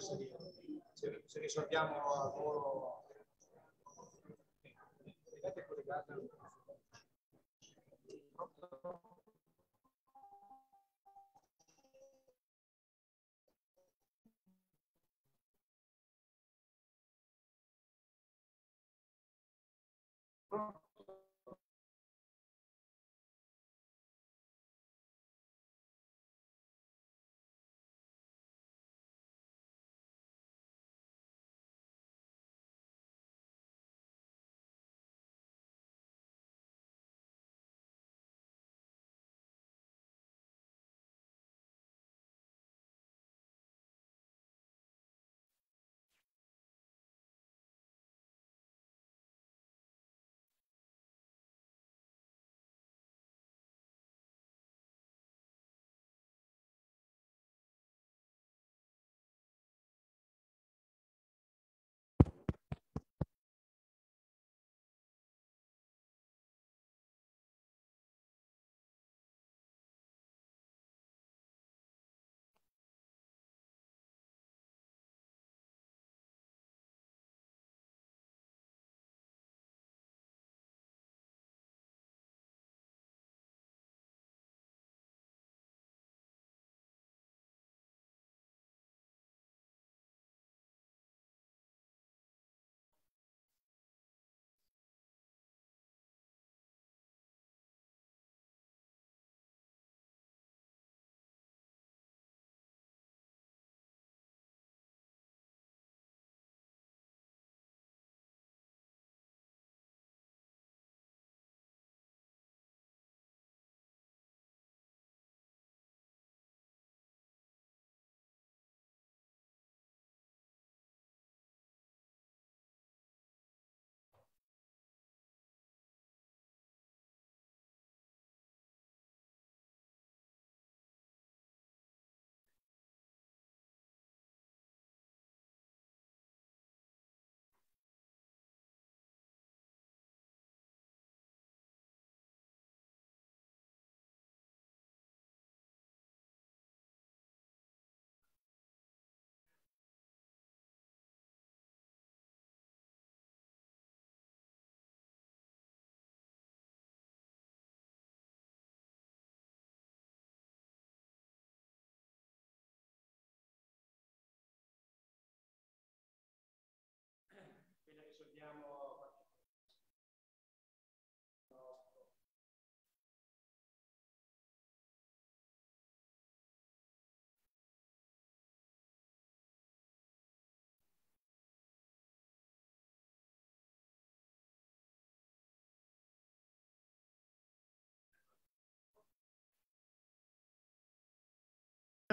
cioè se, se, se risolviamo a loro, è collegata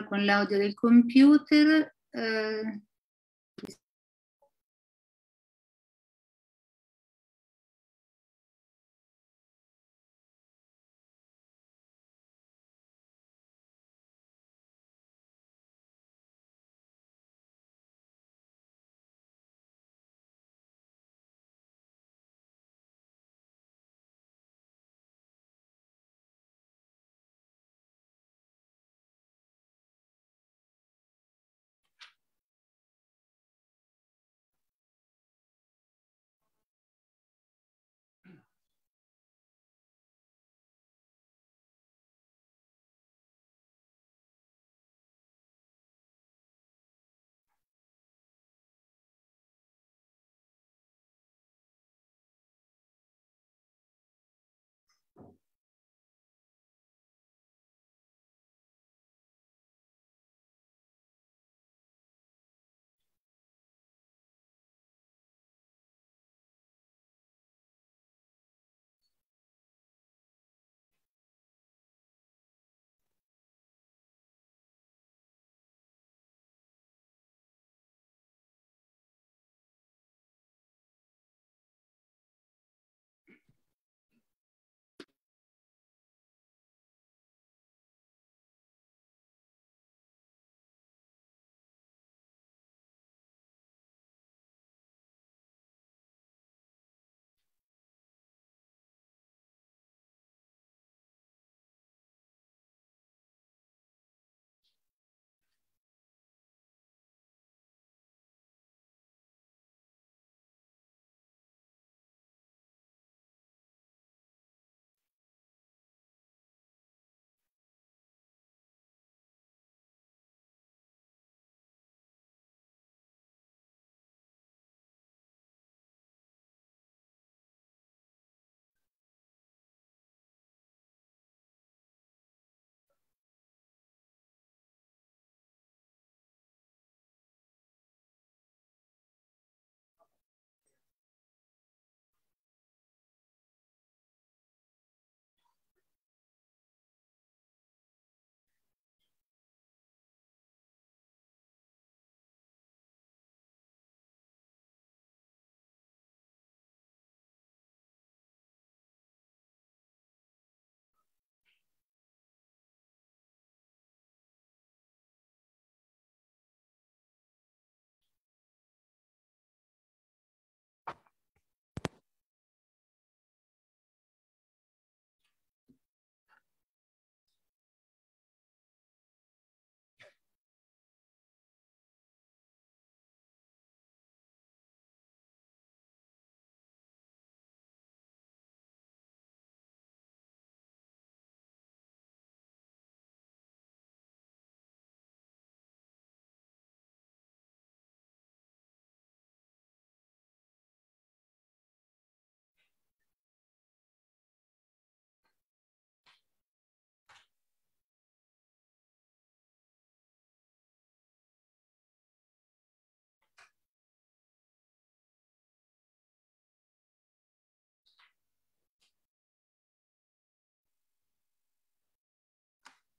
con l'audio del computer, eh,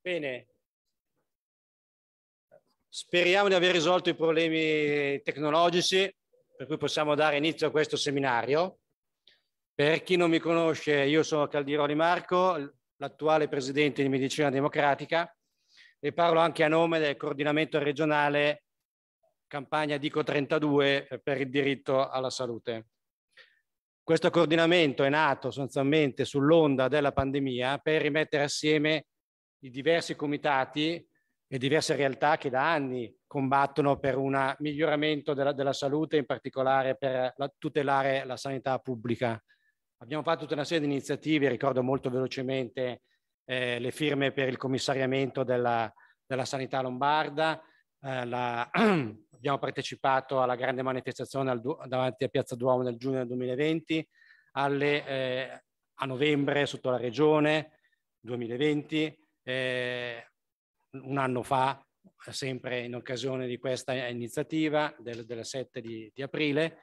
Bene. Speriamo di aver risolto i problemi tecnologici per cui possiamo dare inizio a questo seminario. Per chi non mi conosce, io sono Caldiroli Marco, l'attuale presidente di Medicina Democratica e parlo anche a nome del coordinamento regionale Campagna Dico 32 per il diritto alla salute. Questo coordinamento è nato sostanzialmente sull'onda della pandemia per rimettere assieme i diversi comitati e diverse realtà che da anni combattono per un miglioramento della, della, salute, in particolare per la, tutelare la sanità pubblica. Abbiamo fatto tutta una serie di iniziative, ricordo molto velocemente eh, le firme per il commissariamento della, della sanità lombarda, eh, la, abbiamo partecipato alla grande manifestazione al, davanti a Piazza Duomo nel giugno del 2020, alle, eh, a novembre sotto la regione 2020, eh, un anno fa, sempre in occasione di questa iniziativa del, del 7 di, di aprile,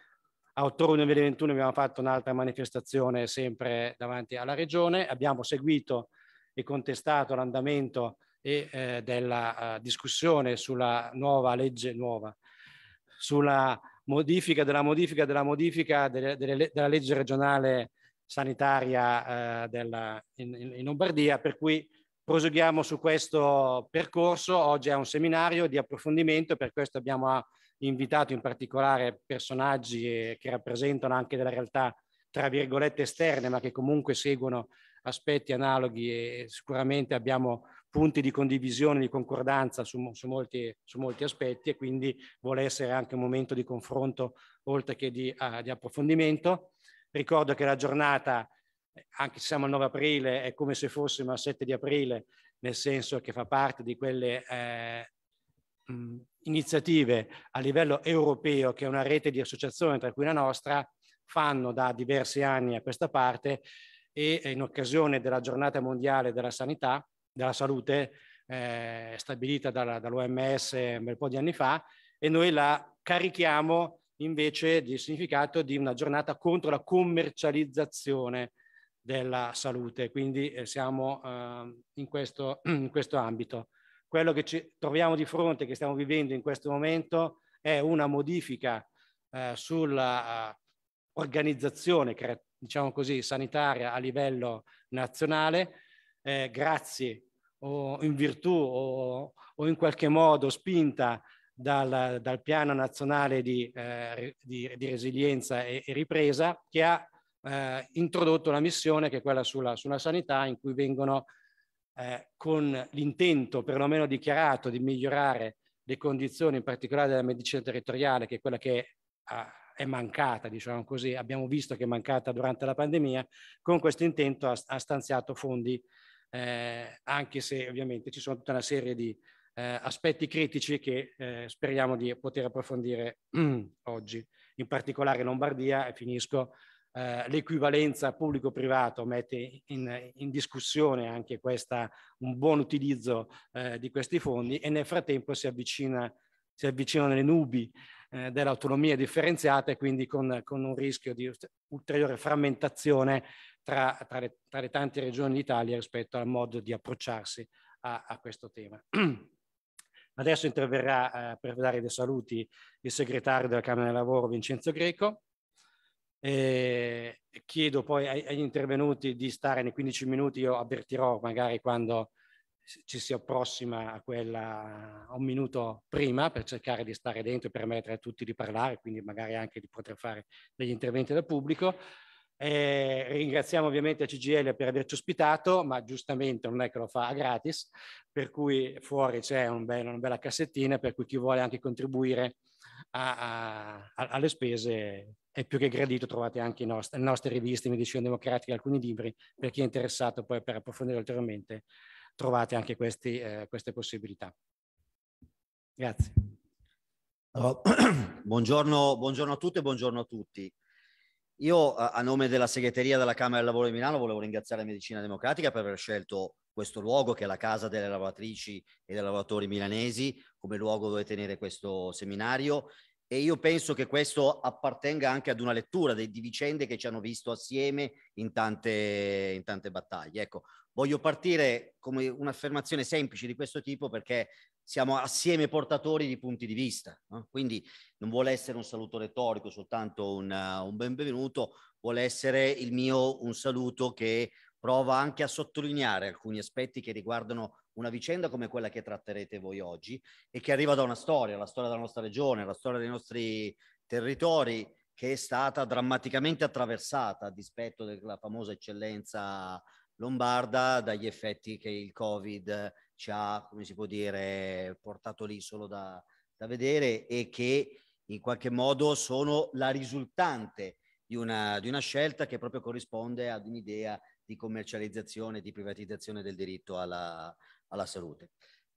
a ottobre 2021 abbiamo fatto un'altra manifestazione sempre davanti alla Regione, abbiamo seguito e contestato l'andamento e, eh, della uh, discussione sulla nuova legge nuova, sulla modifica della modifica della modifica delle, delle, della legge regionale sanitaria eh, della, in, in, Lombardia, per cui proseguiamo su questo percorso. Oggi è un seminario di approfondimento, per questo abbiamo invitato in particolare personaggi eh, che rappresentano anche della realtà tra virgolette esterne, ma che comunque seguono aspetti analoghi e sicuramente abbiamo punti di condivisione, di concordanza su, su, molti, su molti, aspetti e quindi vuole essere anche un momento di confronto oltre che di, uh, di approfondimento. Ricordo che la giornata anche se siamo al 9 aprile, è come se fossimo al 7 di aprile, nel senso che fa parte di quelle eh, iniziative a livello europeo, che è una rete di associazioni, tra cui la nostra, fanno da diversi anni a questa parte e in occasione della giornata mondiale della sanità, della salute, eh, stabilita dalla, dall'OMS un bel po' di anni fa, e noi la carichiamo invece di significato di una giornata contro la commercializzazione della salute, quindi eh, siamo eh, in, questo, in, questo, ambito. Quello che ci troviamo di fronte, che stiamo vivendo in questo momento, è una modifica eh, sulla eh, organizzazione, diciamo così, sanitaria a livello nazionale, eh, grazie o in virtù o, o, in qualche modo spinta dal, dal piano nazionale di, di, di resilienza e, e ripresa, che ha eh, introdotto una missione che è quella sulla, sulla sanità in cui vengono eh, con l'intento perlomeno dichiarato di migliorare le condizioni in particolare della medicina territoriale che è quella che ah, è mancata, diciamo così, abbiamo visto che è mancata durante la pandemia, con questo intento ha, ha stanziato fondi eh, anche se ovviamente ci sono tutta una serie di eh, aspetti critici che eh, speriamo di poter approfondire oggi. In particolare Lombardia, e finisco, eh, l'equivalenza pubblico-privato mette in, in, discussione anche questa, un buon utilizzo eh, di questi fondi e nel frattempo si, avvicina, si avvicinano le nubi eh, dell'autonomia differenziata e quindi con, con, un rischio di ulteriore frammentazione tra, tra, le, tra le, tante regioni d'Italia rispetto al modo di approcciarsi a, a questo tema. Adesso interverrà eh, per dare dei saluti il segretario della Camera del Lavoro Vincenzo Greco e chiedo poi agli intervenuti di stare nei 15 minuti, io avvertirò magari quando ci si approssima a quella un minuto prima per cercare di stare dentro e permettere a tutti di parlare, quindi magari anche di poter fare degli interventi dal pubblico. E ringraziamo ovviamente a CGL per averci ospitato, ma giustamente non è che lo fa a gratis, per cui fuori c'è un bel, una bella cassettina, per cui chi vuole anche contribuire a, a, alle spese è più che gradito, trovate anche le nostre, riviste Medicina Democratica, alcuni libri, per chi è interessato poi per approfondire ulteriormente trovate anche questi, eh, queste possibilità. Grazie. Buongiorno, buongiorno a tutte e buongiorno a tutti. Io a nome della segreteria della Camera del Lavoro di Milano volevo ringraziare Medicina Democratica per aver scelto questo luogo che è la casa delle lavoratrici e dei lavoratori milanesi, come luogo dove tenere questo seminario e io penso che questo appartenga anche ad una lettura di, di vicende che ci hanno visto assieme in tante, in tante battaglie. Ecco, voglio partire come un'affermazione semplice di questo tipo perché siamo assieme portatori di punti di vista, no? quindi non vuole essere un saluto retorico, soltanto un, uh, un benvenuto, vuole essere il mio un saluto che prova anche a sottolineare alcuni aspetti che riguardano una vicenda come quella che tratterete voi oggi e che arriva da una storia, la storia della nostra regione, la storia dei nostri territori che è stata drammaticamente attraversata a dispetto della famosa eccellenza lombarda dagli effetti che il Covid ci ha, come si può dire, portato lì solo da, da vedere e che in qualche modo sono la risultante di una, di una scelta che proprio corrisponde ad un'idea di commercializzazione, di privatizzazione del diritto alla, alla salute.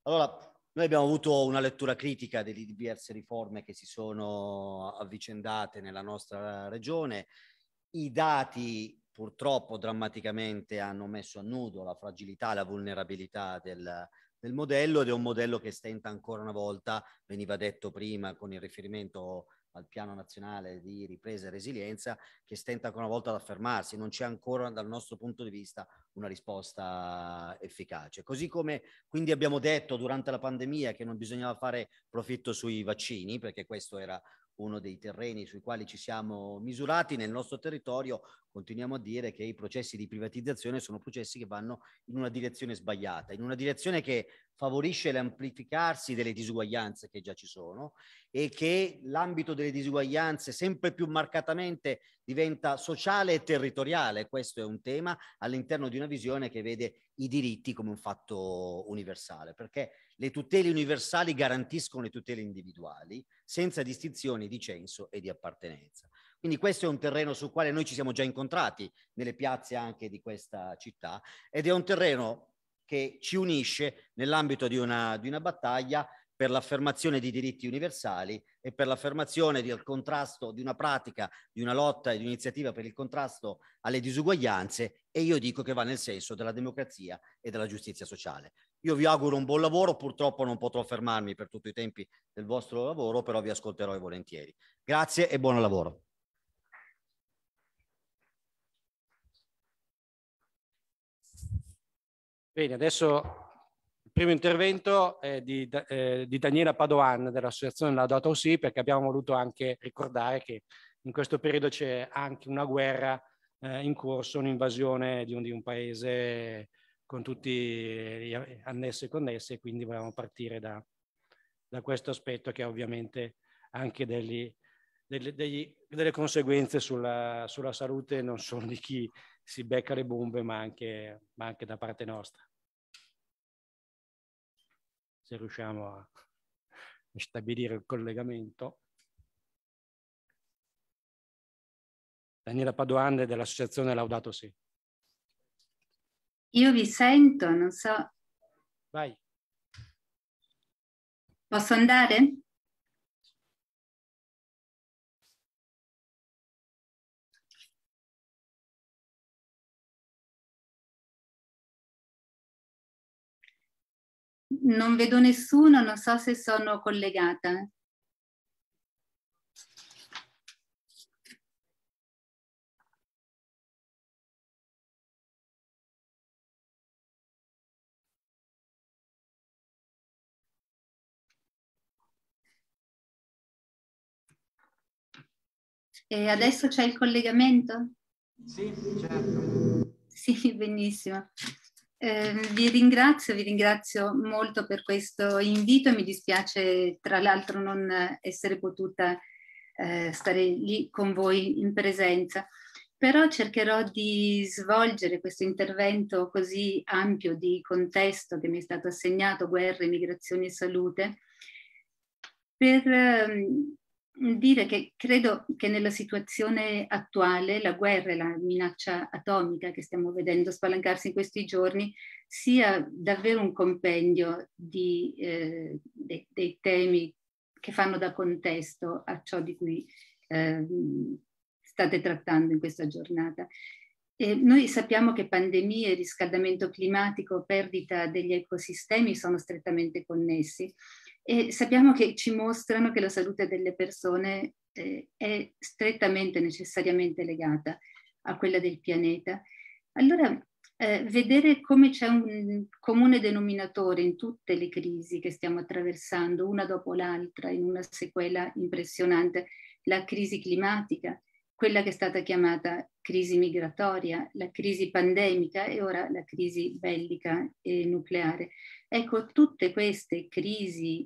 Allora, noi abbiamo avuto una lettura critica delle diverse riforme che si sono avvicendate nella nostra regione. I dati purtroppo drammaticamente hanno messo a nudo la fragilità, la vulnerabilità del, del modello ed è un modello che stenta ancora una volta, veniva detto prima con il riferimento al piano nazionale di ripresa e resilienza che stenta ancora una volta ad affermarsi, non c'è ancora dal nostro punto di vista una risposta efficace. Così come quindi abbiamo detto durante la pandemia che non bisognava fare profitto sui vaccini, perché questo era uno dei terreni sui quali ci siamo misurati nel nostro territorio, continuiamo a dire che i processi di privatizzazione sono processi che vanno in una direzione sbagliata, in una direzione che favorisce l'amplificarsi delle disuguaglianze che già ci sono e che l'ambito delle disuguaglianze sempre più marcatamente diventa sociale e territoriale. Questo è un tema all'interno di una visione che vede i diritti come un fatto universale, perché le tutele universali garantiscono le tutele individuali senza distinzioni di censo e di appartenenza. Quindi questo è un terreno sul quale noi ci siamo già incontrati nelle piazze anche di questa città ed è un terreno che ci unisce nell'ambito di, di una battaglia per l'affermazione di diritti universali e per l'affermazione del contrasto di una pratica, di una lotta e di un'iniziativa per il contrasto alle disuguaglianze e io dico che va nel senso della democrazia e della giustizia sociale. Io vi auguro un buon lavoro, purtroppo non potrò fermarmi per tutti i tempi del vostro lavoro, però vi ascolterò e volentieri. Grazie e buon lavoro. Bene, adesso il primo intervento è di, eh, di Daniela Padoan dell'associazione La Data OSI perché abbiamo voluto anche ricordare che in questo periodo c'è anche una guerra eh, in corso, un'invasione di, un, di un, paese con tutti gli annessi e connessi e quindi volevamo partire da, da questo aspetto che ovviamente anche degli, degli, degli, delle conseguenze sulla, sulla, salute non solo di chi si becca le bombe ma anche, ma anche da parte nostra se riusciamo a stabilire il collegamento. Daniela Padoan dell'associazione Laudato Si. Io vi sento, non so. Vai. Posso andare? non vedo nessuno, non so se sono collegata. E adesso c'è il collegamento? Sì, certo. Sì, benissimo. Eh, vi ringrazio, vi ringrazio molto per questo invito. Mi dispiace tra l'altro non essere potuta eh, stare lì con voi in presenza, però cercherò di svolgere questo intervento così ampio di contesto che mi è stato assegnato, guerre, migrazioni e salute, per ehm, Mm, dire che credo che nella situazione attuale la guerra e la minaccia atomica che stiamo vedendo spalancarsi in questi giorni sia davvero un compendio di, eh, de- dei temi che fanno da contesto a ciò di cui eh, state trattando in questa giornata. E noi sappiamo che pandemie, riscaldamento climatico, perdita degli ecosistemi sono strettamente connessi e sappiamo che ci mostrano che la salute delle persone eh, è strettamente necessariamente legata a quella del pianeta. Allora, eh, vedere come c'è un comune denominatore in tutte le crisi che stiamo attraversando, una dopo l'altra, in una sequela impressionante, la crisi climatica, quella che è stata chiamata crisi migratoria, la crisi pandemica e ora la crisi bellica e nucleare. Ecco, tutte queste crisi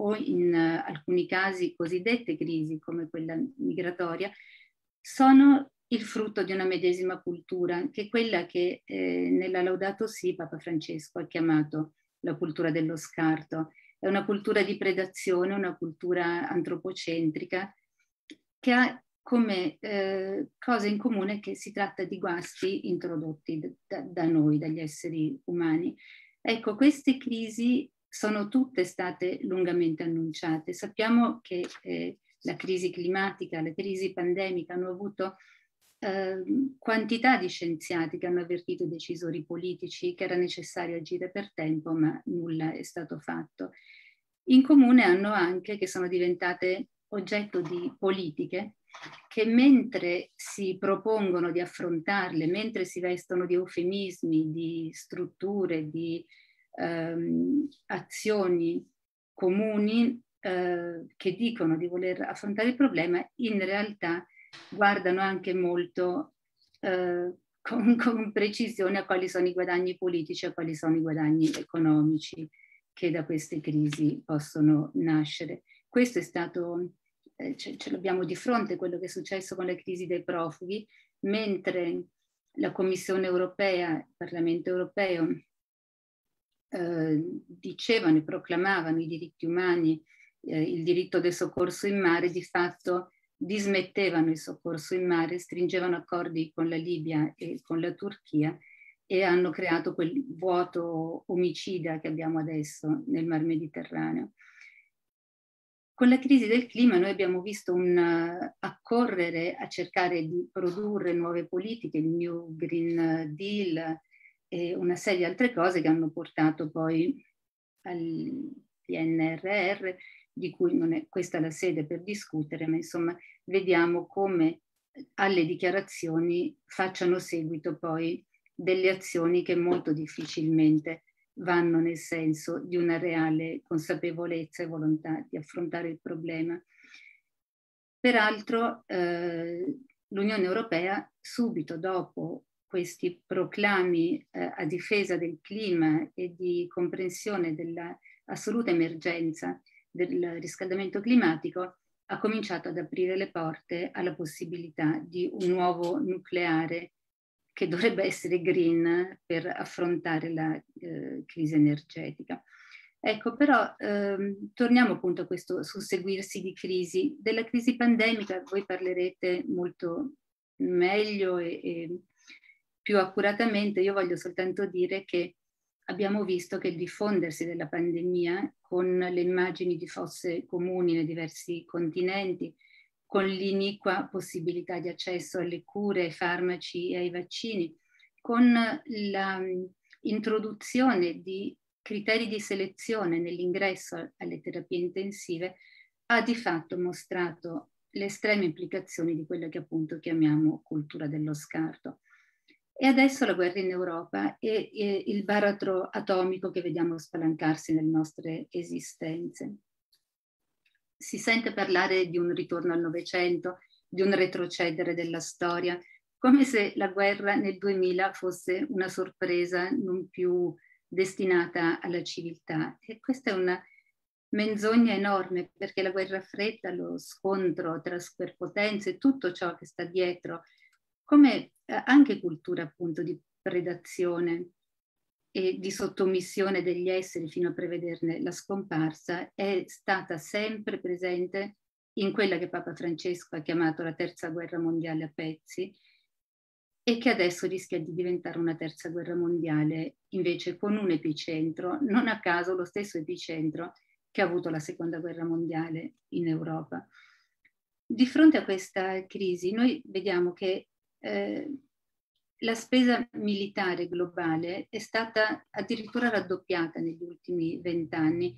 o in eh, alcuni casi cosiddette crisi come quella migratoria, sono il frutto di una medesima cultura, che è quella che eh, nella Laudato Si Papa Francesco ha chiamato la cultura dello scarto. È una cultura di predazione, una cultura antropocentrica che ha come eh, cosa in comune che si tratta di guasti introdotti da, da noi, dagli esseri umani. Ecco, queste crisi sono tutte state lungamente annunciate. Sappiamo che eh, la crisi climatica, la crisi pandemica hanno avuto eh, quantità di scienziati che hanno avvertito i decisori politici che era necessario agire per tempo, ma nulla è stato fatto. In comune hanno anche che sono diventate oggetto di politiche che mentre si propongono di affrontarle, mentre si vestono di eufemismi, di strutture, di ehm, azioni comuni eh, che dicono di voler affrontare il problema, in realtà guardano anche molto eh, con, con, precisione a quali sono i guadagni politici, a quali sono i guadagni economici che da queste crisi possono nascere. Questo è stato, eh, ce, ce l'abbiamo di fronte, quello che è successo con la crisi dei profughi, mentre la Commissione europea, il Parlamento europeo eh, dicevano e proclamavano i diritti umani, eh, il diritto del soccorso in mare, di fatto dismettevano il soccorso in mare, stringevano accordi con la Libia e con la Turchia e hanno creato quel vuoto omicida che abbiamo adesso nel Mar Mediterraneo. Con la crisi del clima noi abbiamo visto un eh, accorrere a cercare di produrre nuove politiche, il New Green Deal, e una serie di altre cose che hanno portato poi al PNRR, di cui non è questa la sede per discutere, ma insomma vediamo come alle dichiarazioni facciano seguito poi delle azioni che molto difficilmente vanno nel senso di una reale consapevolezza e volontà di affrontare il problema. Peraltro eh, l'Unione Europea subito dopo questi proclami eh, a difesa del clima e di comprensione dell'assoluta emergenza del riscaldamento climatico, ha cominciato ad aprire le porte alla possibilità di un nuovo nucleare che dovrebbe essere green per affrontare la eh, crisi energetica. Ecco, però ehm, torniamo appunto a questo susseguirsi di crisi. Della crisi pandemica voi parlerete molto meglio e, e più accuratamente io voglio soltanto dire che abbiamo visto che il diffondersi della pandemia con le immagini di fosse comuni nei diversi continenti, con l'iniqua possibilità di accesso alle cure, ai farmaci e ai vaccini, con l'introduzione mm, di criteri di selezione nell'ingresso alle terapie intensive, ha di fatto mostrato le estreme implicazioni di quella che appunto chiamiamo cultura dello scarto. E adesso la guerra in Europa e, e il baratro atomico che vediamo spalancarsi nelle nostre esistenze. Si sente parlare di un ritorno al Novecento, di un retrocedere della storia, come se la guerra nel 2000 fosse una sorpresa non più destinata alla civiltà. E questa è una menzogna enorme perché la guerra fredda, lo scontro tra superpotenze, tutto ciò che sta dietro come eh, anche cultura appunto di predazione e di sottomissione degli esseri fino a prevederne la scomparsa è stata sempre presente in quella che Papa Francesco ha chiamato la terza guerra mondiale a pezzi e che adesso rischia di diventare una terza guerra mondiale invece con un epicentro, non a caso lo stesso epicentro che ha avuto la seconda guerra mondiale in Europa. Di fronte a questa crisi noi vediamo che eh, la spesa militare globale è stata addirittura raddoppiata negli ultimi vent'anni.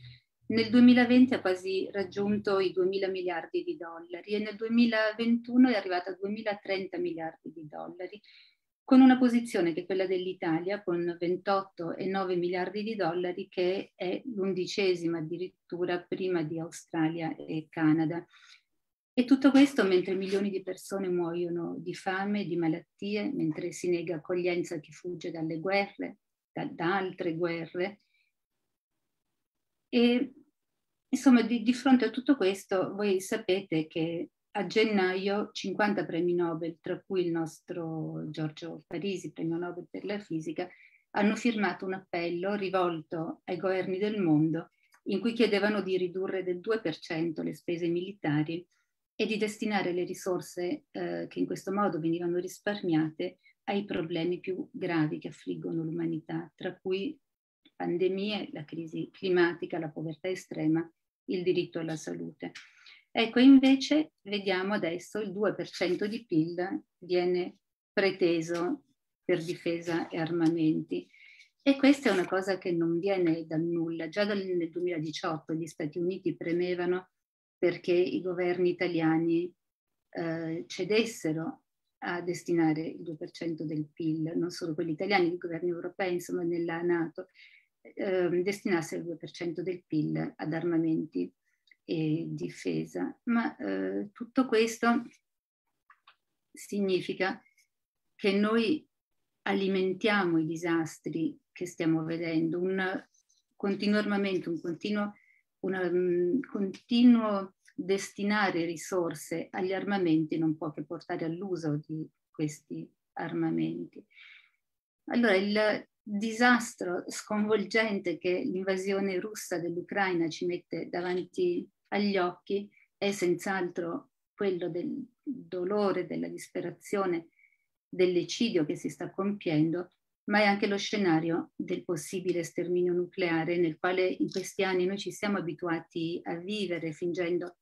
Nel 2020 ha quasi raggiunto i 2.000 miliardi di dollari e nel 2021 è arrivata a 2.030 miliardi di dollari, con una posizione che è quella dell'Italia con 28,9 miliardi di dollari, che è l'undicesima addirittura prima di Australia e Canada. E tutto questo mentre milioni di persone muoiono di fame, di malattie, mentre si nega accoglienza a chi fugge dalle guerre, da, da altre guerre. E insomma, di, di fronte a tutto questo, voi sapete che a gennaio 50 premi Nobel, tra cui il nostro Giorgio Parisi, premio Nobel per la fisica, hanno firmato un appello rivolto ai governi del mondo in cui chiedevano di ridurre del 2% le spese militari e di destinare le risorse eh, che in questo modo venivano risparmiate ai problemi più gravi che affliggono l'umanità, tra cui pandemie, la crisi climatica, la povertà estrema, il diritto alla salute. Ecco, invece vediamo adesso il 2% di PIL viene preteso per difesa e armamenti. E questa è una cosa che non viene dal nulla. Già dal, nel 2018 gli Stati Uniti premevano perché i governi italiani eh, cedessero a destinare il 2% del PIL, non solo quelli italiani, i governi europei, insomma, nella Nato, eh, destinasse il 2% del PIL ad armamenti e difesa. Ma eh, tutto questo significa che noi alimentiamo i disastri che stiamo vedendo, un continuo armamento, un continuo un continuo destinare risorse agli armamenti non può che portare all'uso di questi armamenti. Allora, il disastro sconvolgente che l'invasione russa dell'Ucraina ci mette davanti agli occhi è senz'altro quello del dolore, della disperazione, dell'ecidio che si sta compiendo, ma è anche lo scenario del possibile sterminio nucleare nel quale in questi anni noi ci siamo abituati a vivere fingendo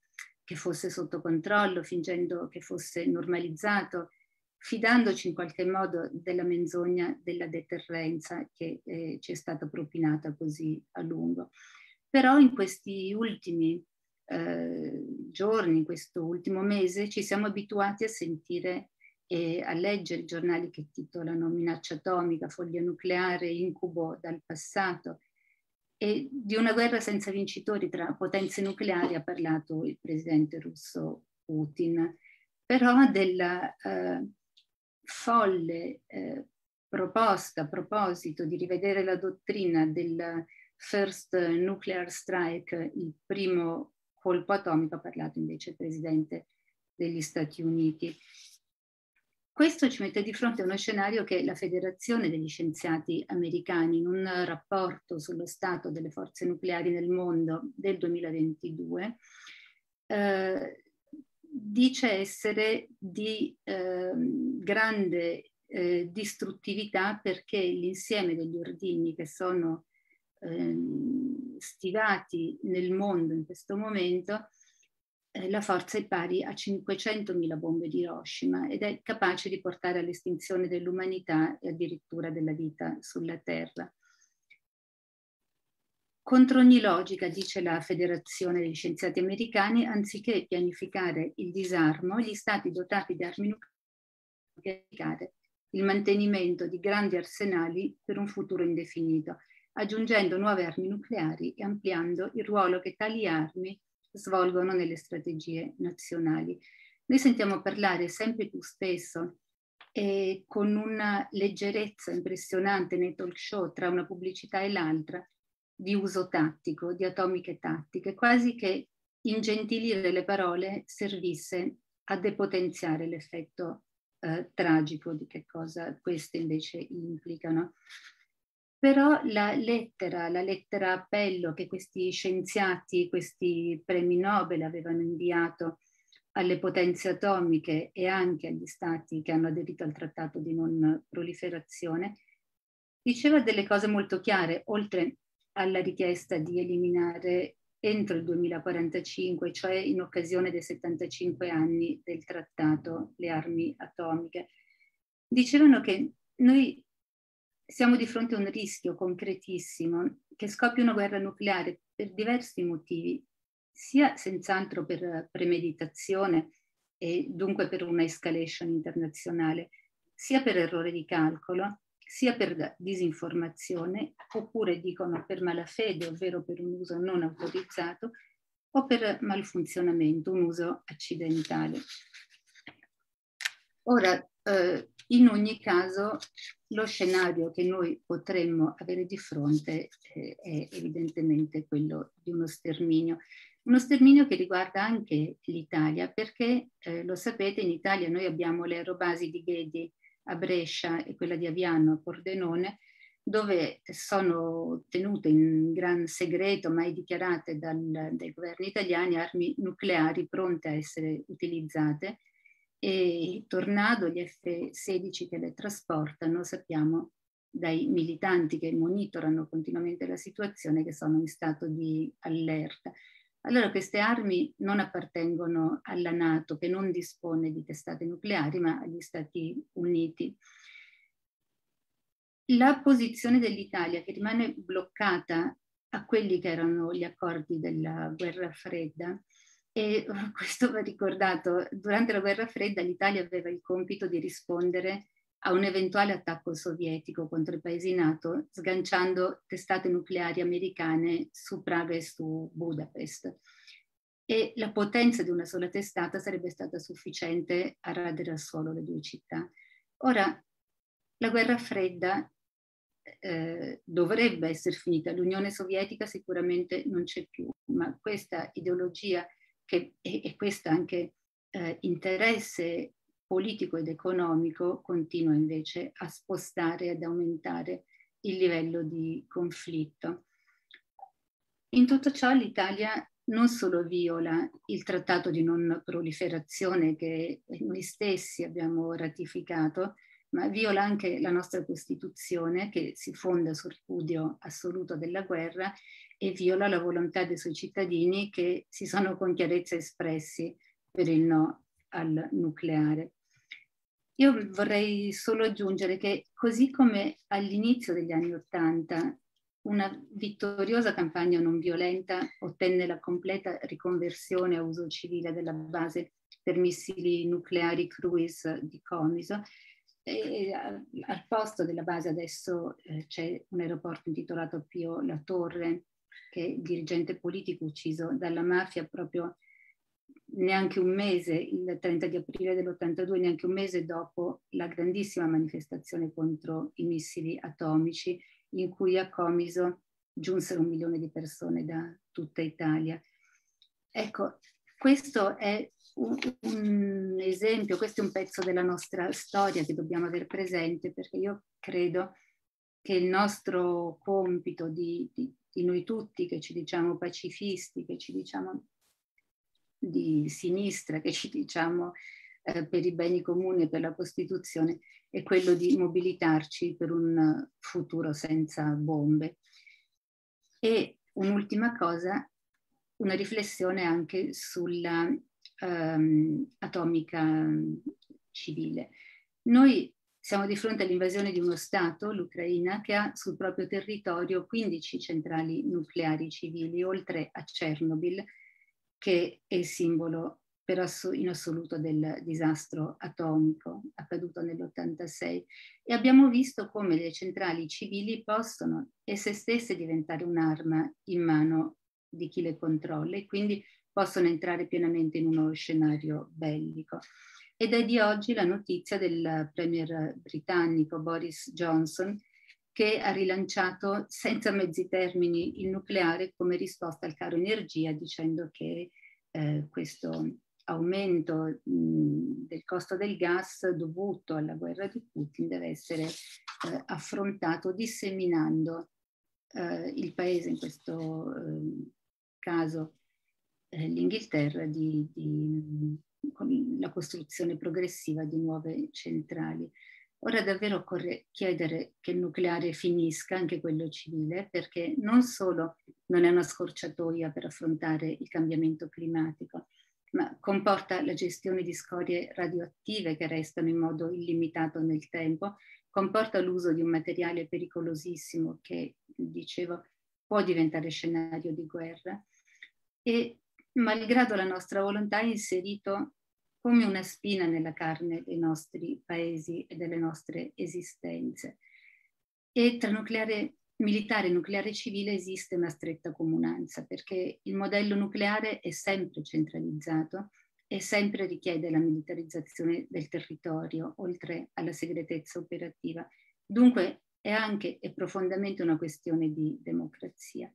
che fosse sotto controllo, fingendo che fosse normalizzato, fidandoci in qualche modo della menzogna della deterrenza che eh, ci è stata propinata così a lungo. Però in questi ultimi eh, giorni, questo ultimo mese, ci siamo abituati a sentire e a leggere giornali che titolano minaccia atomica, foglia nucleare, incubo dal passato e di una guerra senza vincitori tra potenze nucleari ha parlato il presidente russo Putin, però della eh, folle eh, proposta proposito di rivedere la dottrina del first nuclear strike, il primo colpo atomico, ha parlato invece il presidente degli Stati Uniti. Questo ci mette di fronte a uno scenario che la Federazione degli Scienziati Americani, in un rapporto sullo stato delle forze nucleari nel mondo del 2022, eh, dice essere di eh, grande eh, distruttività perché l'insieme degli ordini che sono ehm, stivati nel mondo in questo momento eh, la forza è pari a 500.000 bombe di Hiroshima ed è capace di portare all'estinzione dell'umanità e addirittura della vita sulla Terra. Contro ogni logica, dice la Federazione degli Scienziati Americani, anziché pianificare il disarmo, gli stati dotati di armi nucleari pianificare il mantenimento di grandi arsenali per un futuro indefinito, aggiungendo nuove armi nucleari e ampliando il ruolo che tali armi svolgono nelle strategie nazionali. Noi sentiamo parlare sempre più spesso e con una leggerezza impressionante nei talk show tra una pubblicità e l'altra di uso tattico, di atomiche tattiche, quasi che ingentilire le parole servisse a depotenziare l'effetto eh, tragico di che cosa queste invece implicano però la lettera, la lettera appello che questi scienziati, questi premi Nobel avevano inviato alle potenze atomiche e anche agli stati che hanno aderito al trattato di non proliferazione, diceva delle cose molto chiare, oltre alla richiesta di eliminare entro il 2045, cioè in occasione dei 75 anni del trattato le armi atomiche. Dicevano che noi siamo di fronte a un rischio concretissimo che scoppia una guerra nucleare per diversi motivi, sia senz'altro per premeditazione e dunque per una escalation internazionale, sia per errore di calcolo, sia per disinformazione, oppure dicono per malafede, ovvero per un uso non autorizzato, o per malfunzionamento, un uso accidentale. Ora, eh, in ogni caso lo scenario che noi potremmo avere di fronte eh, è evidentemente quello di uno sterminio. Uno sterminio che riguarda anche l'Italia, perché eh, lo sapete, in Italia noi abbiamo le aerobasi di Ghedi a Brescia e quella di Aviano a Pordenone, dove sono tenute in gran segreto, mai dichiarate dal, dai governi italiani, armi nucleari pronte a essere utilizzate e tornado gli F-16 che le trasportano, sappiamo dai militanti che monitorano continuamente la situazione che sono in stato di allerta. Allora queste armi non appartengono alla Nato che non dispone di testate nucleari ma agli Stati Uniti. La posizione dell'Italia che rimane bloccata a quelli che erano gli accordi della guerra fredda e questo va ricordato, durante la guerra fredda l'Italia aveva il compito di rispondere a un eventuale attacco sovietico contro i paesi NATO, sganciando testate nucleari americane su Praga e su Budapest. E la potenza di una sola testata sarebbe stata sufficiente a radere al suolo le due città. Ora, la guerra fredda eh, dovrebbe essere finita, l'Unione Sovietica sicuramente non c'è più, ma questa ideologia che, e, e questo anche eh, interesse politico ed economico continua invece a spostare ad aumentare il livello di conflitto. In tutto ciò l'Italia non solo viola il trattato di non proliferazione che noi stessi abbiamo ratificato, ma viola anche la nostra Costituzione che si fonda sul ripudio assoluto della guerra e viola la volontà dei suoi cittadini che si sono con chiarezza espressi per il no al nucleare. Io vorrei solo aggiungere che così come all'inizio degli anni Ottanta una vittoriosa campagna non violenta ottenne la completa riconversione a uso civile della base per missili nucleari cruise di Comiso. E al posto della base adesso eh, c'è un aeroporto intitolato Pio La Torre che è dirigente politico ucciso dalla mafia proprio neanche un mese, il 30 di aprile dell'82, neanche un mese dopo la grandissima manifestazione contro i missili atomici in cui a Comiso giunsero un milione di persone da tutta Italia. Ecco, questo è un, un, esempio, questo è un pezzo della nostra storia che dobbiamo avere presente perché io credo che il nostro compito di, di, di noi tutti che ci diciamo pacifisti, che ci diciamo di sinistra, che ci diciamo eh, per i beni comuni e per la Costituzione, è quello di mobilitarci per un futuro senza bombe. E un'ultima cosa, una riflessione anche sulla um, atomica ehm, civile. Noi siamo di fronte all'invasione di uno Stato, l'Ucraina, che ha sul proprio territorio 15 centrali nucleari civili, oltre a Chernobyl, che è il simbolo però in assoluto del disastro atomico accaduto nell'86 e abbiamo visto come le centrali civili possono esse stesse diventare un'arma in mano di chi le controlla e quindi possono entrare pienamente in uno scenario bellico. Ed è di oggi la notizia del premier britannico Boris Johnson che ha rilanciato senza mezzi termini il nucleare come risposta al caro energia dicendo che eh, questo aumento mh, del costo del gas dovuto alla guerra di Putin deve essere eh, affrontato disseminando eh, il paese, in questo eh, caso eh, l'Inghilterra, di, di, con la costruzione progressiva di nuove centrali. Ora davvero occorre chiedere che il nucleare finisca, anche quello civile, perché non solo non è una scorciatoia per affrontare il cambiamento climatico, ma comporta la gestione di scorie radioattive che restano in modo illimitato nel tempo, comporta l'uso di un materiale pericolosissimo che, dicevo, può diventare scenario di guerra e malgrado la nostra volontà, inserito come una spina nella carne dei nostri paesi e delle nostre esistenze. E tra nucleare militare e nucleare civile esiste una stretta comunanza, perché il modello nucleare è sempre centralizzato e sempre richiede la militarizzazione del territorio, oltre alla segretezza operativa. Dunque è anche e profondamente una questione di democrazia.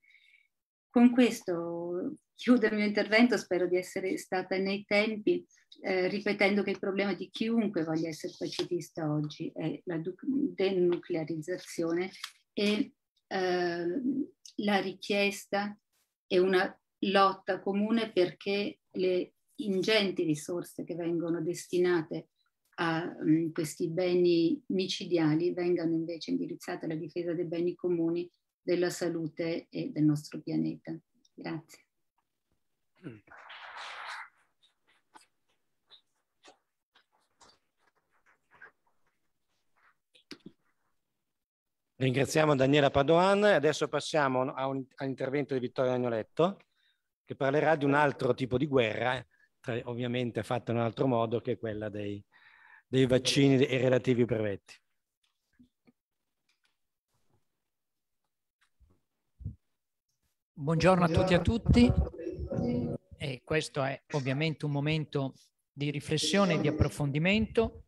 Con questo eh, chiudo il mio intervento, spero di essere stata nei tempi, eh, ripetendo che il problema di chiunque voglia essere pacifista oggi è la denuclearizzazione e eh, la richiesta e una lotta comune perché le ingenti risorse che vengono destinate a mh, mm, questi beni micidiali vengano invece indirizzate alla difesa dei beni comuni della salute e del nostro pianeta. Grazie. Ringraziamo Daniela Padoan e adesso passiamo all'intervento di Vittorio Agnoletto che parlerà di un altro tipo di guerra, ovviamente fatta in un altro modo, che è quella dei, dei vaccini e relativi brevetti. Buongiorno a tutti e a tutti. E questo è ovviamente un momento di riflessione e di approfondimento.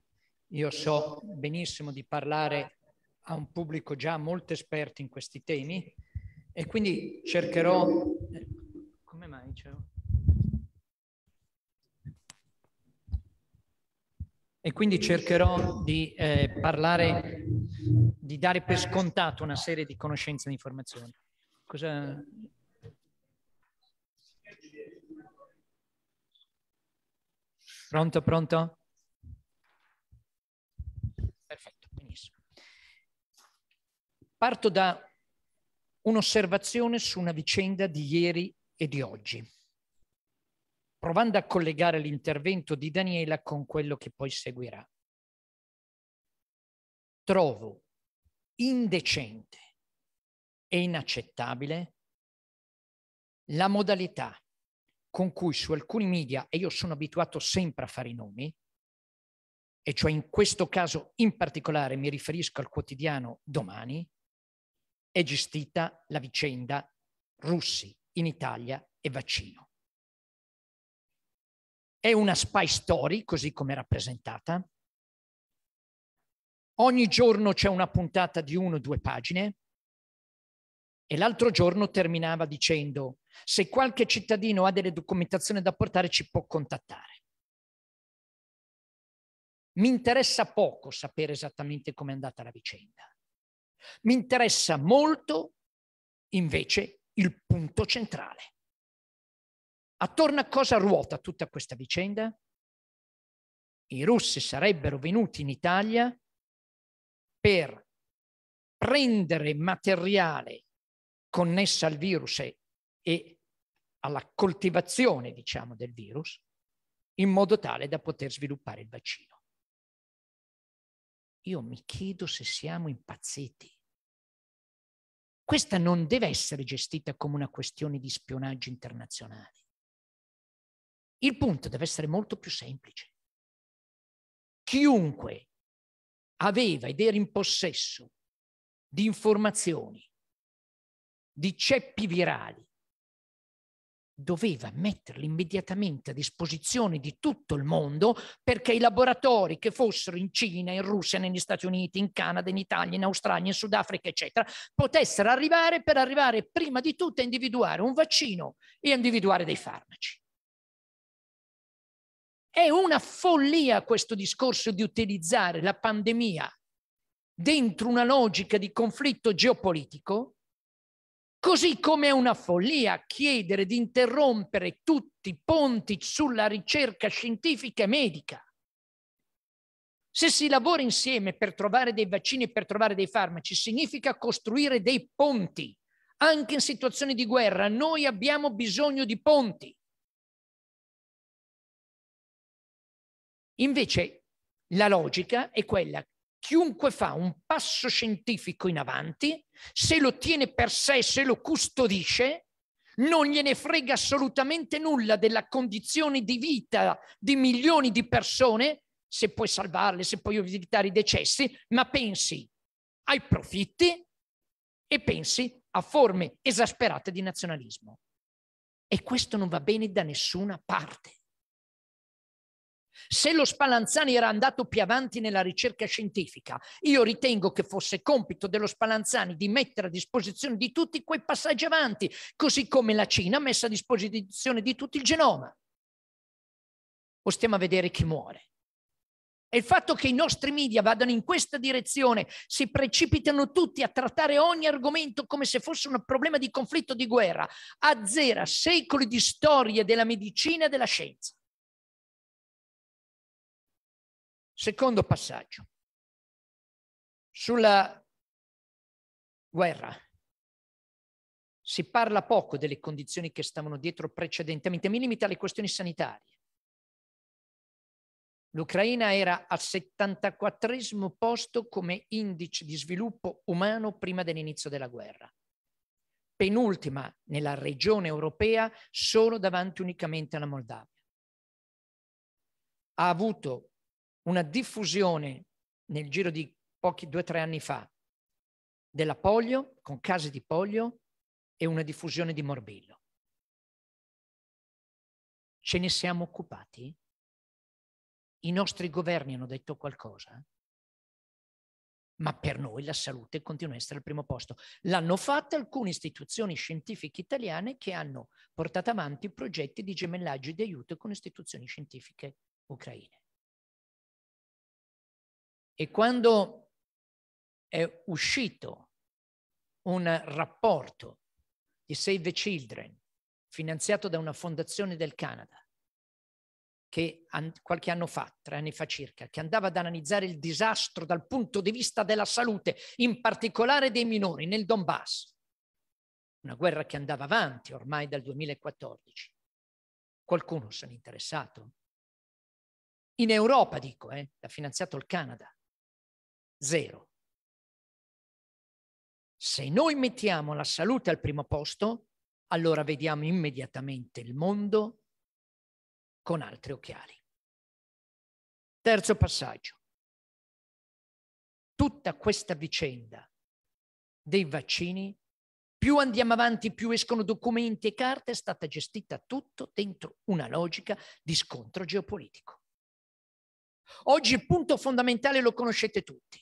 Io so benissimo di parlare a un pubblico già molto esperto in questi temi e quindi cercherò... Come mai c'è? E quindi cercherò di eh, parlare, di dare per scontato una serie di conoscenze e di informazioni. Cosa, Pronto, pronto? Perfetto, benissimo. Parto da un'osservazione su una vicenda di ieri e di oggi, provando a collegare l'intervento di Daniela con quello che poi seguirà. Trovo indecente e inaccettabile la modalità con cui su alcuni media, e io sono abituato sempre a fare i nomi, e cioè in questo caso in particolare mi riferisco al quotidiano Domani, è gestita la vicenda russi in Italia e vaccino. È una spy story, così come rappresentata. Ogni giorno c'è una puntata di uno o due pagine, e l'altro giorno terminava dicendo, se qualche cittadino ha delle documentazioni da portare ci può contattare. Mi interessa poco sapere esattamente com'è andata la vicenda. Mi interessa molto invece il punto centrale. Attorno a cosa ruota tutta questa vicenda? I russi sarebbero venuti in Italia per prendere materiale connessa al virus e, e alla coltivazione, diciamo, del virus, in modo tale da poter sviluppare il vaccino. Io mi chiedo se siamo impazziti. Questa non deve essere gestita come una questione di spionaggio internazionale. Il punto deve essere molto più semplice. Chiunque aveva ed era in possesso di informazioni di ceppi virali. Doveva metterli immediatamente a disposizione di tutto il mondo perché i laboratori che fossero in Cina, in Russia, negli Stati Uniti, in Canada, in Italia, in Australia, in Sudafrica, eccetera, potessero arrivare per arrivare prima di tutto a individuare un vaccino e a individuare dei farmaci. È una follia questo discorso di utilizzare la pandemia dentro una logica di conflitto geopolitico Così come è una follia chiedere di interrompere tutti i ponti sulla ricerca scientifica e medica. Se si lavora insieme per trovare dei vaccini e per trovare dei farmaci, significa costruire dei ponti. Anche in situazioni di guerra noi abbiamo bisogno di ponti. Invece la logica è quella chiunque fa un passo scientifico in avanti, se lo tiene per sé, se lo custodisce, non gliene frega assolutamente nulla della condizione di vita di milioni di persone, se puoi salvarle, se puoi evitare i decessi, ma pensi ai profitti e pensi a forme esasperate di nazionalismo. E questo non va bene da nessuna parte. Se lo Spallanzani era andato più avanti nella ricerca scientifica, io ritengo che fosse compito dello Spallanzani di mettere a disposizione di tutti quei passaggi avanti, così come la Cina ha messo a disposizione di tutto il genoma. O stiamo a vedere chi muore. E il fatto che i nostri media vadano in questa direzione, si precipitano tutti a trattare ogni argomento come se fosse un problema di conflitto di guerra, azzera secoli di storie della medicina e della scienza. Secondo passaggio, sulla guerra si parla poco delle condizioni che stavano dietro precedentemente, mi limito alle questioni sanitarie. L'Ucraina era al 74 posto come indice di sviluppo umano prima dell'inizio della guerra, penultima nella regione europea solo davanti unicamente alla Moldavia. Ha avuto una diffusione nel giro di pochi due o tre anni fa della polio, con casi di polio e una diffusione di morbillo. Ce ne siamo occupati? I nostri governi hanno detto qualcosa? Ma per noi la salute continua a essere al primo posto. L'hanno fatta alcune istituzioni scientifiche italiane che hanno portato avanti progetti di gemellaggio e di aiuto con istituzioni scientifiche ucraine. E quando è uscito un rapporto di Save the Children, finanziato da una fondazione del Canada, che qualche anno fa, tre anni fa circa, che andava ad analizzare il disastro dal punto di vista della salute, in particolare dei minori nel Donbass, una guerra che andava avanti ormai dal 2014. Qualcuno se n'è interessato? In Europa, dico, eh, l'ha finanziato il Canada. Zero. Se noi mettiamo la salute al primo posto, allora vediamo immediatamente il mondo con altri occhiali. Terzo passaggio. Tutta questa vicenda dei vaccini, più andiamo avanti, più escono documenti e carte, è stata gestita tutto dentro una logica di scontro geopolitico. Oggi il punto fondamentale lo conoscete tutti.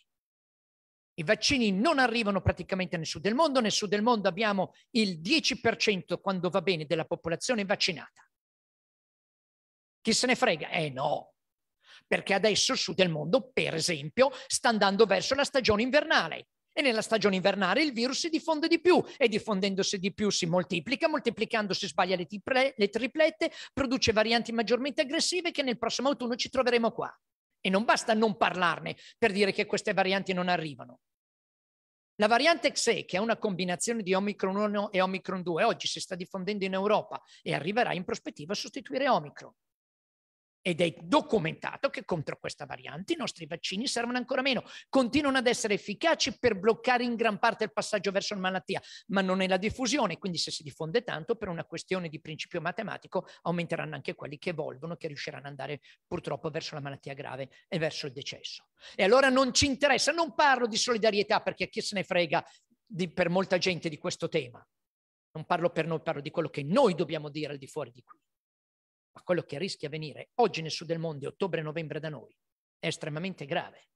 I vaccini non arrivano praticamente nel sud del mondo, nel sud del mondo abbiamo il 10% quando va bene della popolazione vaccinata. Chi se ne frega? Eh no, perché adesso il sud del mondo, per esempio, sta andando verso la stagione invernale e nella stagione invernale il virus si diffonde di più e diffondendosi di più si moltiplica, moltiplicandosi sbaglia le, triple, le triplette, produce varianti maggiormente aggressive che nel prossimo autunno ci troveremo qua. E non basta non parlarne per dire che queste varianti non arrivano. La variante XE, che è una combinazione di Omicron 1 e Omicron 2, oggi si sta diffondendo in Europa e arriverà in prospettiva a sostituire Omicron ed è documentato che contro questa variante i nostri vaccini servono ancora meno, continuano ad essere efficaci per bloccare in gran parte il passaggio verso la malattia, ma non è la diffusione, quindi se si diffonde tanto per una questione di principio matematico aumenteranno anche quelli che evolvono, che riusciranno ad andare purtroppo verso la malattia grave e verso il decesso. E allora non ci interessa, non parlo di solidarietà perché chi se ne frega di, per molta gente di questo tema, non parlo per noi, parlo di quello che noi dobbiamo dire al di fuori di qui ma quello che rischia di avvenire oggi nel sud del mondo e ottobre-novembre da noi è estremamente grave,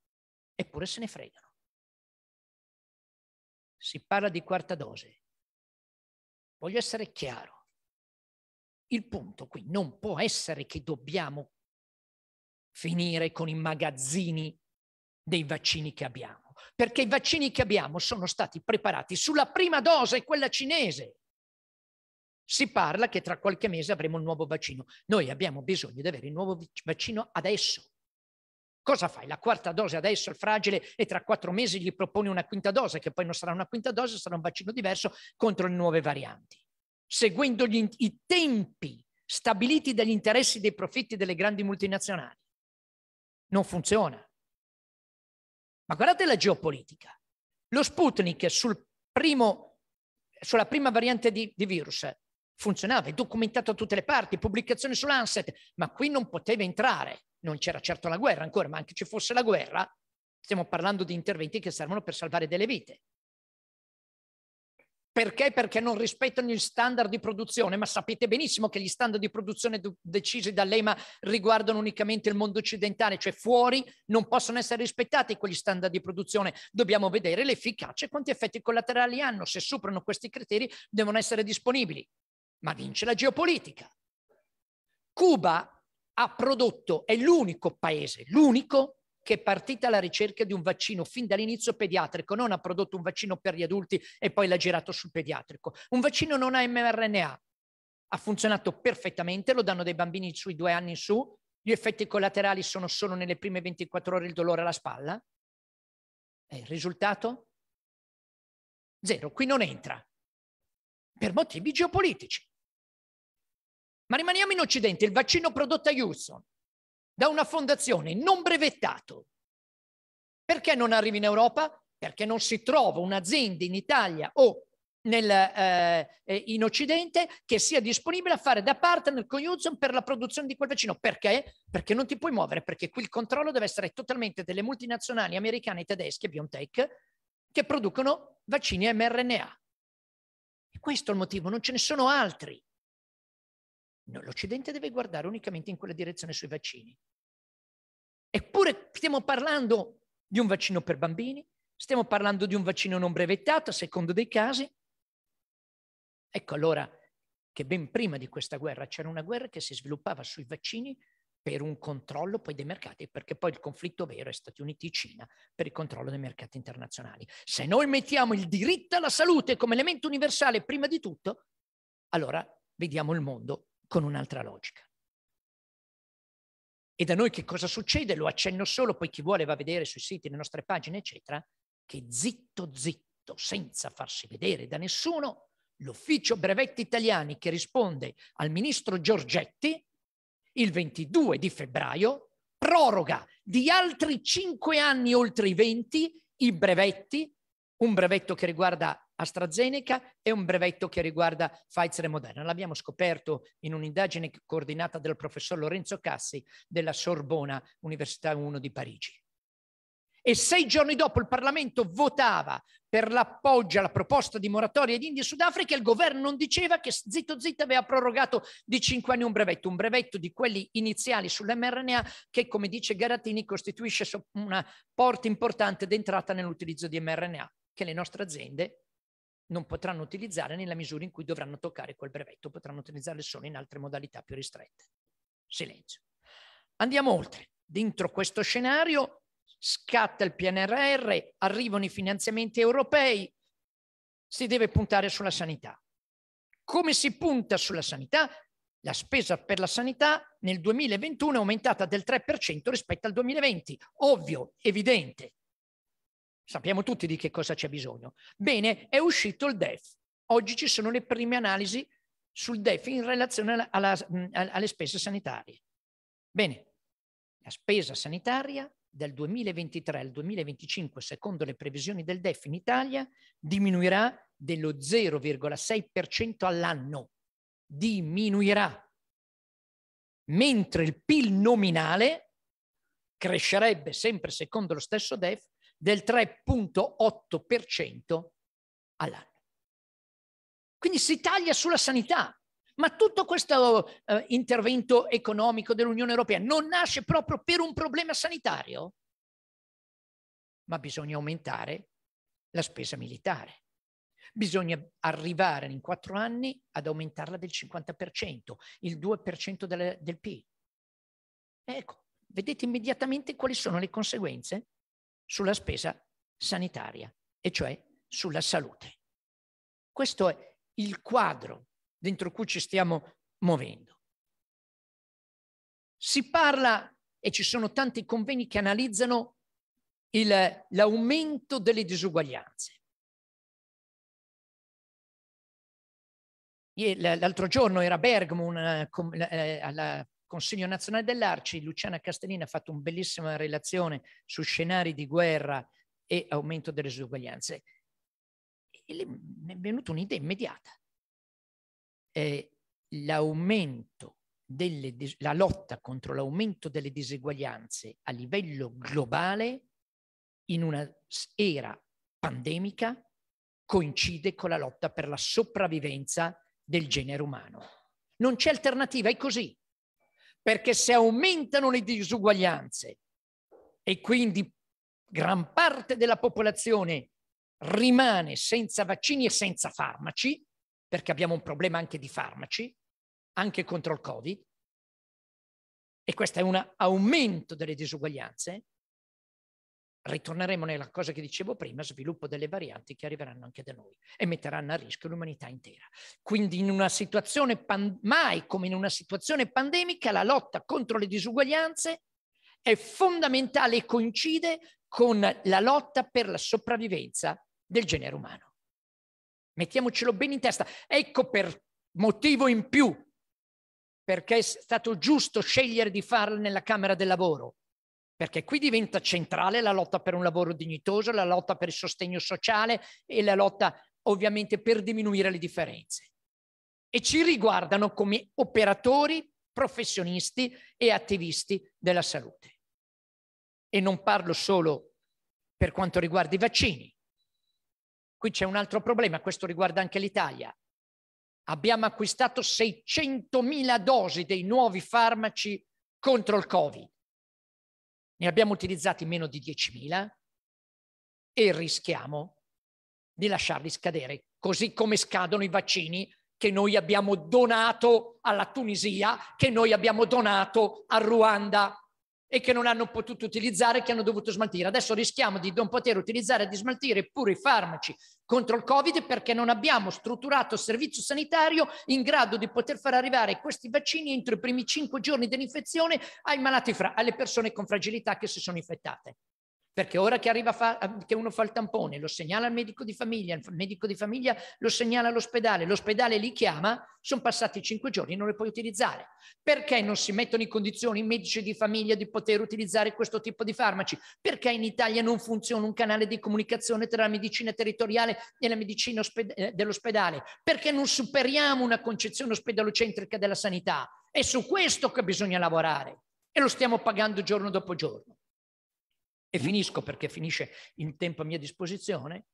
eppure se ne fregano. Si parla di quarta dose. Voglio essere chiaro. Il punto qui non può essere che dobbiamo finire con i magazzini dei vaccini che abbiamo, perché i vaccini che abbiamo sono stati preparati sulla prima dose, quella cinese, si parla che tra qualche mese avremo un nuovo vaccino. Noi abbiamo bisogno di avere il nuovo vaccino adesso. Cosa fai? La quarta dose adesso è fragile e tra quattro mesi gli proponi una quinta dose, che poi non sarà una quinta dose, sarà un vaccino diverso contro le nuove varianti. Seguendo gli, i tempi stabiliti dagli interessi dei profitti delle grandi multinazionali. Non funziona. Ma guardate la geopolitica. Lo Sputnik sul primo, sulla prima variante di, di virus funzionava, è documentato da tutte le parti, pubblicazioni sull'Anset, ma qui non poteva entrare, non c'era certo la guerra ancora, ma anche se fosse la guerra, stiamo parlando di interventi che servono per salvare delle vite. Perché? Perché non rispettano gli standard di produzione, ma sapete benissimo che gli standard di produzione decisi dall'EMA riguardano unicamente il mondo occidentale, cioè fuori non possono essere rispettati quegli standard di produzione. Dobbiamo vedere l'efficacia e quanti effetti collaterali hanno. Se superano questi criteri devono essere disponibili ma vince la geopolitica. Cuba ha prodotto, è l'unico paese, l'unico che è partita alla ricerca di un vaccino fin dall'inizio pediatrico, non ha prodotto un vaccino per gli adulti e poi l'ha girato sul pediatrico. Un vaccino non ha mRNA, ha funzionato perfettamente, lo danno dei bambini sui due anni in su, gli effetti collaterali sono solo nelle prime 24 ore il dolore alla spalla. E il risultato? Zero, qui non entra, per motivi geopolitici. Ma rimaniamo in Occidente, il vaccino prodotto a Houston da una fondazione non brevettato. Perché non arriva in Europa? Perché non si trova un'azienda in Italia o nel, eh, eh in Occidente che sia disponibile a fare da partner con Hudson per la produzione di quel vaccino. Perché? Perché non ti puoi muovere, perché qui il controllo deve essere totalmente delle multinazionali americane, tedesche, BioNTech, che producono vaccini mRNA. E questo è il motivo, non ce ne sono altri. No, L'Occidente deve guardare unicamente in quella direzione sui vaccini. Eppure stiamo parlando di un vaccino per bambini, stiamo parlando di un vaccino non brevettato a secondo dei casi. Ecco allora che ben prima di questa guerra c'era una guerra che si sviluppava sui vaccini per un controllo poi dei mercati, perché poi il conflitto vero è Stati Uniti-Cina per il controllo dei mercati internazionali. Se noi mettiamo il diritto alla salute come elemento universale prima di tutto, allora vediamo il mondo con un'altra logica. E da noi che cosa succede? Lo accenno solo, poi chi vuole va a vedere sui siti, le nostre pagine, eccetera, che zitto zitto, senza farsi vedere da nessuno, l'ufficio brevetti italiani che risponde al ministro Giorgetti il 22 di febbraio proroga di altri 5 anni oltre i 20 i brevetti, un brevetto che riguarda AstraZeneca e un brevetto che riguarda Pfizer e Moderna. L'abbiamo scoperto in un'indagine coordinata dal professor Lorenzo Cassi della Sorbona, Università 1 di Parigi. E sei giorni dopo il Parlamento votava per l'appoggio alla proposta di moratoria di India e Sudafrica, il governo non diceva che zitto zitto aveva prorogato di cinque anni un brevetto, un brevetto di quelli iniziali sull'mRNA che, come dice Garatini, costituisce una porta importante d'entrata nell'utilizzo di mRNA che le nostre aziende non potranno utilizzare nella misura in cui dovranno toccare quel brevetto, potranno utilizzarle solo in altre modalità più ristrette. Silenzio. Andiamo oltre. Dentro questo scenario scatta il PNRR, arrivano i finanziamenti europei, si deve puntare sulla sanità. Come si punta sulla sanità? La spesa per la sanità nel 2021 è aumentata del 3% rispetto al 2020. Ovvio, evidente, Sappiamo tutti di che cosa c'è bisogno. Bene, è uscito il DEF. Oggi ci sono le prime analisi sul DEF in relazione alla, alla, alle spese sanitarie. Bene, la spesa sanitaria dal 2023 al 2025, secondo le previsioni del DEF in Italia, diminuirà dello 0,6% all'anno. Diminuirà. Mentre il PIL nominale crescerebbe sempre secondo lo stesso DEF del 3.8% all'anno. Quindi si taglia sulla sanità, ma tutto questo eh, intervento economico dell'Unione Europea non nasce proprio per un problema sanitario, ma bisogna aumentare la spesa militare. Bisogna arrivare in quattro anni ad aumentarla del 50%, il 2% del, del PIL. Ecco, vedete immediatamente quali sono le conseguenze sulla spesa sanitaria, e cioè sulla salute. Questo è il quadro dentro cui ci stiamo muovendo. Si parla, e ci sono tanti convegni che analizzano il, l'aumento delle disuguaglianze. L'altro giorno era a Bergamo una, eh, alla Consiglio nazionale dell'Arci, Luciana Castellina ha fatto una bellissima relazione su scenari di guerra e aumento delle disuguaglianze. Mi è venuta un'idea immediata. Eh, l'aumento delle, la lotta contro l'aumento delle diseguaglianze a livello globale in una era pandemica coincide con la lotta per la sopravvivenza del genere umano. Non c'è alternativa, è così perché se aumentano le disuguaglianze e quindi gran parte della popolazione rimane senza vaccini e senza farmaci, perché abbiamo un problema anche di farmaci, anche contro il Covid, e questo è un aumento delle disuguaglianze, ritorneremo nella cosa che dicevo prima, sviluppo delle varianti che arriveranno anche da noi e metteranno a rischio l'umanità intera. Quindi in una situazione, pan- mai come in una situazione pandemica, la lotta contro le disuguaglianze è fondamentale e coincide con la lotta per la sopravvivenza del genere umano. Mettiamocelo bene in testa. Ecco per motivo in più perché è stato giusto scegliere di farlo nella Camera del Lavoro perché qui diventa centrale la lotta per un lavoro dignitoso, la lotta per il sostegno sociale e la lotta ovviamente per diminuire le differenze. E ci riguardano come operatori, professionisti e attivisti della salute. E non parlo solo per quanto riguarda i vaccini. Qui c'è un altro problema, questo riguarda anche l'Italia. Abbiamo acquistato 600.000 dosi dei nuovi farmaci contro il Covid ne abbiamo utilizzati meno di 10.000 e rischiamo di lasciarli scadere, così come scadono i vaccini che noi abbiamo donato alla Tunisia, che noi abbiamo donato al Ruanda, e che non hanno potuto utilizzare, che hanno dovuto smaltire. Adesso rischiamo di non poter utilizzare e di smaltire pure i farmaci contro il Covid perché non abbiamo strutturato servizio sanitario in grado di poter far arrivare questi vaccini entro i primi cinque giorni dell'infezione ai malati fra, alle persone con fragilità che si sono infettate. Perché ora che, fa, eh, che, uno fa il tampone, lo segnala al medico di famiglia, il medico di famiglia lo segnala all'ospedale, l'ospedale li chiama, sono passati cinque giorni e non le puoi utilizzare. Perché non si mettono in condizione i medici di famiglia di poter utilizzare questo tipo di farmaci? Perché in Italia non funziona un canale di comunicazione tra la medicina territoriale e la medicina eh, dell'ospedale? Perché non superiamo una concezione ospedalocentrica della sanità? È su questo che bisogna lavorare e lo stiamo pagando giorno dopo giorno. E mm-hmm. finisco perché finisce il tempo a mia disposizione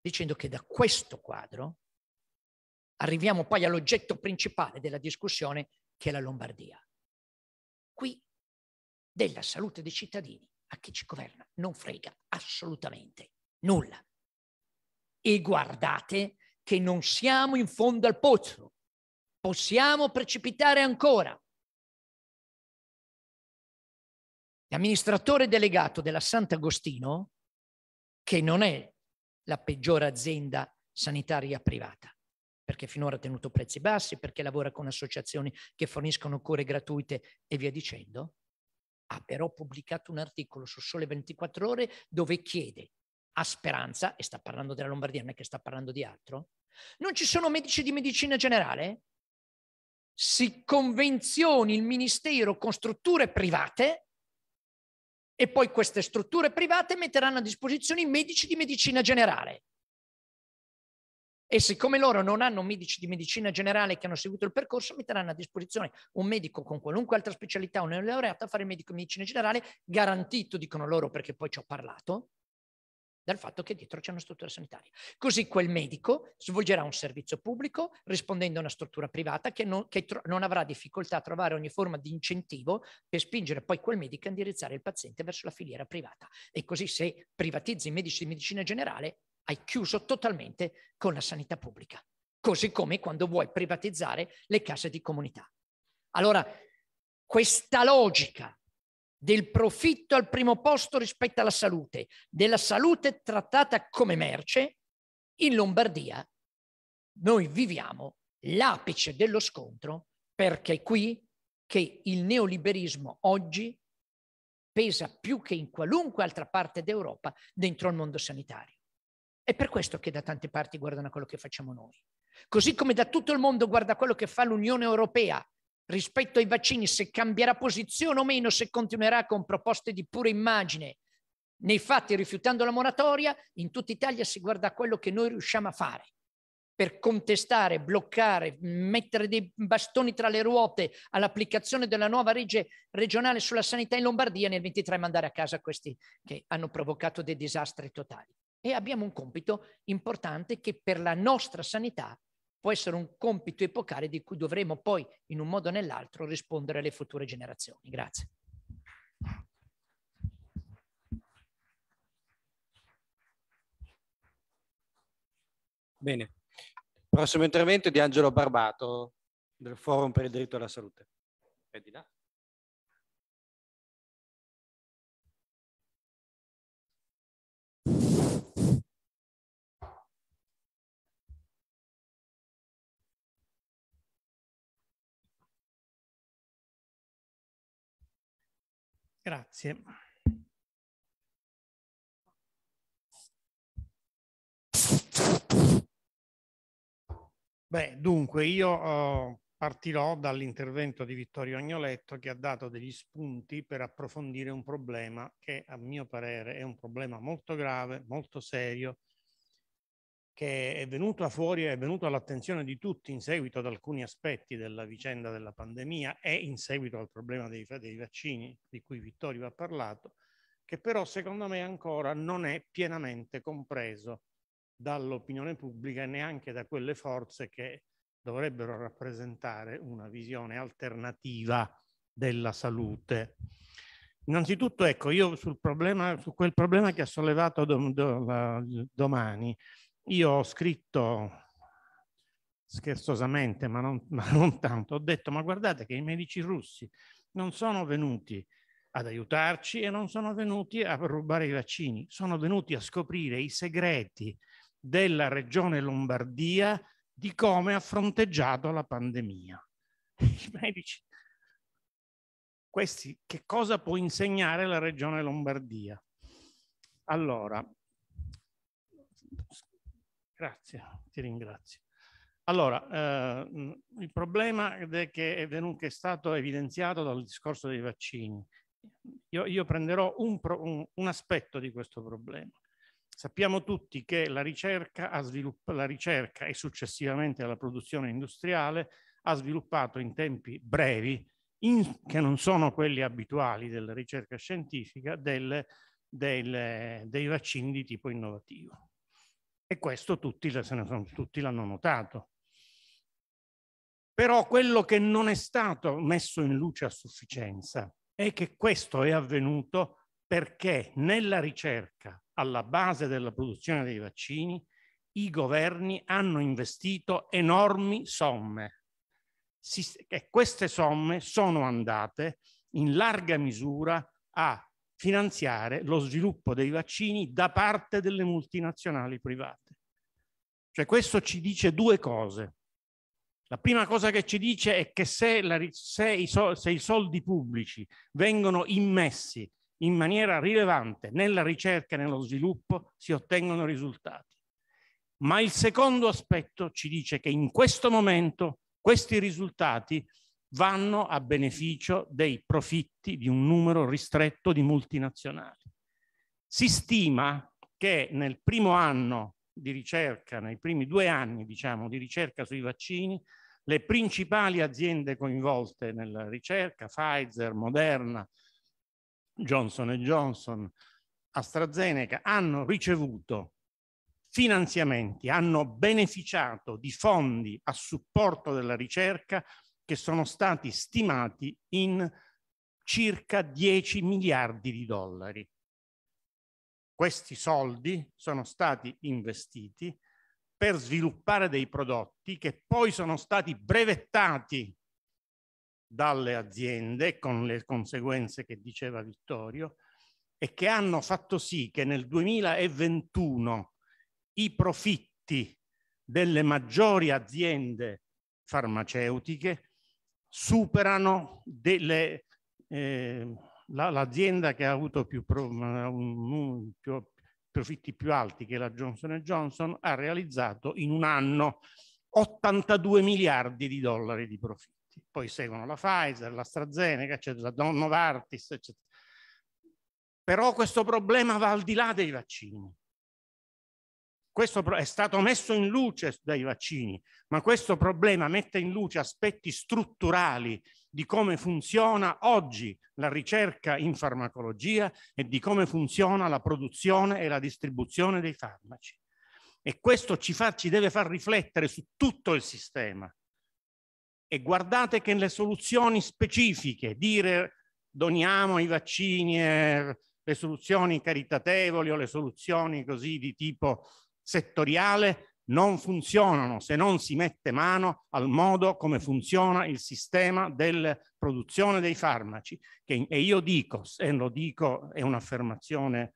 dicendo che da questo quadro arriviamo poi all'oggetto principale della discussione che è la Lombardia. Qui della salute dei cittadini a chi ci governa non frega assolutamente nulla. E guardate che non siamo in fondo al pozzo, possiamo precipitare ancora, L'amministratore delegato della Sant'Agostino, che non è la peggiore azienda sanitaria privata, perché finora ha tenuto prezzi bassi, perché lavora con associazioni che forniscono cure gratuite e via dicendo, ha però pubblicato un articolo su Sole 24 ore dove chiede a Speranza, e sta parlando della Lombardia, non è che sta parlando di altro, non ci sono medici di medicina generale? Si convenzioni il ministero con strutture private e poi queste strutture private metteranno a disposizione i medici di medicina generale. E siccome loro non hanno medici di medicina generale che hanno seguito il percorso, metteranno a disposizione un medico con qualunque altra specialità o neolaureato a fare il medico di medicina generale, garantito, dicono loro perché poi ci ho parlato, dal fatto che dietro c'è una struttura sanitaria. Così quel medico svolgerà un servizio pubblico rispondendo a una struttura privata che non, che tro- non avrà difficoltà a trovare ogni forma di incentivo per spingere poi quel medico a indirizzare il paziente verso la filiera privata. E così se privatizzi i medici di medicina generale hai chiuso totalmente con la sanità pubblica, così come quando vuoi privatizzare le case di comunità. Allora, questa logica del profitto al primo posto rispetto alla salute, della salute trattata come merce, in Lombardia noi viviamo l'apice dello scontro perché è qui che il neoliberismo oggi pesa più che in qualunque altra parte d'Europa dentro al mondo sanitario. È per questo che da tante parti guardano quello che facciamo noi. Così come da tutto il mondo guarda quello che fa l'Unione Europea rispetto ai vaccini, se cambierà posizione o meno, se continuerà con proposte di pura immagine. Nei fatti, rifiutando la moratoria, in tutta Italia si guarda a quello che noi riusciamo a fare per contestare, bloccare, mettere dei bastoni tra le ruote all'applicazione della nuova legge regionale sulla sanità in Lombardia nel 23 mandare a casa questi che hanno provocato dei disastri totali. E abbiamo un compito importante che per la nostra sanità può essere un compito epocale di cui dovremo poi, in un modo o nell'altro, rispondere alle future generazioni. Grazie. Bene. Prossimo intervento è di Angelo Barbato del Forum per il diritto alla salute. È di là. Grazie. Beh, dunque, io eh, partirò dall'intervento di Vittorio Agnoletto che ha dato degli spunti per approfondire un problema che a mio parere è un problema molto grave, molto serio che è venuta fuori, è venuto all'attenzione di tutti in seguito ad alcuni aspetti della vicenda della pandemia e in seguito al problema dei, dei vaccini di cui Vittorio ha parlato, che però secondo me ancora non è pienamente compreso dall'opinione pubblica e neanche da quelle forze che dovrebbero rappresentare una visione alternativa della salute. Innanzitutto, ecco, io sul problema, su quel problema che ha sollevato dom, do, domani, io ho scritto scherzosamente, ma non, ma non, tanto, ho detto ma guardate che i medici russi non sono venuti ad aiutarci e non sono venuti a rubare i vaccini, sono venuti a scoprire i segreti della regione Lombardia di come ha fronteggiato la pandemia. I medici, questi, che cosa può insegnare la regione Lombardia? Allora, Grazie, ti ringrazio. Allora, eh, il problema è che è, venuto, che è stato evidenziato dal discorso dei vaccini. Io, io prenderò un, pro, un, un, aspetto di questo problema. Sappiamo tutti che la ricerca, la ricerca e successivamente la produzione industriale ha sviluppato in tempi brevi, in, che non sono quelli abituali della ricerca scientifica, delle, delle, dei vaccini di tipo innovativo e questo tutti, tutti l'hanno notato. Però quello che non è stato messo in luce a sufficienza è che questo è avvenuto perché nella ricerca alla base della produzione dei vaccini i governi hanno investito enormi somme e queste somme sono andate in larga misura a finanziare lo sviluppo dei vaccini da parte delle multinazionali private. Cioè questo ci dice due cose. La prima cosa che ci dice è che se, la, se, i, se i soldi pubblici vengono immessi in maniera rilevante nella ricerca e nello sviluppo, si ottengono risultati. Ma il secondo aspetto ci dice che in questo momento questi risultati vanno a beneficio dei profitti di un numero ristretto di multinazionali. Si stima che nel primo anno di ricerca, nei primi due anni diciamo, di ricerca sui vaccini, le principali aziende coinvolte nella ricerca, Pfizer, Moderna, Johnson Johnson, AstraZeneca, hanno ricevuto finanziamenti, hanno beneficiato di fondi a supporto della ricerca che sono stati stimati in circa 10 miliardi di dollari questi soldi sono stati investiti per sviluppare dei prodotti che poi sono stati brevettati dalle aziende con le conseguenze che diceva Vittorio e che hanno fatto sì che nel 2021 i profitti delle maggiori aziende farmaceutiche superano delle, eh, l'azienda che ha avuto più, pro, un, più, profitti più alti che la Johnson Johnson ha realizzato in un anno 82 miliardi di dollari di profitti. Poi seguono la Pfizer, l'AstraZeneca, eccetera, la Novartis, eccetera. Però questo problema va al di là dei vaccini. Questo è stato messo in luce dai vaccini, ma questo problema mette in luce aspetti strutturali di come funziona oggi la ricerca in farmacologia e di come funziona la produzione e la distribuzione dei farmaci. E questo ci, fa, ci deve far riflettere su tutto il sistema. E guardate che le soluzioni specifiche, dire doniamo i vaccini, eh, le soluzioni caritatevoli o le soluzioni così di tipo settoriale, non funzionano se non si mette mano al modo come funziona il sistema della produzione dei farmaci. Che, e io dico, e lo dico, è un'affermazione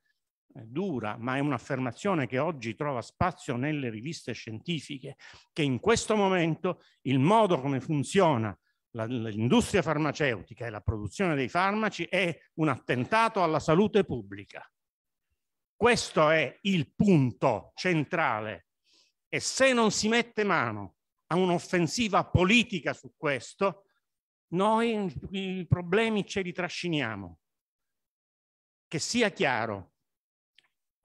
eh, dura, ma è un'affermazione che oggi trova spazio nelle riviste scientifiche, che in questo momento il modo come funziona l'industria farmaceutica e la produzione dei farmaci è un attentato alla salute pubblica. Questo è il punto centrale e se non si mette mano a un'offensiva politica su questo, noi i problemi ce li trasciniamo. Che sia chiaro,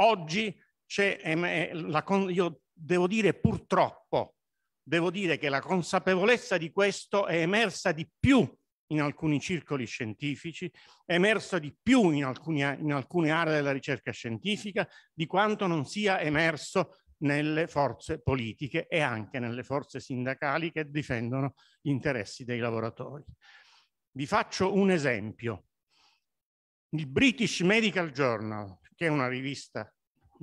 oggi c'è, ehm, eh, la, io devo dire purtroppo, devo dire che la consapevolezza di questo è emersa di più in alcuni circoli scientifici, è emersa di più in, alcuni, in alcune aree della ricerca scientifica di quanto non sia emerso nelle forze politiche e anche nelle forze sindacali che difendono gli interessi dei lavoratori. Vi faccio un esempio. Il British Medical Journal, che è una rivista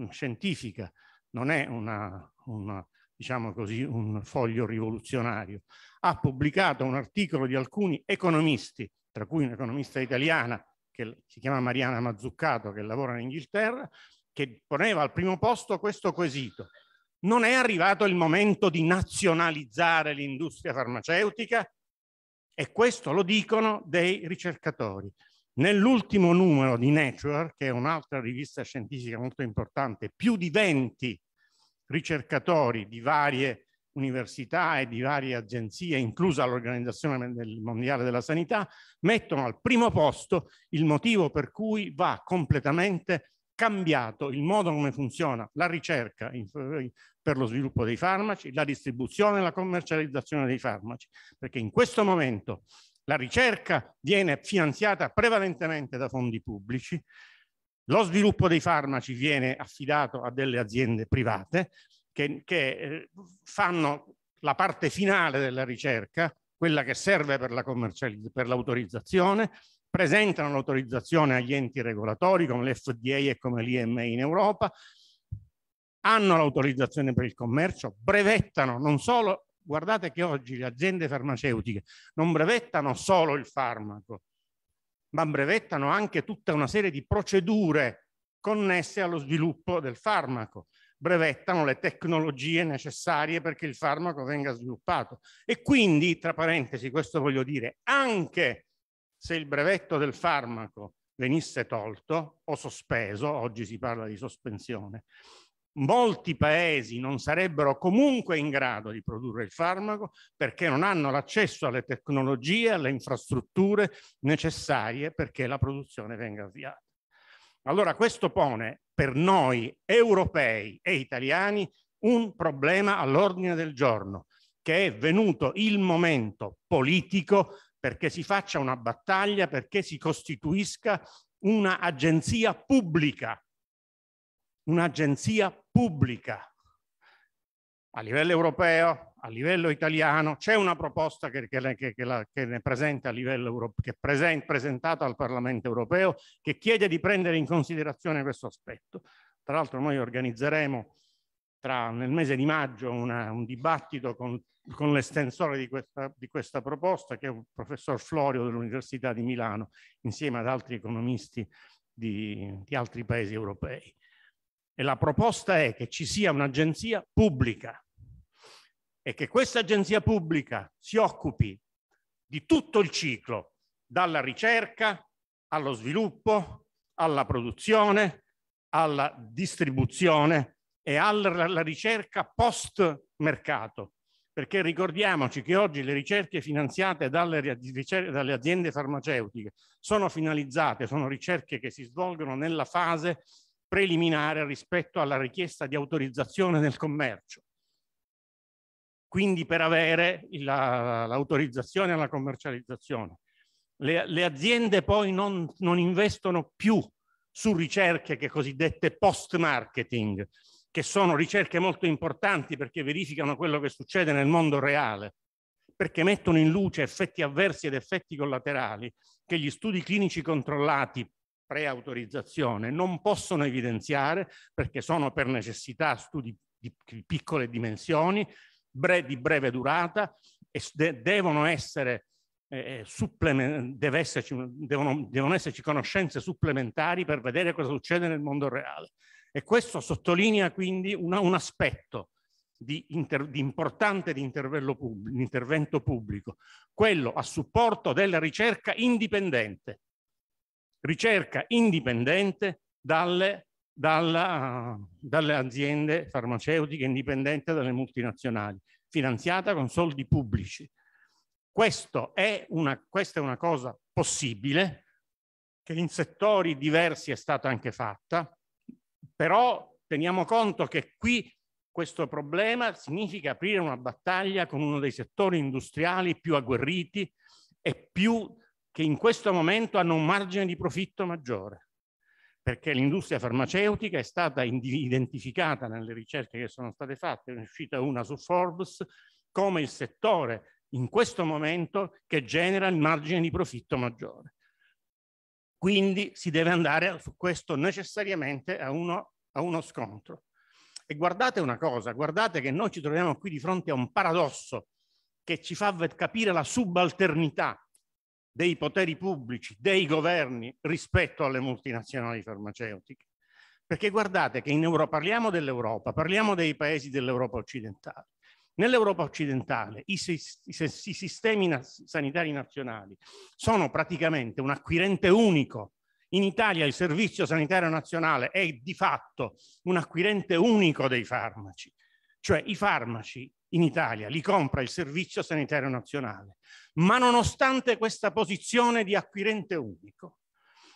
scientifica, non è una, una, diciamo così, un foglio rivoluzionario, ha pubblicato un articolo di alcuni economisti, tra cui un'economista italiana che si chiama Mariana Mazzuccato, che lavora in Inghilterra, che poneva al primo posto questo quesito. Non è arrivato il momento di nazionalizzare l'industria farmaceutica? E questo lo dicono dei ricercatori. Nell'ultimo numero di Nature, che è un'altra rivista scientifica molto importante, più di 20 ricercatori di varie università e di varie agenzie, inclusa l'Organizzazione Mondiale della Sanità, mettono al primo posto il motivo per cui va completamente cambiato il modo come funziona la ricerca eh, per lo sviluppo dei farmaci, la distribuzione e la commercializzazione dei farmaci, perché in questo momento la ricerca viene finanziata prevalentemente da fondi pubblici, lo sviluppo dei farmaci viene affidato a delle aziende private che, che eh, fanno la parte finale della ricerca, quella che serve per l'autorizzazione, la presentano l'autorizzazione agli enti regolatori come l'FDA e come l'IMA in Europa, hanno l'autorizzazione per il commercio, brevettano non solo, guardate che oggi le aziende farmaceutiche non brevettano solo il farmaco, ma brevettano anche tutta una serie di procedure connesse allo sviluppo del farmaco, brevettano le tecnologie necessarie perché il farmaco venga sviluppato. E quindi, tra parentesi, questo voglio dire, anche se il brevetto del farmaco venisse tolto o sospeso, oggi si parla di sospensione, molti paesi non sarebbero comunque in grado di produrre il farmaco perché non hanno l'accesso alle tecnologie, alle infrastrutture necessarie perché la produzione venga avviata. Allora questo pone per noi europei e italiani un problema all'ordine del giorno, che è venuto il momento politico perché si faccia una battaglia, perché si costituisca un'agenzia pubblica, un'agenzia pubblica a livello europeo, a livello italiano, c'è una proposta che, che, che, che la, ne presenta a livello europeo, che è presen, presentata al Parlamento europeo, che chiede di prendere in considerazione questo aspetto. Tra l'altro noi organizzeremo tra, nel mese di maggio una, un dibattito con, con l'estensore di questa, di questa proposta, che è un professor Florio dell'Università di Milano, insieme ad altri economisti di, di altri paesi europei. E la proposta è che ci sia un'agenzia pubblica e che questa agenzia pubblica si occupi di tutto il ciclo, dalla ricerca allo sviluppo, alla produzione, alla distribuzione e alla ricerca post-mercato, perché ricordiamoci che oggi le ricerche finanziate dalle, dalle, aziende farmaceutiche sono finalizzate, sono ricerche che si svolgono nella fase preliminare rispetto alla richiesta di autorizzazione nel commercio. Quindi per avere l'autorizzazione alla commercializzazione. Le, le aziende poi non, non investono più su ricerche che cosiddette post-marketing, che sono ricerche molto importanti perché verificano quello che succede nel mondo reale, perché mettono in luce effetti avversi ed effetti collaterali che gli studi clinici controllati pre-autorizzazione non possono evidenziare perché sono per necessità studi di piccole dimensioni, bre di breve durata e de devono essere eh, eh deve esserci, devono, devono esserci conoscenze supplementari per vedere cosa succede nel mondo reale. E questo sottolinea quindi una, un aspetto di, inter, di importante di pubblico, intervento pubblico, quello a supporto della ricerca indipendente, ricerca indipendente dalle, dalla, dalle aziende farmaceutiche, indipendente dalle multinazionali, finanziata con soldi pubblici. È una, questa è una cosa possibile, che in settori diversi è stata anche fatta, però teniamo conto che qui questo problema significa aprire una battaglia con uno dei settori industriali più agguerriti e più che in questo momento hanno un margine di profitto maggiore, perché l'industria farmaceutica è stata identificata nelle ricerche che sono state fatte, è uscita una su Forbes, come il settore in questo momento che genera il margine di profitto maggiore. Quindi si deve andare su questo necessariamente a uno, a uno scontro. E guardate una cosa, guardate che noi ci troviamo qui di fronte a un paradosso che ci fa capire la subalternità dei poteri pubblici, dei governi rispetto alle multinazionali farmaceutiche. Perché guardate che in Europa, parliamo dell'Europa, parliamo dei paesi dell'Europa occidentale. Nell'Europa occidentale i, i, i, sistemi na sanitari nazionali sono praticamente un acquirente unico. In Italia il Servizio Sanitario Nazionale è di fatto un acquirente unico dei farmaci, cioè i farmaci in Italia li compra il Servizio Sanitario Nazionale, ma nonostante questa posizione di acquirente unico,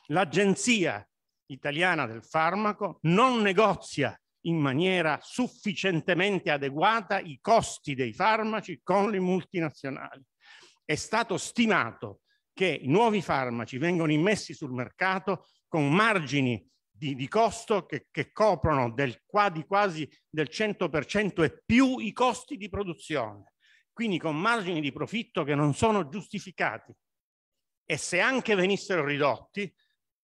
l'Agenzia italiana del farmaco non negozia in maniera sufficientemente adeguata i costi dei farmaci con le multinazionali. È stato stimato che i nuovi farmaci vengono immessi sul mercato con margini di, di costo che, che coprono del, quasi, quasi del 100% e più i costi di produzione, quindi con margini di profitto che non sono giustificati. E se anche venissero ridotti,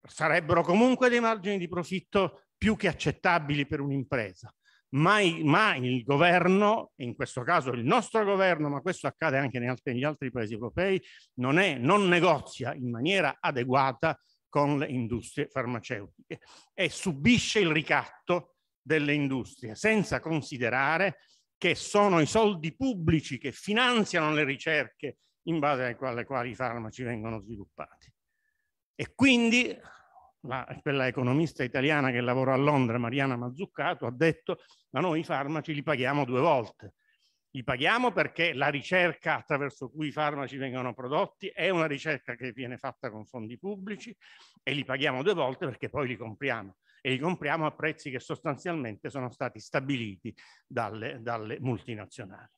sarebbero comunque dei margini di profitto più che accettabili per un'impresa. Mai, mai il governo, in questo caso il nostro governo, ma questo accade anche negli altri paesi europei, non, è, non negozia in maniera adeguata con le industrie farmaceutiche e subisce il ricatto delle industrie senza considerare che sono i soldi pubblici che finanziano le ricerche in base alle quali, alle quali i farmaci vengono sviluppati. E quindi la, quella economista italiana che lavora a Londra, Mariana Mazzuccato, ha detto ma noi i farmaci li paghiamo due volte. Li paghiamo perché la ricerca attraverso cui i farmaci vengono prodotti è una ricerca che viene fatta con fondi pubblici e li paghiamo due volte perché poi li compriamo e li compriamo a prezzi che sostanzialmente sono stati stabiliti dalle, dalle multinazionali.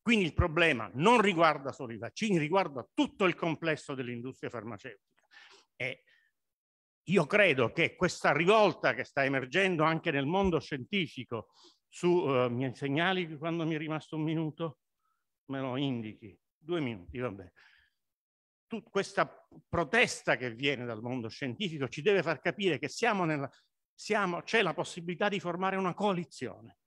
Quindi il problema non riguarda solo i vaccini, riguarda tutto il complesso dell'industria farmaceutica. E io credo che questa rivolta che sta emergendo anche nel mondo scientifico su, uh, mi segnali quando mi è rimasto un minuto? Me lo indichi, due minuti, va bene. Tut questa protesta che viene dal mondo scientifico ci deve far capire che c'è la possibilità di formare una coalizione,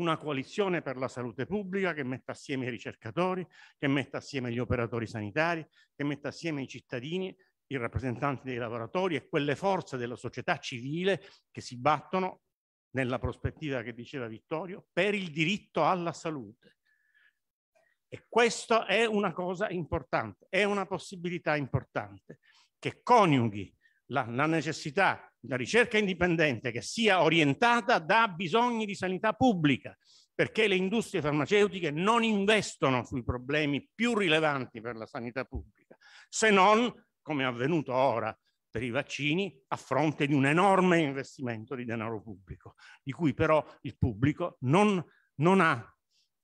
una coalizione per la salute pubblica che metta assieme i ricercatori, che metta assieme gli operatori sanitari, che metta assieme i cittadini, i rappresentanti dei lavoratori e quelle forze della società civile che si battono, nella prospettiva che diceva Vittorio, per il diritto alla salute. E questa è una cosa importante, è una possibilità importante che coniughi la, la necessità di ricerca indipendente che sia orientata da bisogni di sanità pubblica, perché le industrie farmaceutiche non investono sui problemi più rilevanti per la sanità pubblica, se non come è avvenuto ora per i vaccini, a fronte di un enorme investimento di denaro pubblico, di cui però il pubblico non, non, ha,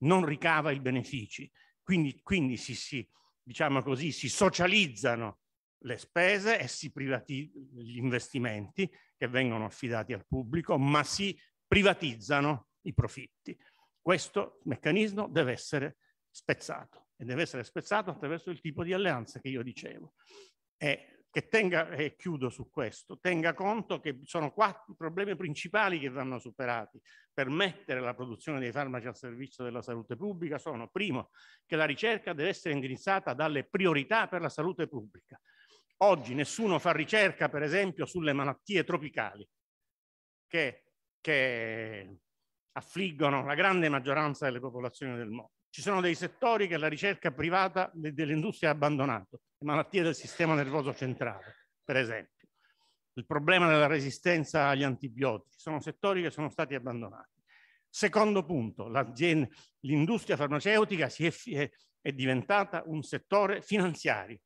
non ricava i benefici. Quindi, quindi si, si, diciamo così, si socializzano le spese e si privatizzano gli investimenti che vengono affidati al pubblico, ma si privatizzano i profitti. Questo meccanismo deve essere spezzato e deve essere spezzato attraverso il tipo di alleanze che io dicevo è eh, che tenga, e eh, chiudo su questo, tenga conto che sono quattro problemi principali che vanno superati per mettere la produzione dei farmaci al servizio della salute pubblica sono, primo, che la ricerca deve essere indirizzata dalle priorità per la salute pubblica. Oggi nessuno fa ricerca, per esempio, sulle malattie tropicali che, che affliggono la grande maggioranza delle popolazioni del mondo. Ci sono dei settori che la ricerca privata dell'industria ha abbandonato, le malattie del sistema nervoso centrale, per esempio, il problema della resistenza agli antibiotici, sono settori che sono stati abbandonati. Secondo punto, l'industria farmaceutica è, è diventata un settore finanziario.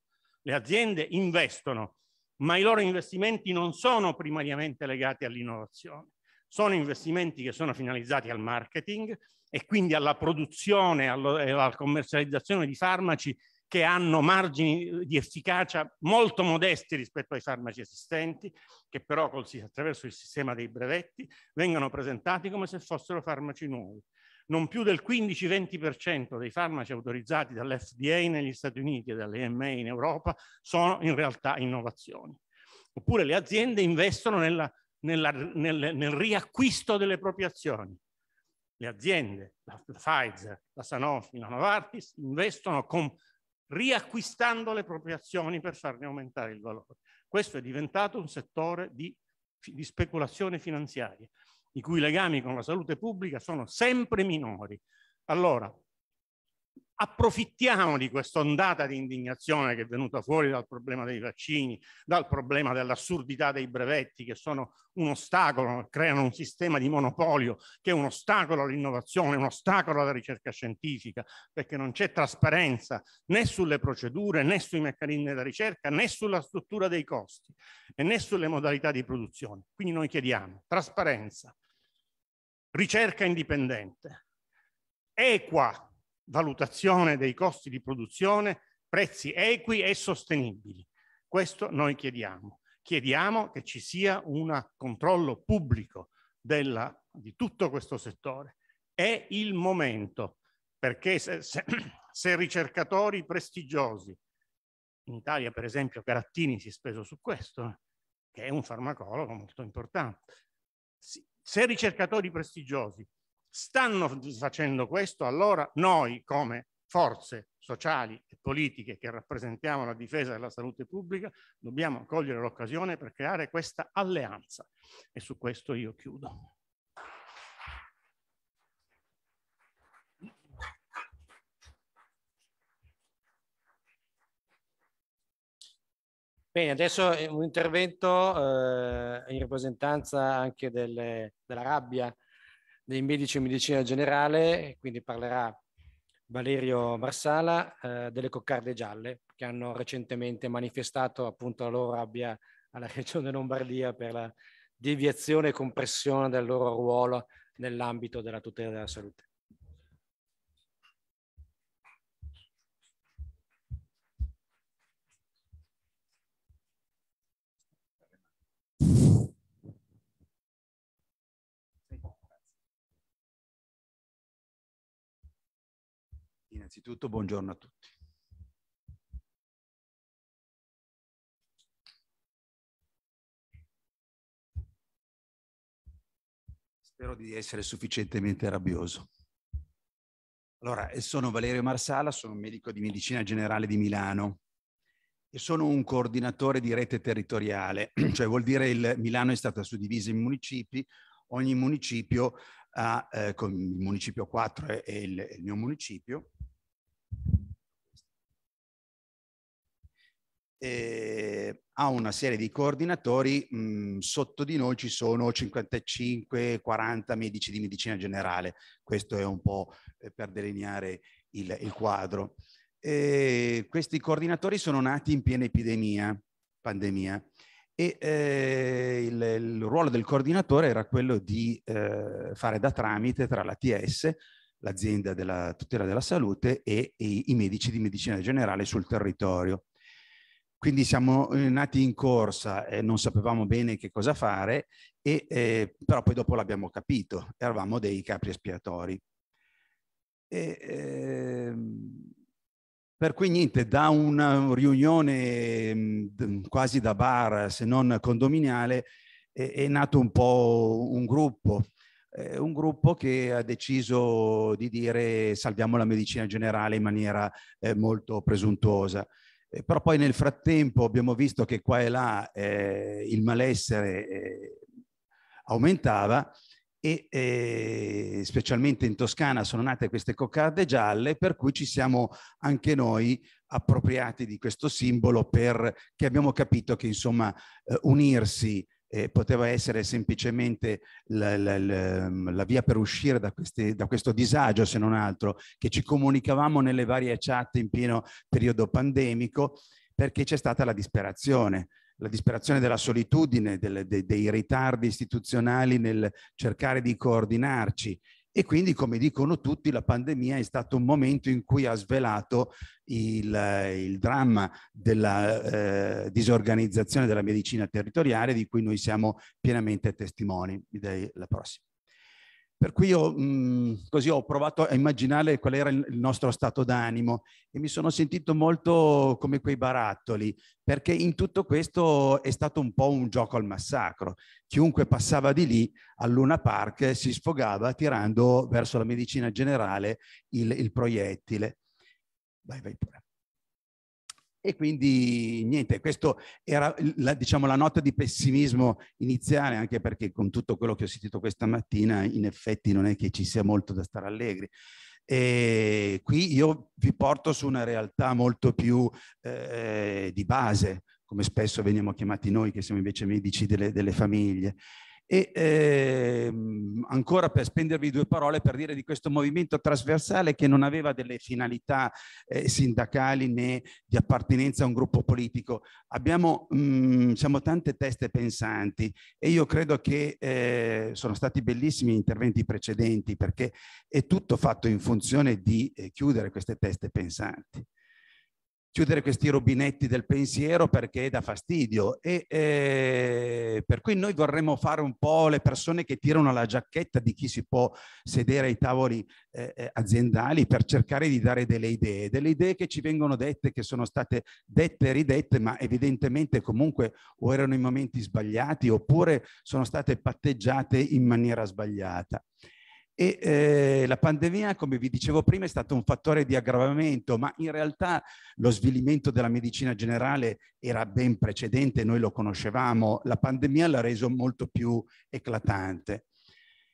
Le aziende investono, ma i loro investimenti non sono primariamente legati all'innovazione, sono investimenti che sono finalizzati al marketing, e quindi alla produzione e alla commercializzazione di farmaci che hanno margini di efficacia molto modesti rispetto ai farmaci esistenti, che però attraverso il sistema dei brevetti vengono presentati come se fossero farmaci nuovi. Non più del 15-20% dei farmaci autorizzati dall'FDA negli Stati Uniti e dall'EMA in Europa sono in realtà innovazioni. Oppure le aziende investono nella, nella, nel, nel riacquisto delle proprie azioni le aziende, la, la Pfizer, la Sanofi, la Novartis, investono con, riacquistando le proprie azioni per farne aumentare il valore. Questo è diventato un settore di, di speculazione finanziaria, i cui legami con la salute pubblica sono sempre minori. Allora, approfittiamo di questa ondata di indignazione che è venuta fuori dal problema dei vaccini, dal problema dell'assurdità dei brevetti che sono un ostacolo, creano un sistema di monopolio che è un ostacolo all'innovazione, un ostacolo alla ricerca scientifica, perché non c'è trasparenza né sulle procedure, né sui meccanismi della ricerca, né sulla struttura dei costi e né sulle modalità di produzione. Quindi noi chiediamo trasparenza, ricerca indipendente, equa valutazione dei costi di produzione, prezzi equi e sostenibili. Questo noi chiediamo. Chiediamo che ci sia un controllo pubblico della, di tutto questo settore. È il momento, perché se, se, se ricercatori prestigiosi, in Italia per esempio Carattini si è speso su questo, eh, che è un farmacologo molto importante, se ricercatori prestigiosi stanno facendo questo, allora noi come forze sociali e politiche che rappresentiamo la difesa della salute pubblica dobbiamo cogliere l'occasione per creare questa alleanza. E su questo io chiudo. Bene, adesso eh, un intervento eh, in rappresentanza anche delle, della rabbia dei medici in medicina generale, quindi parlerà Valerio Marsala eh, delle coccarde gialle che hanno recentemente manifestato appunto la loro rabbia alla regione Lombardia per la deviazione e compressione del loro ruolo nell'ambito della tutela della salute. Innanzitutto buongiorno a tutti. Spero di essere sufficientemente rabbioso. Allora, eh, sono Valerio Marsala, sono medico di medicina generale di Milano e sono un coordinatore di rete territoriale, cioè vuol dire il Milano è stata suddivisa in municipi, ogni municipio ha, eh, con il municipio 4 è il, è il mio municipio, eh, ha una serie di coordinatori, mh, sotto di noi ci sono 55-40 medici di medicina generale, questo è un po' eh, per delineare il, il quadro. Eh, questi coordinatori sono nati in piena epidemia, pandemia, e eh, il, il, ruolo del coordinatore era quello di eh, fare da tramite tra l'ATS, l'azienda della tutela della salute, e, e, i medici di medicina generale sul territorio. Quindi siamo eh, nati in corsa e non sapevamo bene che cosa fare, e, eh, però poi dopo l'abbiamo capito, eravamo dei capri espiatori. E, eh, per cui niente, da una riunione mh, mm, quasi da bar, se non condominiale, è, è nato un po' un gruppo, eh, un gruppo che ha deciso di dire salviamo la medicina generale in maniera eh, molto presuntuosa. Eh, però poi nel frattempo abbiamo visto che qua e là eh, il malessere eh, aumentava e eh, specialmente in Toscana sono nate queste coccarde gialle per cui ci siamo anche noi appropriati di questo simbolo perché abbiamo capito che insomma eh, unirsi eh, poteva essere semplicemente la, la, la, ehm, la via per uscire da, questi, da, questo disagio, se non altro, che ci comunicavamo nelle varie chat in pieno periodo pandemico, perché c'è stata la disperazione, la disperazione della solitudine, del, de, dei ritardi istituzionali nel cercare di coordinarci e quindi, come dicono tutti, la pandemia è stato un momento in cui ha svelato il, il dramma della eh, disorganizzazione della medicina territoriale, di cui noi siamo pienamente testimoni. Vi dai la prossima. Per cui io mh, mhmm, così ho provato a immaginare qual era il nostro stato d'animo e mi sono sentito molto come quei barattoli, perché in tutto questo è stato un po' un gioco al massacro. Chiunque passava di lì al Luna Park si sfogava tirando verso la medicina generale il, il proiettile. Vai, vai pure. E quindi niente, questa era la, diciamo, la nota di pessimismo iniziale, anche perché con tutto quello che ho sentito questa mattina, in effetti non è che ci sia molto da stare allegri. E qui io vi porto su una realtà molto più eh, di base, come spesso veniamo chiamati noi che siamo invece medici delle, delle famiglie. E ehm, ancora per spendervi due parole per dire di questo movimento trasversale che non aveva delle finalità eh, sindacali né di appartenenza a un gruppo politico. Abbiamo mh, mm, siamo tante teste pensanti e io credo che eh, sono stati bellissimi gli interventi precedenti perché è tutto fatto in funzione di eh, chiudere queste teste pensanti chiudere questi rubinetti del pensiero perché dà fastidio e eh, per cui noi vorremmo fare un po' le persone che tirano la giacchetta di chi si può sedere ai tavoli eh, eh aziendali per cercare di dare delle idee, delle idee che ci vengono dette, che sono state dette e ridette, ma evidentemente comunque o erano i momenti sbagliati oppure sono state patteggiate in maniera sbagliata. E eh, la pandemia, come vi dicevo prima, è stato un fattore di aggravamento, ma in realtà lo svilimento della medicina generale era ben precedente, noi lo conoscevamo, la pandemia l'ha reso molto più eclatante.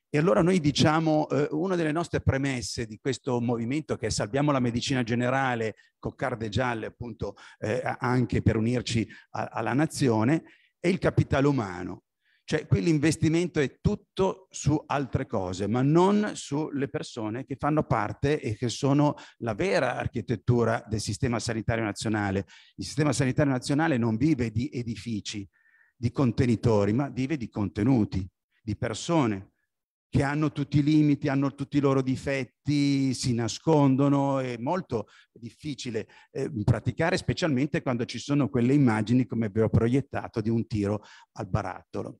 E allora noi diciamo, eh, una delle nostre premesse di questo movimento che è Salviamo la medicina generale, coccarde gialle appunto eh, anche per unirci a, alla nazione, è il capitale umano. Cioè qui l'investimento è tutto su altre cose, ma non sulle persone che fanno parte e che sono la vera architettura del sistema sanitario nazionale. Il sistema sanitario nazionale non vive di edifici, di contenitori, ma vive di contenuti, di persone che hanno tutti i limiti, hanno tutti i loro difetti, si nascondono, è molto difficile eh, praticare, specialmente quando ci sono quelle immagini, come vi ho proiettato, di un tiro al barattolo.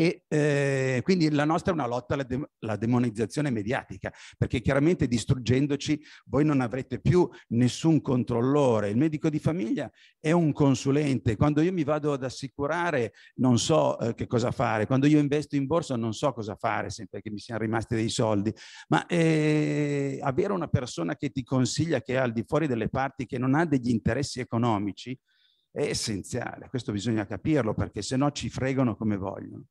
E eh, quindi la nostra è una lotta alla, de- alla, demonizzazione mediatica, perché chiaramente distruggendoci voi non avrete più nessun controllore. Il medico di famiglia è un consulente. Quando io mi vado ad assicurare non so eh, che cosa fare, quando io investo in borsa non so cosa fare, sempre che mi siano rimasti dei soldi. Ma eh, avere una persona che ti consiglia che è al di fuori delle parti, che non ha degli interessi economici, è essenziale. Questo bisogna capirlo perché se no ci fregano come vogliono.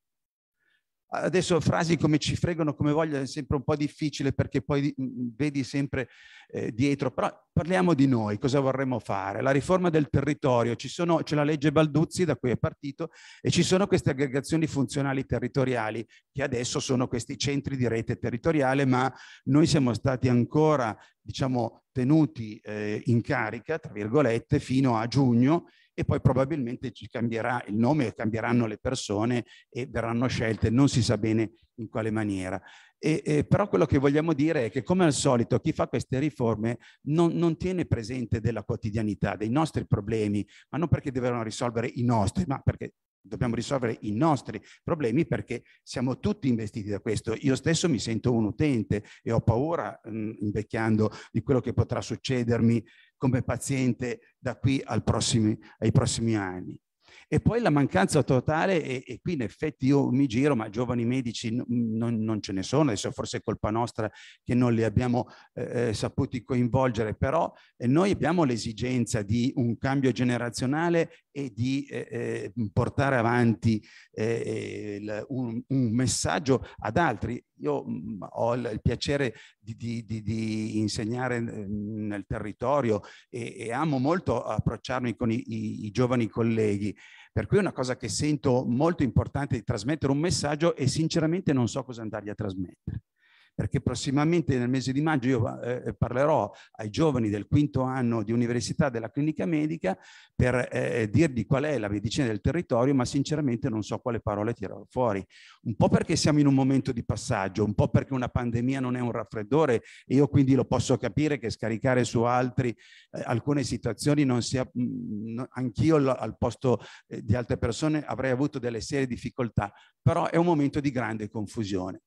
Adesso frasi come ci fregano come vogliono è sempre un po' difficile perché poi vedi sempre eh, dietro, però parliamo di noi, cosa vorremmo fare? La riforma del territorio, c'è la legge Balduzzi da cui è partito e ci sono queste aggregazioni funzionali territoriali che adesso sono questi centri di rete territoriale, ma noi siamo stati ancora diciamo, tenuti eh, in carica, tra virgolette, fino a giugno e poi probabilmente ci cambierà il nome, e cambieranno le persone e verranno scelte, non si sa bene in quale maniera. E, e, però quello che vogliamo dire è che come al solito chi fa queste riforme non, non, tiene presente della quotidianità, dei nostri problemi, ma non perché devono risolvere i nostri, ma perché Dobbiamo risolvere i nostri problemi perché siamo tutti investiti da questo. Io stesso mi sento un utente e ho paura, mh, mm, invecchiando, di quello che potrà succedermi come paziente da qui prossimi, ai prossimi anni. E poi la mancanza totale, e, e qui in effetti io mi giro, ma giovani medici non, non, ce ne sono, adesso forse è colpa nostra che non li abbiamo eh, eh saputi coinvolgere, però eh, noi abbiamo l'esigenza di un cambio generazionale e di eh, eh portare avanti eh, il, un, un messaggio ad altri io mh, ho il, il piacere di, di, di, di insegnare nel territorio e, e, amo molto approcciarmi con i, i, i giovani colleghi. Per cui è una cosa che sento molto importante di trasmettere un messaggio e sinceramente non so cosa andargli a trasmettere perché prossimamente nel mese di maggio io eh, eh, parlerò ai giovani del quinto anno di università della clinica medica per eh, eh dirgli qual è la medicina del territorio, ma sinceramente non so quale parole tirare fuori. Un po' perché siamo in un momento di passaggio, un po' perché una pandemia non è un raffreddore e io quindi lo posso capire che scaricare su altri eh, alcune situazioni non sia... Mm, anch'io al posto eh, di altre persone avrei avuto delle serie difficoltà, però è un momento di grande confusione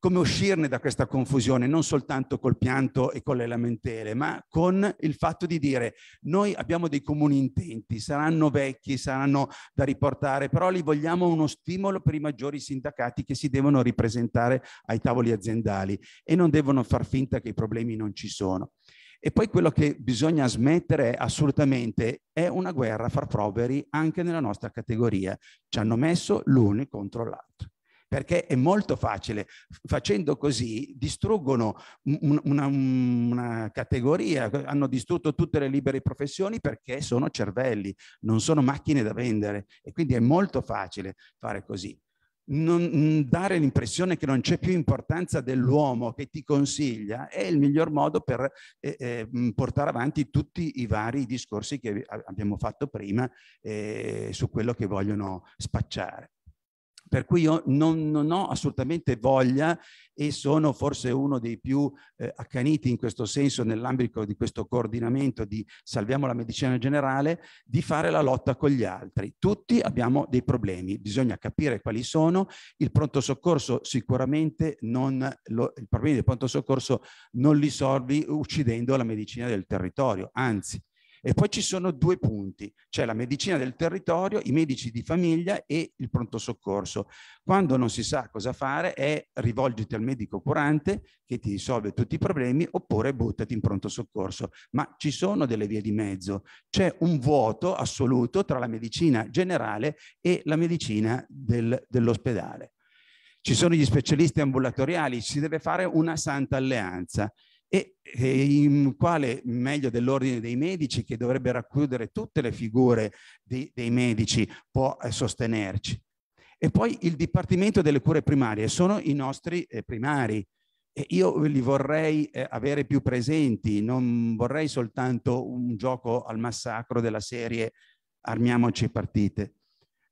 come uscirne da questa confusione, non soltanto col pianto e con le lamentele, ma con il fatto di dire noi abbiamo dei comuni intenti, saranno vecchi, saranno da riportare, però li vogliamo uno stimolo per i maggiori sindacati che si devono ripresentare ai tavoli aziendali e non devono far finta che i problemi non ci sono. E poi quello che bisogna smettere assolutamente è una guerra a far proveri anche nella nostra categoria. Ci hanno messo l'uno contro l'altro perché è molto facile. Facendo così distruggono una, una categoria, hanno distrutto tutte le libere professioni perché sono cervelli, non sono macchine da vendere e quindi è molto facile fare così non mm, dare l'impressione che non c'è più importanza dell'uomo che ti consiglia è il miglior modo per eh, eh, mm, portare avanti tutti i vari discorsi che abbiamo fatto prima eh, su quello che vogliono spacciare per cui io non, non ho assolutamente voglia e sono forse uno dei più eh, accaniti in questo senso nell'ambito di questo coordinamento di salviamo la medicina generale, di fare la lotta con gli altri. Tutti abbiamo dei problemi, bisogna capire quali sono, il pronto soccorso sicuramente non, lo, i problemi del pronto soccorso non li solvi uccidendo la medicina del territorio, anzi e poi ci sono due punti, cioè la medicina del territorio, i medici di famiglia e il pronto soccorso. Quando non si sa cosa fare è rivolgiti al medico curante che ti risolve tutti i problemi oppure buttati in pronto soccorso. Ma ci sono delle vie di mezzo, c'è un vuoto assoluto tra la medicina generale e la medicina del, dell'ospedale. Ci sono gli specialisti ambulatoriali, si deve fare una santa alleanza e, e in quale meglio dell'ordine dei medici che dovrebbe racchiudere tutte le figure di, dei medici può eh, sostenerci. E poi il Dipartimento delle cure primarie sono i nostri eh, primari. E io li vorrei eh, avere più presenti, non vorrei soltanto un gioco al massacro della serie armiamoci partite.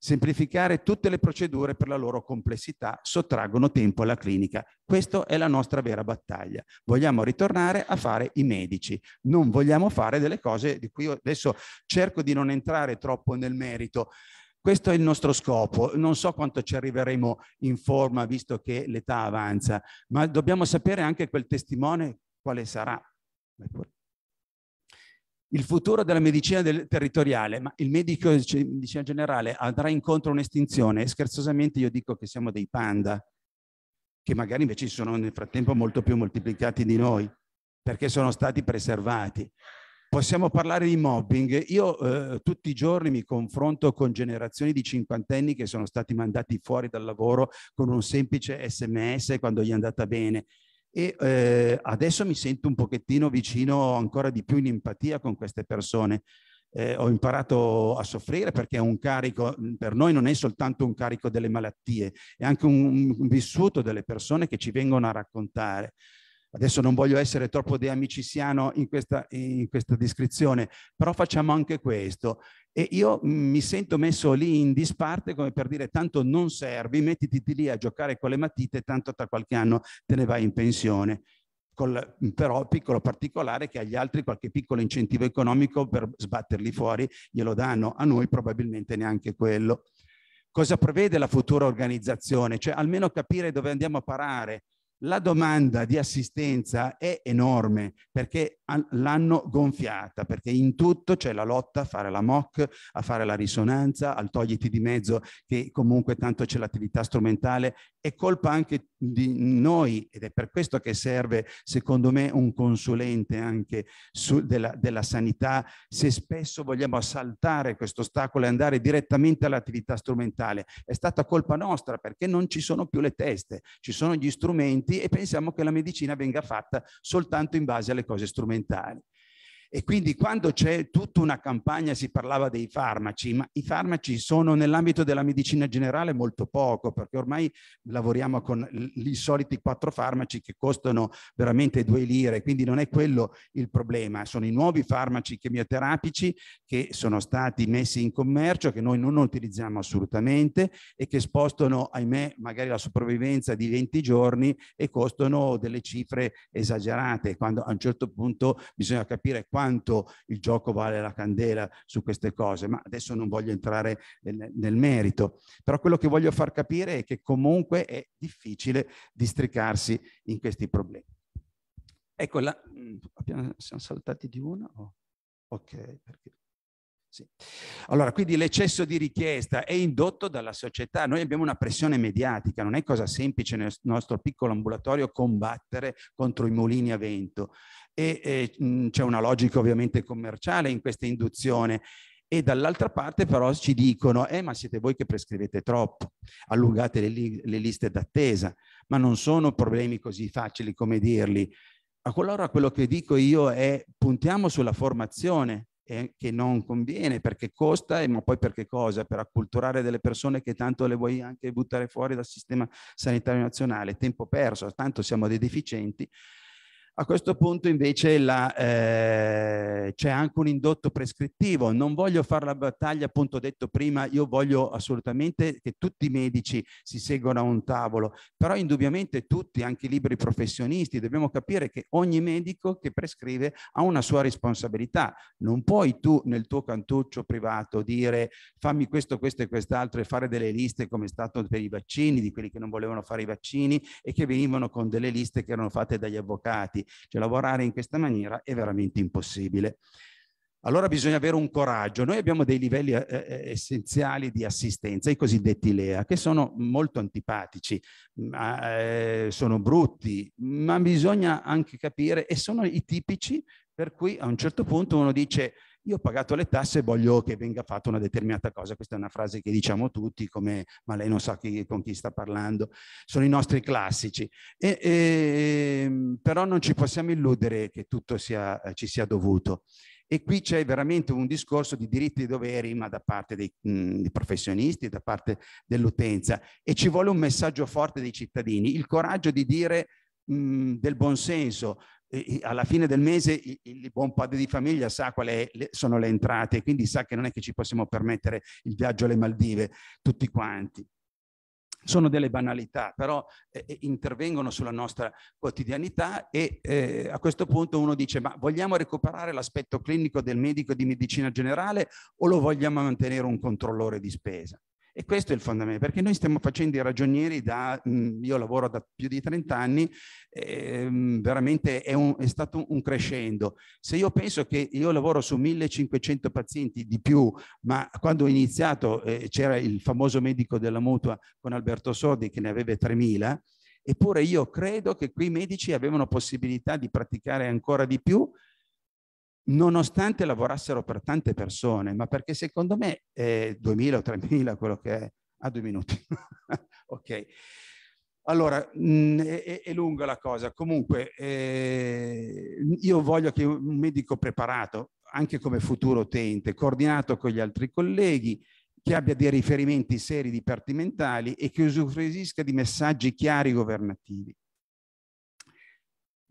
Semplificare tutte le procedure per la loro complessità sottraggono tempo alla clinica. Questa è la nostra vera battaglia. Vogliamo ritornare a fare i medici, non vogliamo fare delle cose di cui io adesso cerco di non entrare troppo nel merito. Questo è il nostro scopo. Non so quanto ci arriveremo in forma visto che l'età avanza, ma dobbiamo sapere anche quel testimone quale sarà. Ecco il futuro della medicina del territoriale, ma il medico di medicina generale andrà incontro a un'estinzione. Scherzosamente io dico che siamo dei panda, che magari invece sono nel frattempo molto più moltiplicati di noi, perché sono stati preservati. Possiamo parlare di mobbing. Io eh, tutti i giorni mi confronto con generazioni di cinquantenni che sono stati mandati fuori dal lavoro con un semplice sms quando gli è andata bene e eh, adesso mi sento un pochettino vicino ancora di più in empatia con queste persone. Eh, ho imparato a soffrire perché è un carico, mm, per noi non è soltanto un carico delle malattie, è anche un, un vissuto delle persone che ci vengono a raccontare. Adesso non voglio essere troppo deamicissiano in questa, in questa descrizione, però facciamo anche questo. E io mi sento messo lì in disparte come per dire tanto non servi, mettiti di lì a giocare con le matite, tanto tra qualche anno te ne vai in pensione. Col, però piccolo particolare che agli altri qualche piccolo incentivo economico per sbatterli fuori glielo danno, a noi probabilmente neanche quello. Cosa prevede la futura organizzazione? Cioè almeno capire dove andiamo a parare, la domanda di assistenza è enorme perché l'hanno gonfiata perché in tutto c'è la lotta a fare la mock, a fare la risonanza, al togliti di mezzo che comunque tanto c'è l'attività strumentale, è colpa anche di noi ed è per questo che serve secondo me un consulente anche della, della, sanità se spesso vogliamo saltare questo ostacolo e andare direttamente all'attività strumentale. È stata colpa nostra perché non ci sono più le teste, ci sono gli strumenti e pensiamo che la medicina venga fatta soltanto in base alle cose strumentali fondamentali. E quindi quando c'è tutta una campagna si parlava dei farmaci, ma i farmaci sono nell'ambito della medicina generale molto poco, perché ormai lavoriamo con i soliti quattro farmaci che costano veramente due lire, quindi non è quello il problema, sono i nuovi farmaci chemioterapici che sono stati messi in commercio, che noi non utilizziamo assolutamente e che spostano, ahimè, magari la sopravvivenza di 20 giorni e costano delle cifre esagerate, quando a un certo punto bisogna capire quanto quanto il gioco vale la candela su queste cose, ma adesso non voglio entrare eh, nel, nel merito. Però quello che voglio far capire è che comunque è difficile districarsi in questi problemi. Ecco, la, mm, abbiamo, siamo saltati di uno? Oh, ok, perché... Sì. Allora, quindi l'eccesso di richiesta è indotto dalla società. Noi abbiamo una pressione mediatica, non è cosa semplice nel nostro piccolo ambulatorio combattere contro i mulini a vento e, e mm, c'è una logica ovviamente commerciale in questa induzione e dall'altra parte però ci dicono eh ma siete voi che prescrivete troppo, allungate le, li le liste d'attesa, ma non sono problemi così facili come dirli. Allora quello che dico io è puntiamo sulla formazione, eh, che non conviene perché costa, eh, ma poi perché cosa? Per acculturare delle persone che tanto le vuoi anche buttare fuori dal sistema sanitario nazionale, tempo perso, tanto siamo dei deficienti a questo punto invece la, eh, c'è anche un indotto prescrittivo, non voglio fare la battaglia, appunto detto prima, io voglio assolutamente che tutti i medici si seguano a un tavolo, però indubbiamente tutti, anche i liberi professionisti, dobbiamo capire che ogni medico che prescrive ha una sua responsabilità, non puoi tu nel tuo cantuccio privato dire fammi questo, questo e quest'altro e fare delle liste come è stato per i vaccini, di quelli che non volevano fare i vaccini e che venivano con delle liste che erano fatte dagli avvocati cioè lavorare in questa maniera è veramente impossibile. Allora bisogna avere un coraggio. Noi abbiamo dei livelli eh, eh, eh essenziali di assistenza, i cosiddetti LEA, che sono molto antipatici, ma, mm, eh, sono brutti, ma bisogna anche capire, e sono i tipici per cui a un certo punto uno dice io ho pagato le tasse e voglio che venga fatta una determinata cosa. Questa è una frase che diciamo tutti, come, ma lei non sa chi, con chi sta parlando. Sono i nostri classici. E, e, ehm, però non ci possiamo illudere che tutto sia, eh, ci sia dovuto. E qui c'è veramente un discorso di diritti e doveri, ma da parte dei, mh, dei professionisti, da parte dell'utenza. E ci vuole un messaggio forte dei cittadini, il coraggio di dire mh, del buonsenso, alla fine del mese il, buon padre di famiglia sa quali sono le entrate, quindi sa che non è che ci possiamo permettere il viaggio alle Maldive tutti quanti. Sono delle banalità, però eh, eh, intervengono sulla nostra quotidianità e eh, a questo punto uno dice ma vogliamo recuperare l'aspetto clinico del medico di medicina generale o lo vogliamo mantenere un controllore di spesa? E questo è il fondamento, perché noi stiamo facendo i ragionieri da, mhmm, io lavoro da più di 30 anni, ehm, veramente è, un, è, stato un crescendo. Se io penso che io lavoro su 1500 pazienti di più, ma quando ho iniziato eh, c'era il famoso medico della mutua con Alberto Sordi che ne aveva 3000, eppure io credo che quei medici avevano possibilità di praticare ancora di più nonostante lavorassero per tante persone, ma perché secondo me è eh, 2000 o 3000 quello che è a due minuti. ok. Allora, mh, mm, è, è, lunga la cosa. Comunque, eh, io voglio che un medico preparato, anche come futuro utente, coordinato con gli altri colleghi, che abbia dei riferimenti seri dipartimentali e che usufruisca di messaggi chiari governativi.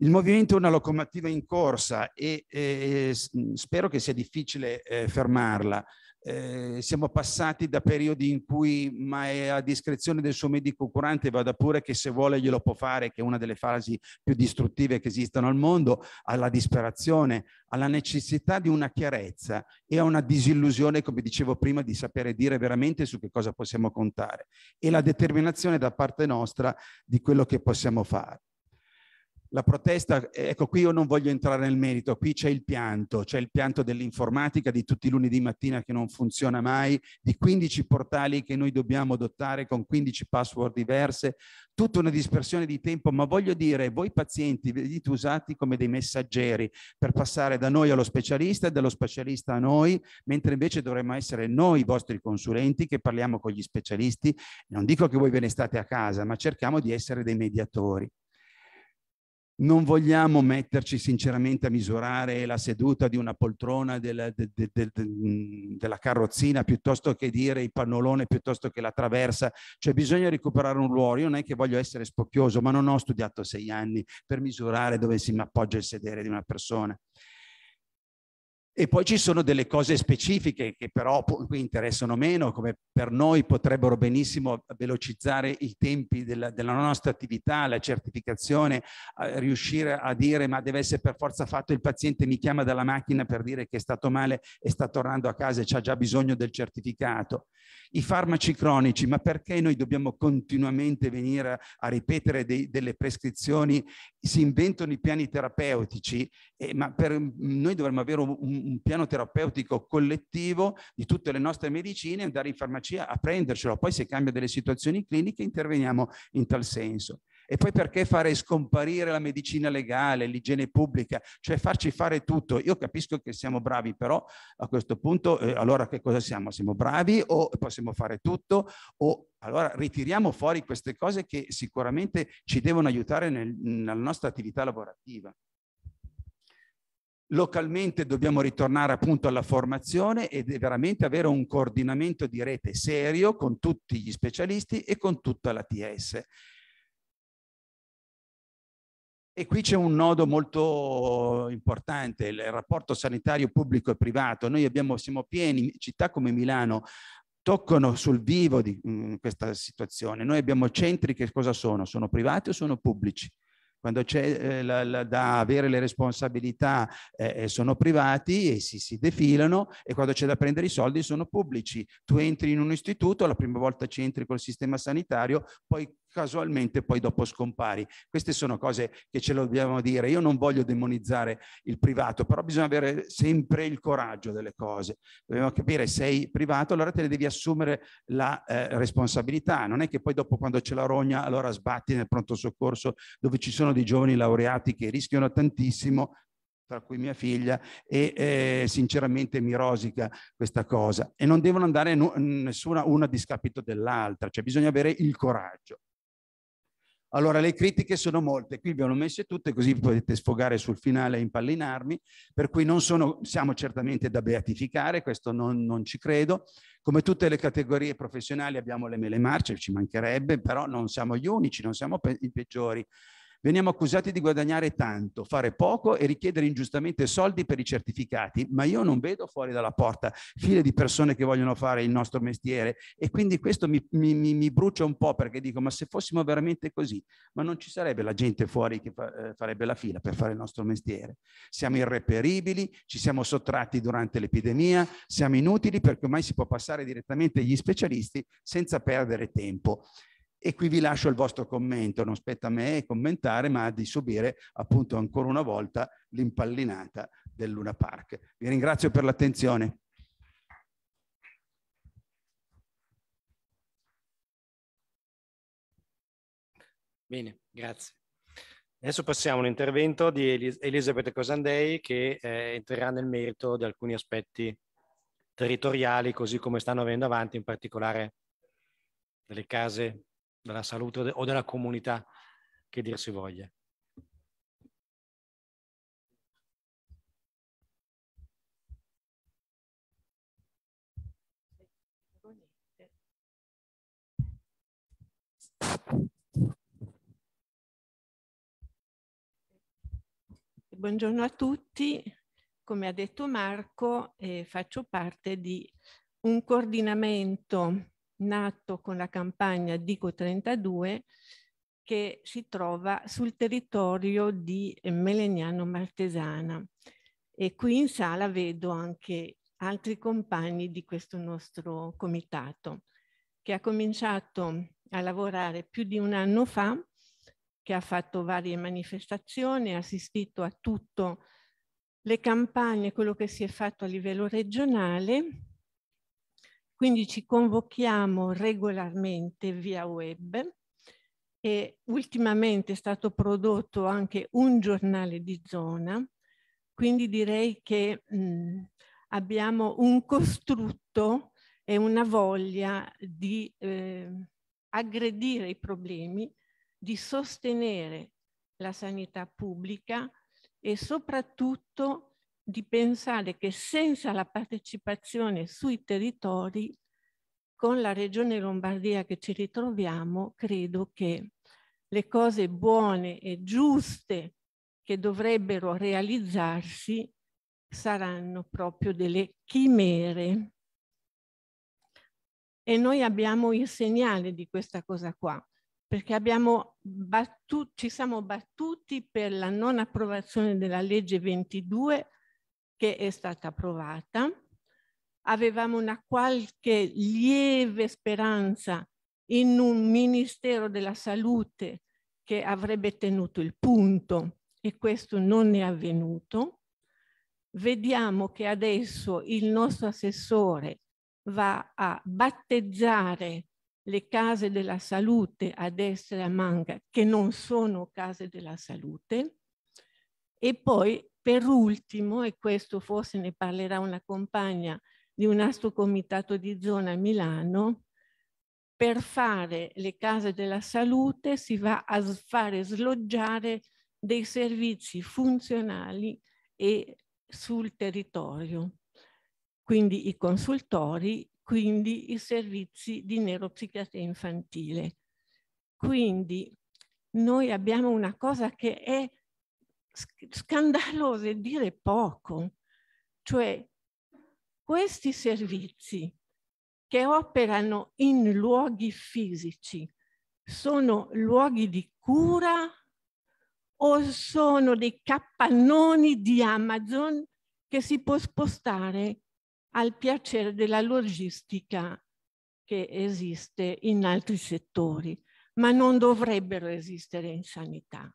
Il movimento è una locomotiva in corsa e, e spero che sia difficile eh, fermarla. Eh, siamo passati da periodi in cui ma è a discrezione del suo medico curante vada pure che se vuole glielo può fare che è una delle fasi più distruttive che esistano al mondo alla disperazione alla necessità di una chiarezza e a una disillusione come dicevo prima di sapere dire veramente su che cosa possiamo contare e la determinazione da parte nostra di quello che possiamo fare la protesta, ecco qui io non voglio entrare nel merito, qui c'è il pianto, c'è il pianto dell'informatica di tutti i lunedì mattina che non funziona mai, di 15 portali che noi dobbiamo adottare con 15 password diverse, tutta una dispersione di tempo, ma voglio dire, voi pazienti venite usati come dei messaggeri per passare da noi allo specialista e dallo specialista a noi, mentre invece dovremmo essere noi i vostri consulenti che parliamo con gli specialisti, non dico che voi ve ne state a casa, ma cerchiamo di essere dei mediatori non vogliamo metterci sinceramente a misurare la seduta di una poltrona della, de, de, de, della carrozzina piuttosto che dire il pannolone piuttosto che la traversa, cioè bisogna recuperare un ruolo. Io non è che voglio essere spocchioso, ma non ho studiato sei anni per misurare dove si appoggia il sedere di una persona. E poi ci sono delle cose specifiche che però qui interessano meno, come per noi potrebbero benissimo velocizzare i tempi della, della nostra attività, la certificazione, eh, riuscire a dire ma deve essere per forza fatto, il paziente mi chiama dalla macchina per dire che è stato male e sta tornando a casa e ha già bisogno del certificato. I farmaci cronici, ma perché noi dobbiamo continuamente venire a, a ripetere dei, delle prescrizioni? Si inventano i piani terapeutici, eh, ma per, noi dovremmo avere un un piano terapeutico collettivo di tutte le nostre medicine e andare in farmacia a prendercelo. Poi se cambia delle situazioni cliniche interveniamo in tal senso. E poi perché fare scomparire la medicina legale, l'igiene pubblica, cioè farci fare tutto? Io capisco che siamo bravi, però a questo punto eh, allora che cosa siamo? Siamo bravi o possiamo fare tutto? O allora ritiriamo fuori queste cose che sicuramente ci devono aiutare nel, nella nostra attività lavorativa. Localmente dobbiamo ritornare appunto alla formazione e veramente avere un coordinamento di rete serio con tutti gli specialisti e con tutta la TS. E qui c'è un nodo molto importante, il rapporto sanitario pubblico e privato. Noi abbiamo, siamo pieni, città come Milano toccano sul vivo di mh, questa situazione. Noi abbiamo centri che cosa sono? Sono privati o sono pubblici? quando c'è eh, la, la, da avere le responsabilità eh, eh, sono privati e si, si, defilano e quando c'è da prendere i soldi sono pubblici. Tu entri in un istituto, la prima volta ci entri col sistema sanitario, poi casualmente poi dopo scompari. Queste sono cose che ce lo dobbiamo dire. Io non voglio demonizzare il privato, però bisogna avere sempre il coraggio delle cose. Dobbiamo capire sei privato, allora te ne devi assumere la eh, responsabilità. Non è che poi dopo quando c'è la rogna allora sbatti nel pronto soccorso dove ci sono dei giovani laureati che rischiano tantissimo tra cui mia figlia, e eh, sinceramente mi rosica questa cosa. E non devono andare nessuna una a discapito dell'altra, cioè bisogna avere il coraggio. Allora le critiche sono molte, qui vi ho messe tutte così potete sfogare sul finale e impallinarmi, per cui non sono, siamo certamente da beatificare, questo non, non ci credo. Come tutte le categorie professionali abbiamo le mele marce, ci mancherebbe, però non siamo gli unici, non siamo pe i peggiori. Veniamo accusati di guadagnare tanto, fare poco e richiedere ingiustamente soldi per i certificati, ma io non vedo fuori dalla porta file di persone che vogliono fare il nostro mestiere e quindi questo mi, mi, mi brucia un po' perché dico ma se fossimo veramente così, ma non ci sarebbe la gente fuori che fa, eh, farebbe la fila per fare il nostro mestiere. Siamo irreperibili, ci siamo sottratti durante l'epidemia, siamo inutili perché ormai si può passare direttamente agli specialisti senza perdere tempo. E qui vi lascio il vostro commento, non spetta a me commentare, ma di subire appunto ancora una volta l'impallinata del Luna Park. Vi ringrazio per l'attenzione. Bene, grazie. Adesso passiamo all'intervento di Elis Elisabetta Cosandei che eh, entrerà nel merito di alcuni aspetti territoriali, così come stanno avendo avanti, in particolare delle case della salute o della comunità che dir si voglia. Buongiorno a tutti, come ha detto Marco eh, faccio parte di un coordinamento nato con la campagna Dico 32 che si trova sul territorio di Melegnano Martesana. E qui in sala vedo anche altri compagni di questo nostro comitato, che ha cominciato a lavorare più di un anno fa, che ha fatto varie manifestazioni, ha assistito a tutto le campagne, quello che si è fatto a livello regionale quindi ci convochiamo regolarmente via web e ultimamente è stato prodotto anche un giornale di zona, quindi direi che mh, mm, abbiamo un costrutto e una voglia di eh, aggredire i problemi, di sostenere la sanità pubblica e soprattutto di pensare che senza la partecipazione sui territori, con la regione Lombardia che ci ritroviamo, credo che le cose buone e giuste che dovrebbero realizzarsi saranno proprio delle chimere. E noi abbiamo il segnale di questa cosa qua, perché battuto, ci siamo battuti per la non approvazione della legge 22 che è stata approvata. Avevamo una qualche lieve speranza in un Ministero della Salute che avrebbe tenuto il punto e questo non è avvenuto. Vediamo che adesso il nostro assessore va a battezzare le case della salute a destra e a manga che non sono case della salute e poi per ultimo, e questo forse ne parlerà una compagna di un astro comitato di zona a Milano, per fare le case della salute si va a fare sloggiare dei servizi funzionali e sul territorio, quindi i consultori, quindi i servizi di neuropsichiatria infantile. Quindi noi abbiamo una cosa che è scandaloso è dire poco, cioè questi servizi che operano in luoghi fisici sono luoghi di cura o sono dei capannoni di Amazon che si può spostare al piacere della logistica che esiste in altri settori, ma non dovrebbero esistere in sanità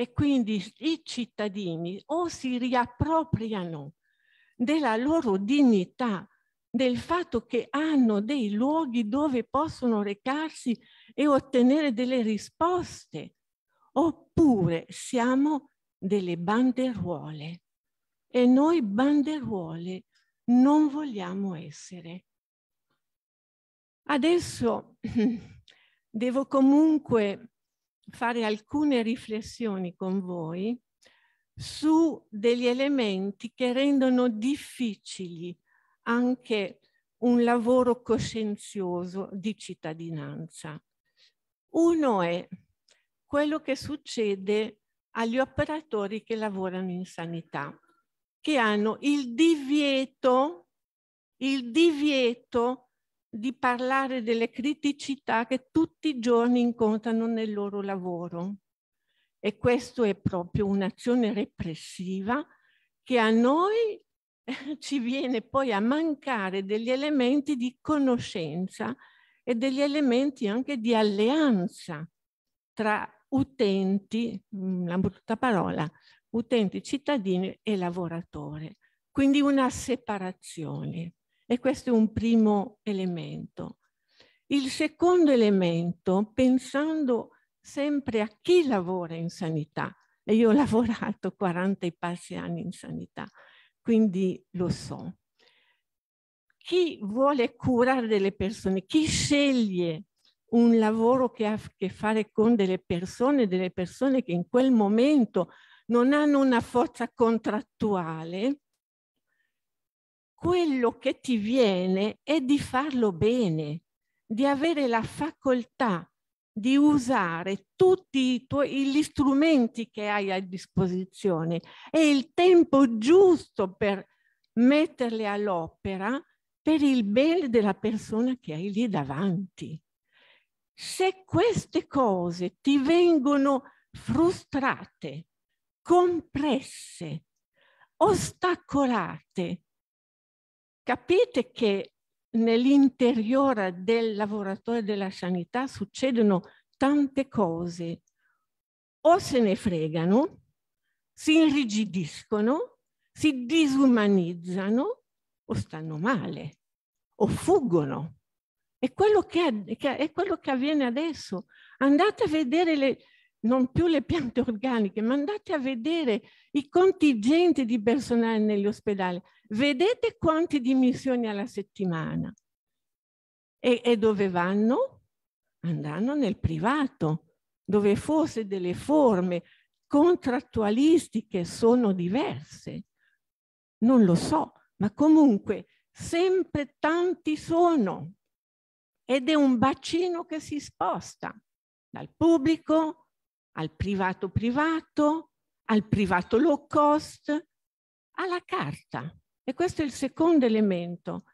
e quindi i cittadini o si riappropriano della loro dignità, del fatto che hanno dei luoghi dove possono recarsi e ottenere delle risposte, oppure siamo delle banderuole e noi banderuole non vogliamo essere. Adesso devo comunque fare alcune riflessioni con voi su degli elementi che rendono difficili anche un lavoro coscienzioso di cittadinanza. Uno è quello che succede agli operatori che lavorano in sanità, che hanno il divieto, il divieto di parlare delle criticità che tutti i giorni incontrano nel loro lavoro. E questa è proprio un'azione repressiva che a noi ci viene poi a mancare degli elementi di conoscenza e degli elementi anche di alleanza tra utenti, mm, la brutta parola, utenti, cittadini e lavoratore. Quindi una separazione. E questo è un primo elemento. Il secondo elemento, pensando sempre a chi lavora in sanità, e io ho lavorato 40 e passi anni in sanità, quindi lo so. Chi vuole curare delle persone, chi sceglie un lavoro che ha a che fare con delle persone, delle persone che in quel momento non hanno una forza contrattuale, quello che ti viene è di farlo bene, di avere la facoltà di usare tutti tuoi, gli strumenti che hai a disposizione e il tempo giusto per metterli all'opera per il bene della persona che hai lì davanti. Se queste cose ti vengono frustrate, compresse, ostacolate, Capite che nell'interiore del lavoratore della sanità succedono tante cose. O se ne fregano, si irrigidiscono, si disumanizzano o stanno male o fuggono. È quello che, è quello che avviene adesso. Andate a vedere le, non più le piante organiche, ma andate a vedere i contingenti di personale negli ospedali. Vedete quante dimissioni alla settimana. E, e dove vanno? Andranno nel privato, dove forse delle forme contrattualistiche sono diverse. Non lo so, ma comunque sempre tanti sono ed è un bacino che si sposta dal pubblico al privato privato, al privato low cost, alla carta. E questo è il secondo elemento,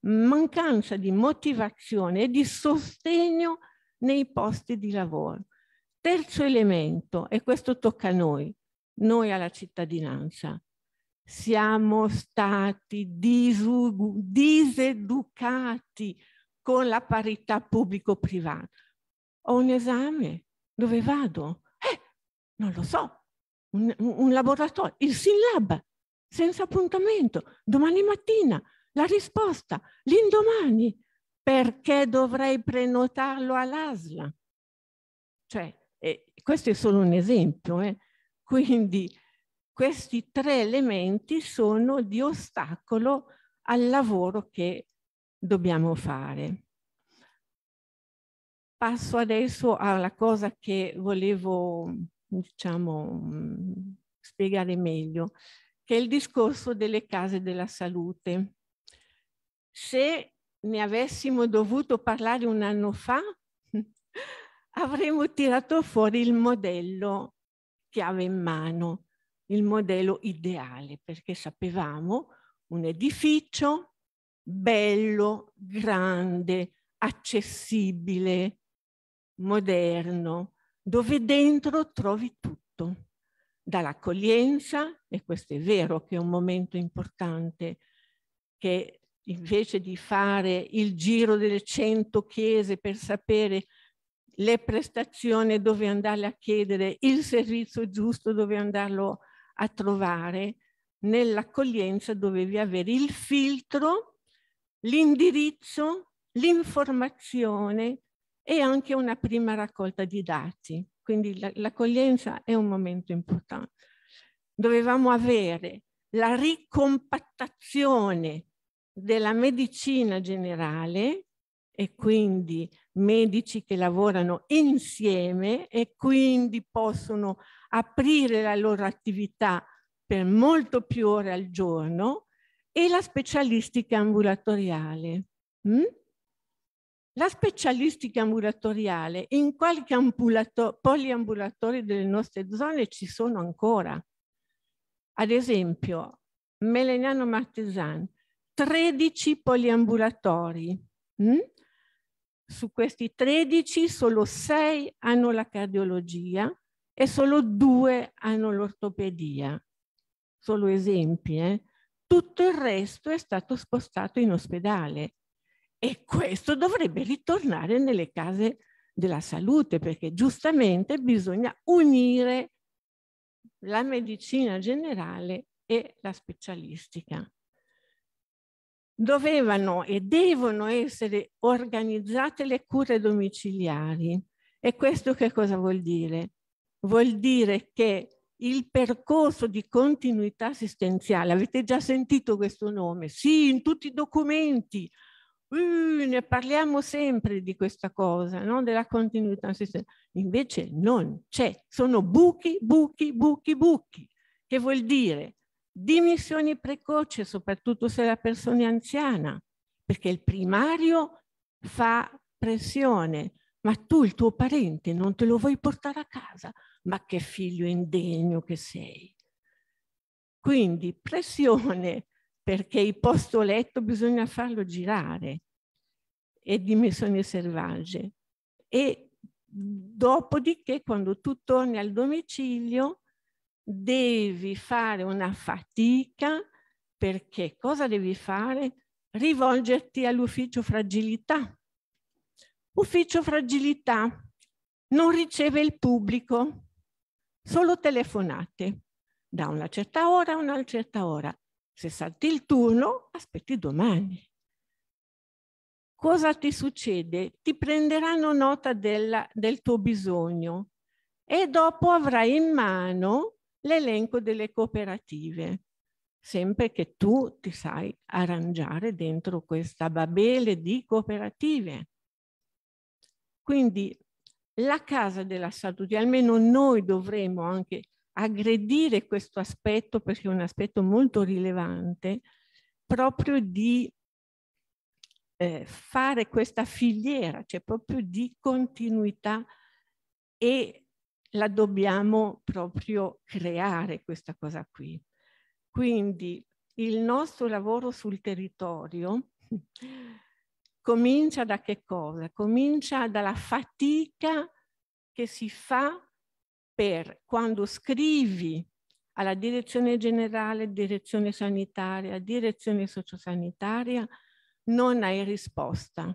mancanza di motivazione e di sostegno nei posti di lavoro. Terzo elemento, e questo tocca a noi, noi alla cittadinanza. Siamo stati diseducati con la parità pubblico-privata. Ho un esame, dove vado? Eh, non lo so, un, un laboratorio, il SILAB, senza appuntamento, domani mattina, la risposta, l'indomani, perché dovrei prenotarlo all'ASLA? Cioè, eh, questo è solo un esempio, eh? quindi questi tre elementi sono di ostacolo al lavoro che dobbiamo fare. Passo adesso alla cosa che volevo, diciamo, mm, spiegare meglio che è il discorso delle case della salute. Se ne avessimo dovuto parlare un anno fa, avremmo tirato fuori il modello chiave in mano, il modello ideale, perché sapevamo un edificio bello, grande, accessibile, moderno, dove dentro trovi tutto dall'accoglienza, e questo è vero che è un momento importante, che invece di fare il giro delle cento chiese per sapere le prestazioni dove andarle a chiedere, il servizio giusto dove andarlo a trovare, nell'accoglienza dovevi avere il filtro, l'indirizzo, l'informazione e anche una prima raccolta di dati. Quindi l'accoglienza è un momento importante. Dovevamo avere la ricompattazione della medicina generale e quindi medici che lavorano insieme e quindi possono aprire la loro attività per molto più ore al giorno e la specialistica ambulatoriale. Mm? La specialistica ambulatoriale in qualche ambulato poliambulatorio delle nostre zone ci sono ancora. Ad esempio, Meleniano Martesan, 13 poliambulatori. Mm? Su questi 13 solo 6 hanno la cardiologia e solo 2 hanno l'ortopedia. Solo esempi, eh? Tutto il resto è stato spostato in ospedale e questo dovrebbe ritornare nelle case della salute, perché giustamente bisogna unire la medicina generale e la specialistica. Dovevano e devono essere organizzate le cure domiciliari. E questo che cosa vuol dire? Vuol dire che il percorso di continuità assistenziale, avete già sentito questo nome? Sì, in tutti i documenti, uh, ne parliamo sempre di questa cosa, no? della continuità Invece non c'è, sono buchi, buchi, buchi, buchi, che vuol dire dimissioni precoce, soprattutto se la persona è anziana, perché il primario fa pressione, ma tu il tuo parente non te lo vuoi portare a casa, ma che figlio indegno che sei. Quindi pressione, perché il posto letto bisogna farlo girare e dimensioni selvagge. E dopodiché, quando tu torni al domicilio, devi fare una fatica perché cosa devi fare? Rivolgerti all'ufficio fragilità. Ufficio fragilità non riceve il pubblico, solo telefonate da una certa ora a una certa ora. Se salti il turno, aspetti domani. Cosa ti succede? Ti prenderanno nota della, del tuo bisogno e dopo avrai in mano l'elenco delle cooperative, sempre che tu ti sai arrangiare dentro questa babele di cooperative. Quindi la casa della salute, almeno noi dovremmo anche aggredire questo aspetto, perché è un aspetto molto rilevante, proprio di eh, fare questa filiera, cioè proprio di continuità e la dobbiamo proprio creare questa cosa qui. Quindi il nostro lavoro sul territorio comincia da che cosa? Comincia dalla fatica che si fa per quando scrivi alla direzione generale, direzione sanitaria, direzione sociosanitaria, non hai risposta.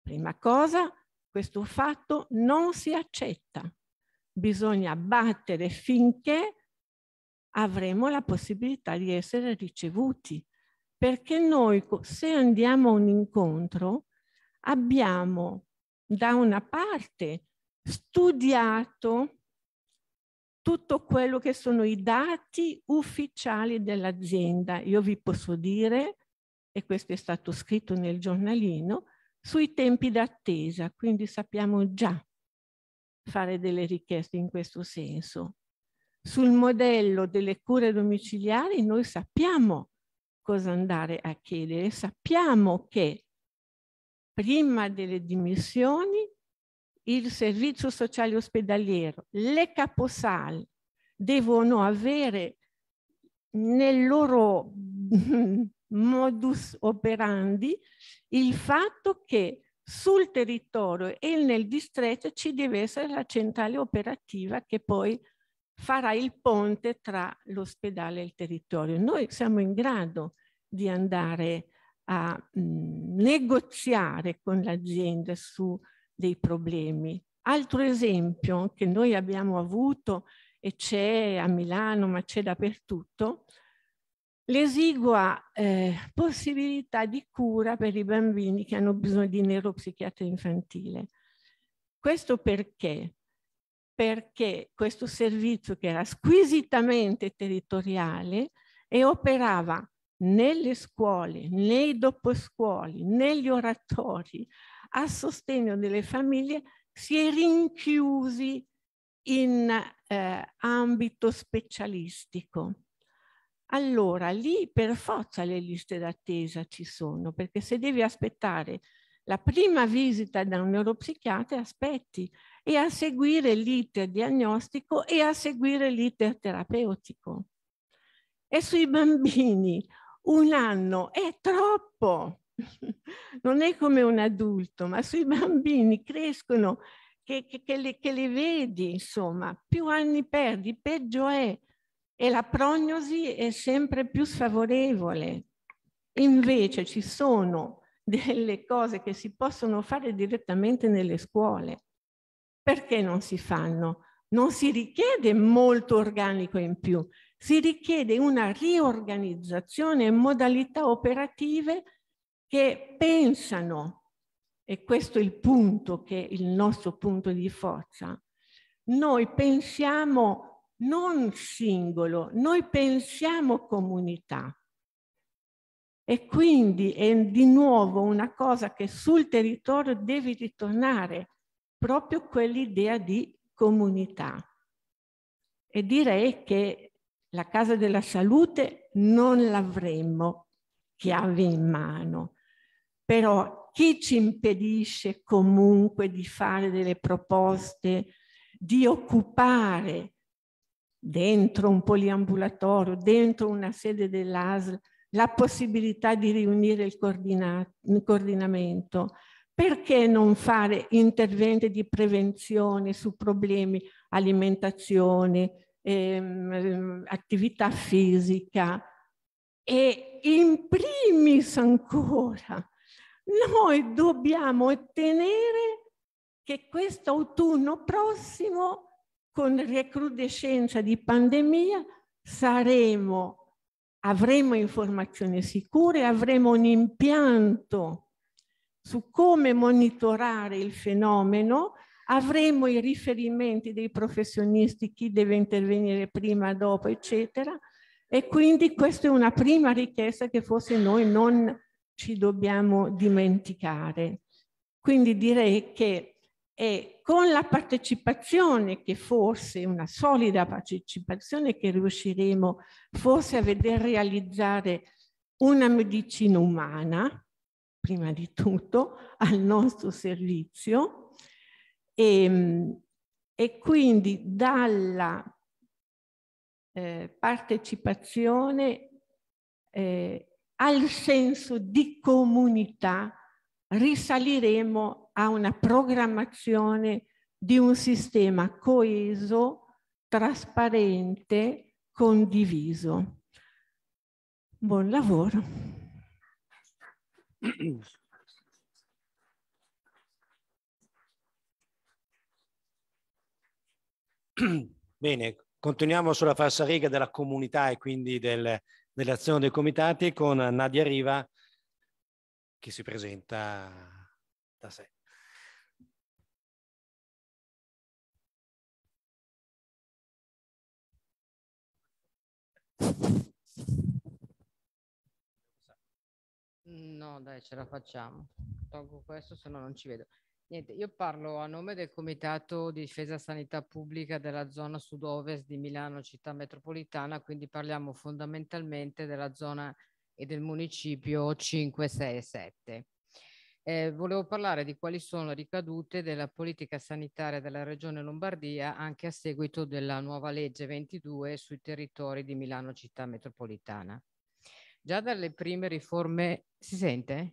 Prima cosa, questo fatto non si accetta. Bisogna battere finché avremo la possibilità di essere ricevuti. Perché noi, se andiamo a un incontro, abbiamo da una parte studiato tutto quello che sono i dati ufficiali dell'azienda. Io vi posso dire, e questo è stato scritto nel giornalino, sui tempi d'attesa, quindi sappiamo già fare delle richieste in questo senso. Sul modello delle cure domiciliari noi sappiamo cosa andare a chiedere, sappiamo che prima delle dimissioni il servizio sociale ospedaliero, le caposale devono avere nel loro modus operandi il fatto che sul territorio e nel distretto ci deve essere la centrale operativa che poi farà il ponte tra l'ospedale e il territorio. Noi siamo in grado di andare a mh, mm, negoziare con l'azienda su dei problemi. Altro esempio che noi abbiamo avuto e c'è a Milano ma c'è dappertutto, l'esigua eh, possibilità di cura per i bambini che hanno bisogno di neuropsichiatria infantile. Questo perché? Perché questo servizio che era squisitamente territoriale e operava nelle scuole, nei doposcuoli, negli oratori, a sostegno delle famiglie si è rinchiusi in eh, ambito specialistico. Allora, lì per forza le liste d'attesa ci sono, perché se devi aspettare la prima visita da un neuropsichiatra, aspetti, e a seguire l'iter diagnostico e a seguire l'iter terapeutico. E sui bambini un anno è troppo, non è come un adulto, ma sui bambini crescono che, che, che, li, che li vedi, insomma, più anni perdi, peggio è e la prognosi è sempre più sfavorevole. Invece ci sono delle cose che si possono fare direttamente nelle scuole. Perché non si fanno? Non si richiede molto organico in più, si richiede una riorganizzazione e modalità operative che pensano, e questo è il punto che è il nostro punto di forza, noi pensiamo non singolo, noi pensiamo comunità. E quindi è di nuovo una cosa che sul territorio deve ritornare, proprio quell'idea di comunità. E direi che la Casa della Salute non l'avremmo chiave in mano, però chi ci impedisce comunque di fare delle proposte, di occupare dentro un poliambulatorio, dentro una sede dell'ASL, la possibilità di riunire il, il coordinamento? Perché non fare interventi di prevenzione su problemi alimentazione, ehm, attività fisica e in primis ancora noi dobbiamo ottenere che questo autunno prossimo, con recrudescenza di pandemia, saremo, avremo informazioni sicure, avremo un impianto su come monitorare il fenomeno, avremo i riferimenti dei professionisti, chi deve intervenire prima, dopo, eccetera. E quindi questa è una prima richiesta che forse noi non ci dobbiamo dimenticare. Quindi direi che è con la partecipazione che forse, una solida partecipazione, che riusciremo forse a vedere realizzare una medicina umana, prima di tutto, al nostro servizio e, ehm, e quindi dalla eh, partecipazione eh, al senso di comunità, risaliremo a una programmazione di un sistema coeso, trasparente, condiviso. Buon lavoro. Bene, continuiamo sulla falsariga della comunità e quindi del, dell'azione dei comitati con Nadia Riva che si presenta da sé. No, dai, ce la facciamo. Tolgo questo, se no non ci vedo. Niente, io parlo a nome del Comitato di Difesa Sanità Pubblica della zona sud-ovest di Milano città metropolitana, quindi parliamo fondamentalmente della zona e del municipio 5, 6 e 7. Eh, volevo parlare di quali sono le ricadute della politica sanitaria della Regione Lombardia anche a seguito della nuova legge 22 sui territori di Milano città metropolitana. Già dalle prime riforme si sente? Un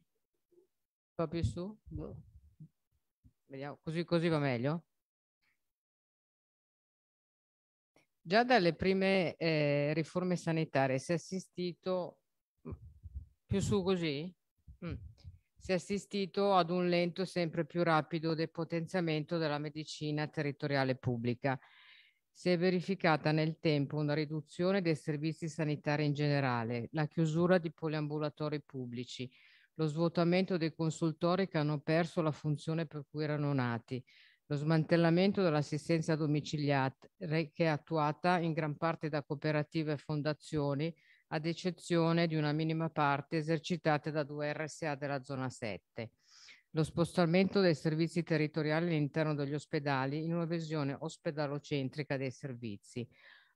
po' più su? No. Boh. Vediamo, così, così va meglio? Già dalle prime eh, riforme sanitarie si è assistito mm, più su così? Mm. Si è assistito ad un lento e sempre più rapido depotenziamento della medicina territoriale pubblica. Si è verificata nel tempo una riduzione dei servizi sanitari in generale, la chiusura di poliambulatori pubblici, lo svuotamento dei consultori che hanno perso la funzione per cui erano nati, lo smantellamento dell'assistenza domiciliare che è attuata in gran parte da cooperative e fondazioni, ad eccezione di una minima parte esercitate da due RSA della zona 7. Lo spostamento dei servizi territoriali all'interno degli ospedali in una visione ospedalocentrica dei servizi,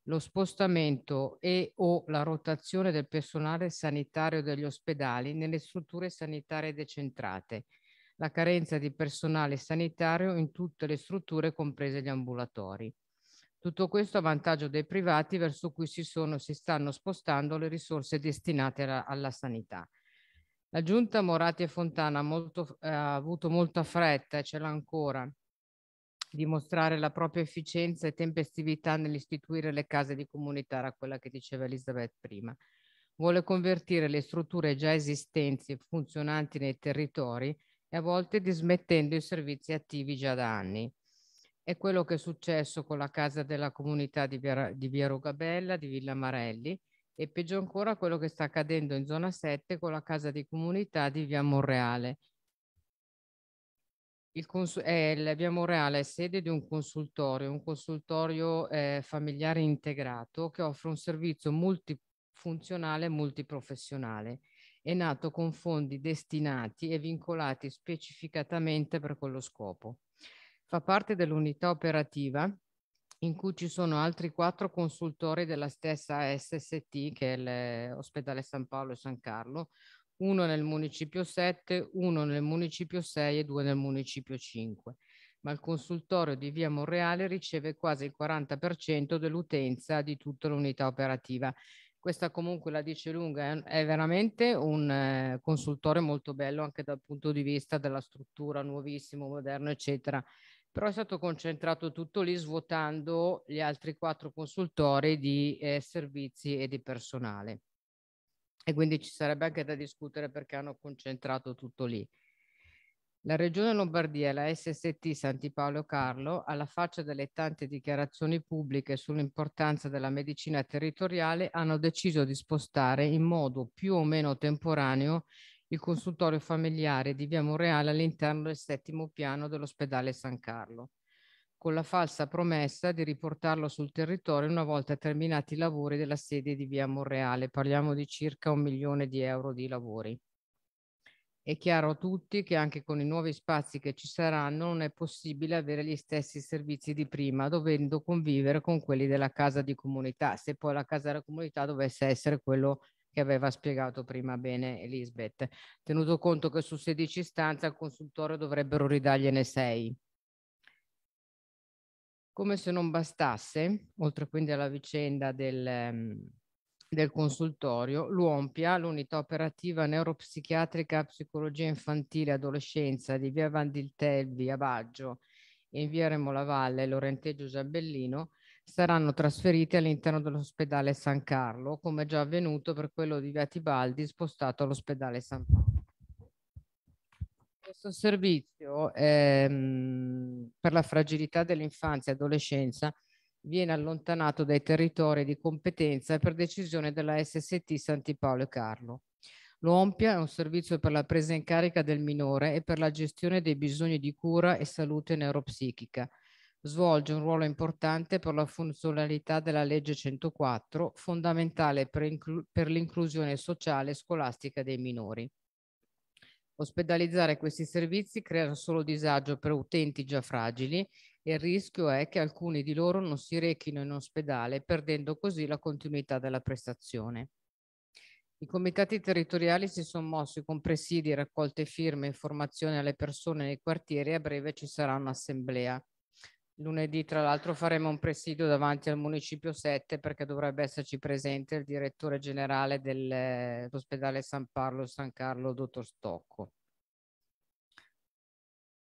lo spostamento e o la rotazione del personale sanitario degli ospedali nelle strutture sanitarie decentrate, la carenza di personale sanitario in tutte le strutture, comprese gli ambulatori. Tutto questo a vantaggio dei privati verso cui si, sono, si stanno spostando le risorse destinate alla, alla sanità. La giunta Morati e Fontana ha, molto, eh, ha avuto molta fretta e ce l'ha ancora dimostrare la propria efficienza e tempestività nell'istituire le case di comunità, era quella che diceva Elisabeth prima. Vuole convertire le strutture già esistenti e funzionanti nei territori e a volte dismettendo i servizi attivi già da anni. È quello che è successo con la Casa della Comunità di Via, di Via Rugabella, di Villa Marelli, e peggio ancora quello che sta accadendo in zona 7 con la Casa di Comunità di Via Monreale, il, cons- eh, il Via Monreale è sede di un consultorio, un consultorio eh, familiare integrato che offre un servizio multifunzionale e multiprofessionale. È nato con fondi destinati e vincolati specificatamente per quello scopo. Fa parte dell'unità operativa in cui ci sono altri quattro consultori della stessa SST, che è l'ospedale San Paolo e San Carlo, uno nel municipio 7, uno nel municipio 6 e due nel municipio 5. Ma il consultorio di Via Monreale riceve quasi il 40% dell'utenza di tutta l'unità operativa. Questa comunque la dice lunga, è veramente un eh, consultorio molto bello anche dal punto di vista della struttura, nuovissimo, moderno, eccetera. Però è stato concentrato tutto lì svuotando gli altri quattro consultori di eh, servizi e di personale e quindi ci sarebbe anche da discutere perché hanno concentrato tutto lì. La Regione Lombardia, e la SST Santi Paolo Carlo, alla faccia delle tante dichiarazioni pubbliche sull'importanza della medicina territoriale, hanno deciso di spostare in modo più o meno temporaneo il consultorio familiare di Via Monreale all'interno del settimo piano dell'ospedale San Carlo con la falsa promessa di riportarlo sul territorio una volta terminati i lavori della sede di via Monreale. Parliamo di circa un milione di euro di lavori. È chiaro a tutti che anche con i nuovi spazi che ci saranno non è possibile avere gli stessi servizi di prima, dovendo convivere con quelli della casa di comunità, se poi la casa della comunità dovesse essere quello che aveva spiegato prima bene Elisabeth. Tenuto conto che su 16 stanze al consultorio dovrebbero ridargliene 6 come se non bastasse, oltre quindi alla vicenda del, ehm, del consultorio, l'UOMPIA, l'unità operativa neuropsichiatrica psicologia infantile e adolescenza di via Vandiltelvi a Baggio e in via Remolavalle Valle, Lorenteggio Giambellino saranno trasferiti all'interno dell'ospedale San Carlo, come già avvenuto per quello di via Tibaldi spostato all'ospedale San Paolo. Questo servizio ehm, per la fragilità dell'infanzia e adolescenza viene allontanato dai territori di competenza per decisione della SST Santipaolo e Carlo. L'OMPIA è un servizio per la presa in carica del minore e per la gestione dei bisogni di cura e salute neuropsichica. Svolge un ruolo importante per la funzionalità della legge 104, fondamentale per, per l'inclusione sociale e scolastica dei minori. Ospedalizzare questi servizi crea solo disagio per utenti già fragili e il rischio è che alcuni di loro non si rechino in ospedale, perdendo così la continuità della prestazione. I comitati territoriali si sono mossi con presidi, raccolte firme, informazioni alle persone nei quartieri e a breve ci sarà un'assemblea. Lunedì, tra l'altro, faremo un presidio davanti al Municipio 7 perché dovrebbe esserci presente il direttore generale dell'ospedale eh, San Paolo San Carlo, dottor Stocco.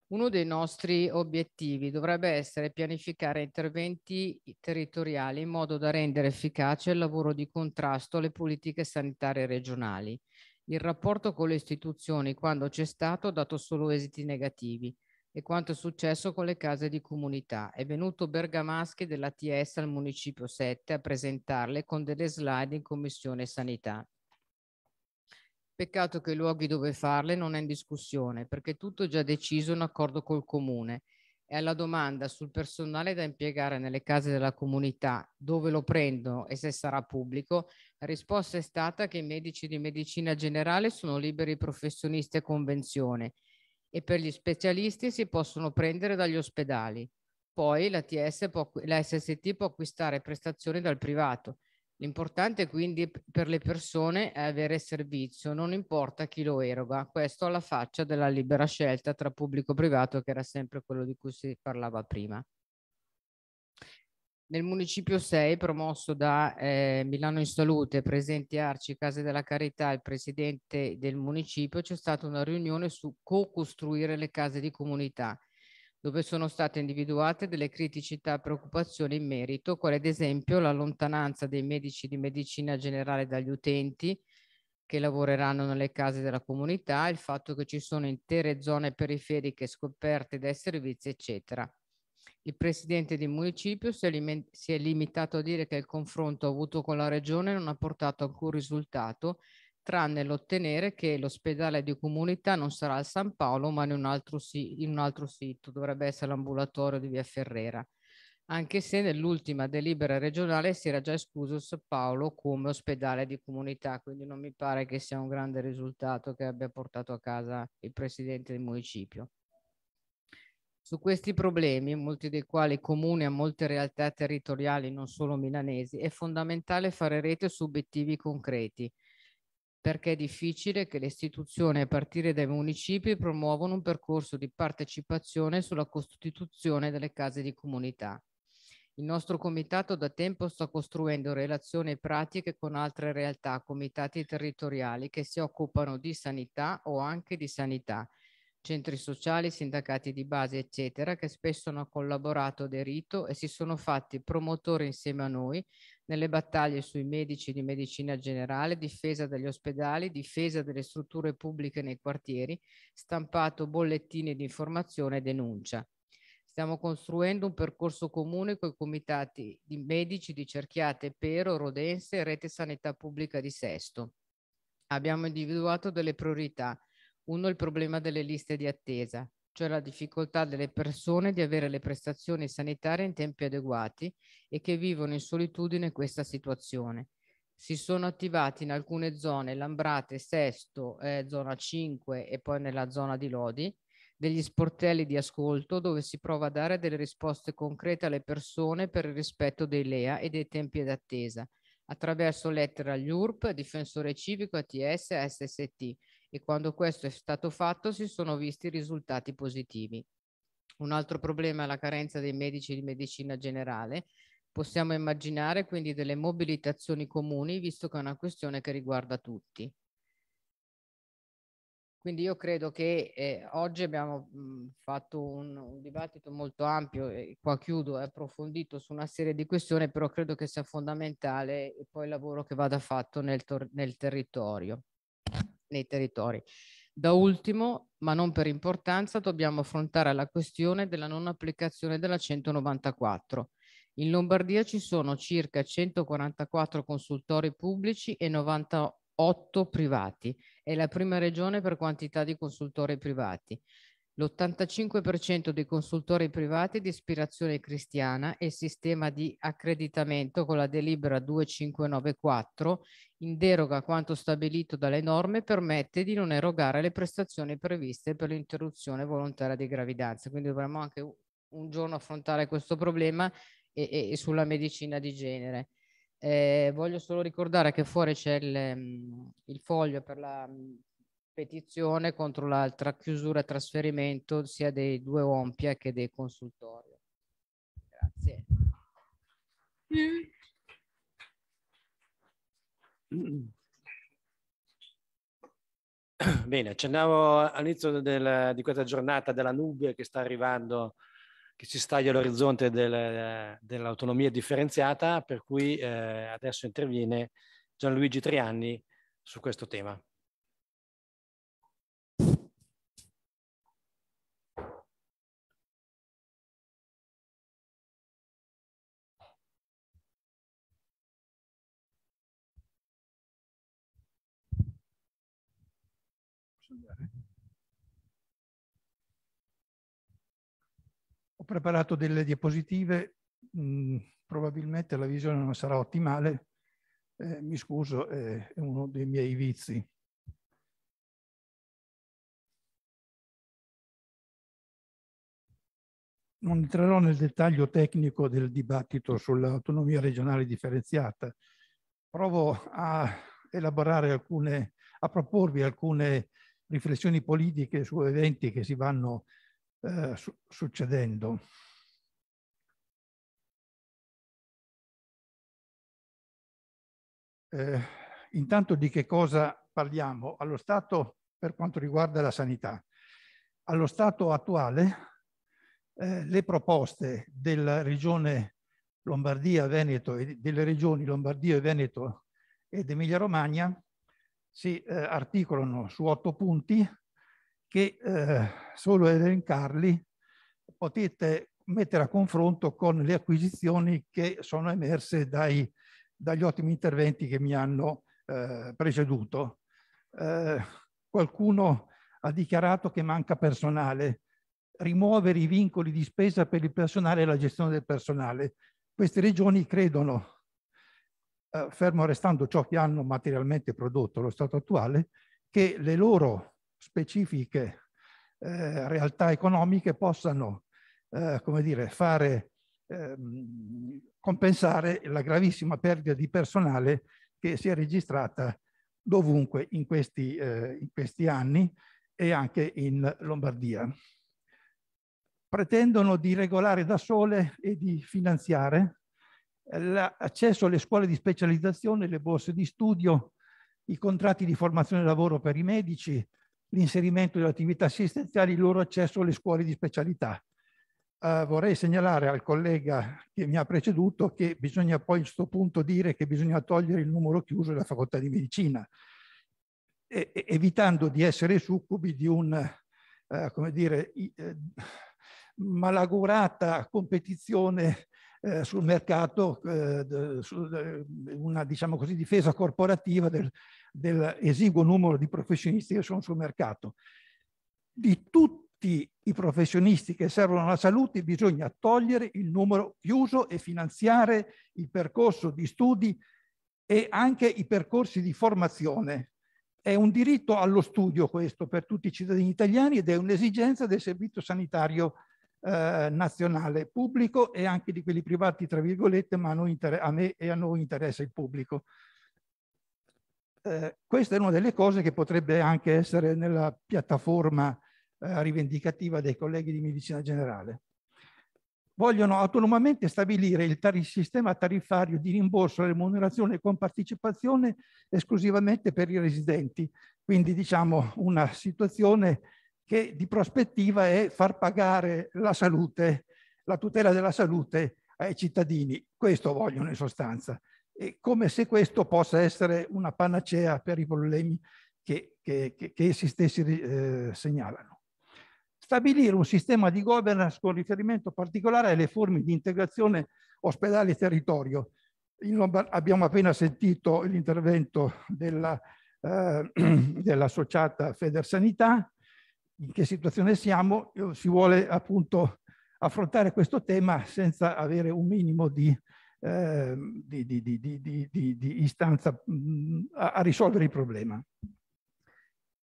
Uno dei nostri obiettivi dovrebbe essere pianificare interventi territoriali in modo da rendere efficace il lavoro di contrasto alle politiche sanitarie regionali. Il rapporto con le istituzioni, quando c'è stato, ha dato solo esiti negativi e quanto è successo con le case di comunità. È venuto Bergamaschi dell'ATS al Municipio 7 a presentarle con delle slide in Commissione Sanità. Peccato che i luoghi dove farle non è in discussione, perché tutto è già deciso in accordo col Comune. E alla domanda sul personale da impiegare nelle case della comunità, dove lo prendono e se sarà pubblico, la risposta è stata che i medici di medicina generale sono liberi professionisti a convenzione e per gli specialisti si possono prendere dagli ospedali. Poi la, TS può, la SST può acquistare prestazioni dal privato. L'importante quindi per le persone è avere servizio, non importa chi lo eroga, questo alla faccia della libera scelta tra pubblico e privato che era sempre quello di cui si parlava prima nel municipio 6 promosso da eh, Milano in Salute, presenti Arci, Case della Carità e il presidente del municipio, c'è stata una riunione su co-costruire le case di comunità, dove sono state individuate delle criticità e preoccupazioni in merito, quale ad esempio la lontananza dei medici di medicina generale dagli utenti che lavoreranno nelle case della comunità, il fatto che ci sono intere zone periferiche scoperte dai servizi, eccetera. Il presidente del municipio si è, si è limitato a dire che il confronto avuto con la regione non ha portato alcun risultato, tranne l'ottenere che l'ospedale di comunità non sarà a San Paolo, ma in un altro, si in un altro sito, dovrebbe essere l'ambulatorio di Via Ferrera anche se nell'ultima delibera regionale si era già escluso San Paolo come ospedale di comunità, quindi non mi pare che sia un grande risultato che abbia portato a casa il presidente del municipio. Su questi problemi, molti dei quali comuni a molte realtà territoriali non solo milanesi, è fondamentale fare rete su obiettivi concreti, perché è difficile che le istituzioni, a partire dai municipi, promuovano un percorso di partecipazione sulla costituzione delle case di comunità. Il nostro comitato da tempo sta costruendo relazioni e pratiche con altre realtà, comitati territoriali che si occupano di sanità o anche di sanità centri sociali, sindacati di base, eccetera, che spesso hanno collaborato, aderito e si sono fatti promotori insieme a noi nelle battaglie sui medici di medicina generale, difesa degli ospedali, difesa delle strutture pubbliche nei quartieri, stampato bollettini di informazione e denuncia. Stiamo costruendo un percorso comune con i comitati di medici di Cerchiate, Pero, Rodense e Rete Sanità Pubblica di Sesto. Abbiamo individuato delle priorità uno, il problema delle liste di attesa, cioè la difficoltà delle persone di avere le prestazioni sanitarie in tempi adeguati e che vivono in solitudine questa situazione. Si sono attivati in alcune zone, Lambrate, Sesto, eh, zona 5 e poi nella zona di Lodi, degli sportelli di ascolto dove si prova a dare delle risposte concrete alle persone per il rispetto dei LEA e dei tempi d'attesa attraverso lettere agli URP, Difensore Civico, ATS, SST, e quando questo è stato fatto si sono visti risultati positivi. Un altro problema è la carenza dei medici di medicina generale. Possiamo immaginare quindi delle mobilitazioni comuni, visto che è una questione che riguarda tutti. Quindi io credo che eh, oggi abbiamo mh, mm, fatto un, un, dibattito molto ampio, e qua chiudo, approfondito su una serie di questioni, però credo che sia fondamentale poi il lavoro che vada fatto nel, nel territorio nei territori. Da ultimo, ma non per importanza, dobbiamo affrontare la questione della non applicazione della 194. In Lombardia ci sono circa 144 consultori pubblici e 98 privati. È la prima regione per quantità di consultori privati. L'85% dei consultori privati di ispirazione cristiana e sistema di accreditamento con la delibera 2594, in deroga a quanto stabilito dalle norme, permette di non erogare le prestazioni previste per l'interruzione volontaria di gravidanza. Quindi dovremmo anche un giorno affrontare questo problema e, e sulla medicina di genere. Eh, voglio solo ricordare che fuori c'è il, mm, il foglio per la mm, petizione contro l'altra chiusura e trasferimento sia dei due Ompia che dei consultori. Grazie. Mm. Bene, accennavo all'inizio di questa giornata della nube che sta arrivando, che si staglia all'orizzonte del, dell'autonomia differenziata, per cui eh, adesso interviene Gianluigi Trianni su questo tema. Ho preparato delle diapositive, mm, probabilmente la visione non sarà ottimale, eh, mi scuso, è uno dei miei vizi. Non entrerò nel dettaglio tecnico del dibattito sull'autonomia regionale differenziata, provo a elaborare alcune, a proporvi alcune riflessioni politiche su eventi che si vanno eh, su succedendo. Eh, intanto di che cosa parliamo? Allo Stato per quanto riguarda la sanità. Allo Stato attuale eh, le proposte della regione Lombardia, Veneto e delle regioni Lombardia, Veneto ed Emilia Romagna si eh, articolano su otto punti che eh, solo elencarli potete mettere a confronto con le acquisizioni che sono emerse dai, dagli ottimi interventi che mi hanno eh, preceduto. Eh, qualcuno ha dichiarato che manca personale, rimuovere i vincoli di spesa per il personale e la gestione del personale. Queste regioni credono, eh, fermo restando ciò che hanno materialmente prodotto lo stato attuale, che le loro specifiche eh, realtà economiche possano eh, come dire, fare eh, compensare la gravissima perdita di personale che si è registrata dovunque in questi, eh, in questi anni e anche in Lombardia. Pretendono di regolare da sole e di finanziare l'accesso alle scuole di specializzazione, le borse di studio, i contratti di formazione e lavoro per i medici, l'inserimento delle attività assistenziali, il loro accesso alle scuole di specialità. Uh, vorrei segnalare al collega che mi ha preceduto che bisogna poi a questo punto dire che bisogna togliere il numero chiuso della facoltà di medicina, e, e, evitando di essere succubi di un, uh, come dire, i, eh, malagurata competizione eh, sul mercato, eh, una diciamo così, difesa corporativa del, dell'esiguo numero di professionisti che sono sul mercato. Di tutti i professionisti che servono alla salute bisogna togliere il numero chiuso e finanziare il percorso di studi e anche i percorsi di formazione. È un diritto allo studio questo per tutti i cittadini italiani ed è un'esigenza del Servizio Sanitario eh, nazionale pubblico e anche di quelli privati, tra virgolette, ma a, a me e a noi interessa il pubblico eh, questa è una delle cose che potrebbe anche essere nella piattaforma eh, rivendicativa dei colleghi di medicina generale. Vogliono autonomamente stabilire il tar sistema tariffario di rimborso, remunerazione e compartecipazione esclusivamente per i residenti. Quindi diciamo una situazione che di prospettiva è far pagare la salute, la tutela della salute ai cittadini. Questo vogliono in sostanza e come se questo possa essere una panacea per i problemi che, che, che, che essi stessi eh, segnalano. Stabilire un sistema di governance con riferimento particolare alle forme di integrazione ospedale-territorio. abbiamo appena sentito l'intervento della, eh, dell'associata Federsanità, in che situazione siamo, si vuole appunto affrontare questo tema senza avere un minimo di eh, di, di, di, di, istanza mh, a, a, risolvere il problema.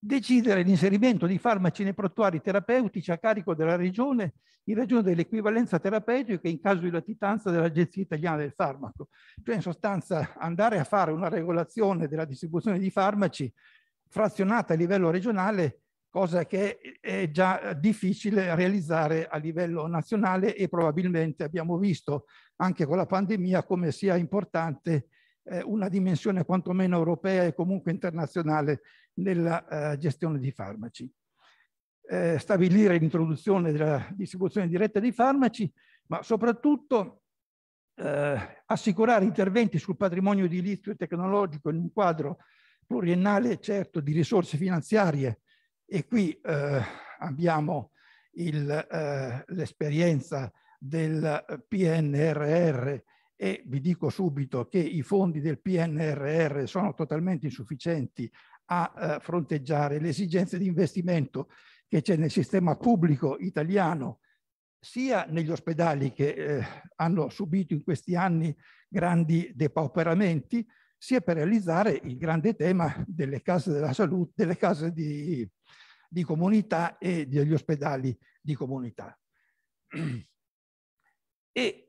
Decidere l'inserimento di farmaci nei prontuari terapeutici a carico della Regione in ragione dell'equivalenza terapeutica in caso di latitanza dell'Agenzia Italiana del Farmaco. Cioè, in sostanza, andare a fare una regolazione della distribuzione di farmaci frazionata a livello regionale cosa che è già difficile realizzare a livello nazionale e probabilmente abbiamo visto anche con la pandemia come sia importante eh, una dimensione quantomeno europea e comunque internazionale nella eh, gestione di farmaci. Eh, stabilire l'introduzione della distribuzione diretta di farmaci, ma soprattutto assicurare interventi sul patrimonio edilizio e tecnologico in un quadro pluriennale certo di risorse finanziarie e qui eh, abbiamo eh, l'esperienza eh, del PNRR e vi dico subito che i fondi del PNRR sono totalmente insufficienti a eh, fronteggiare le esigenze di investimento che c'è nel sistema pubblico italiano, sia negli ospedali che eh, hanno subito in questi anni grandi depauperamenti, sia per realizzare il grande tema delle case della salute, delle case di di comunità e degli ospedali di comunità. E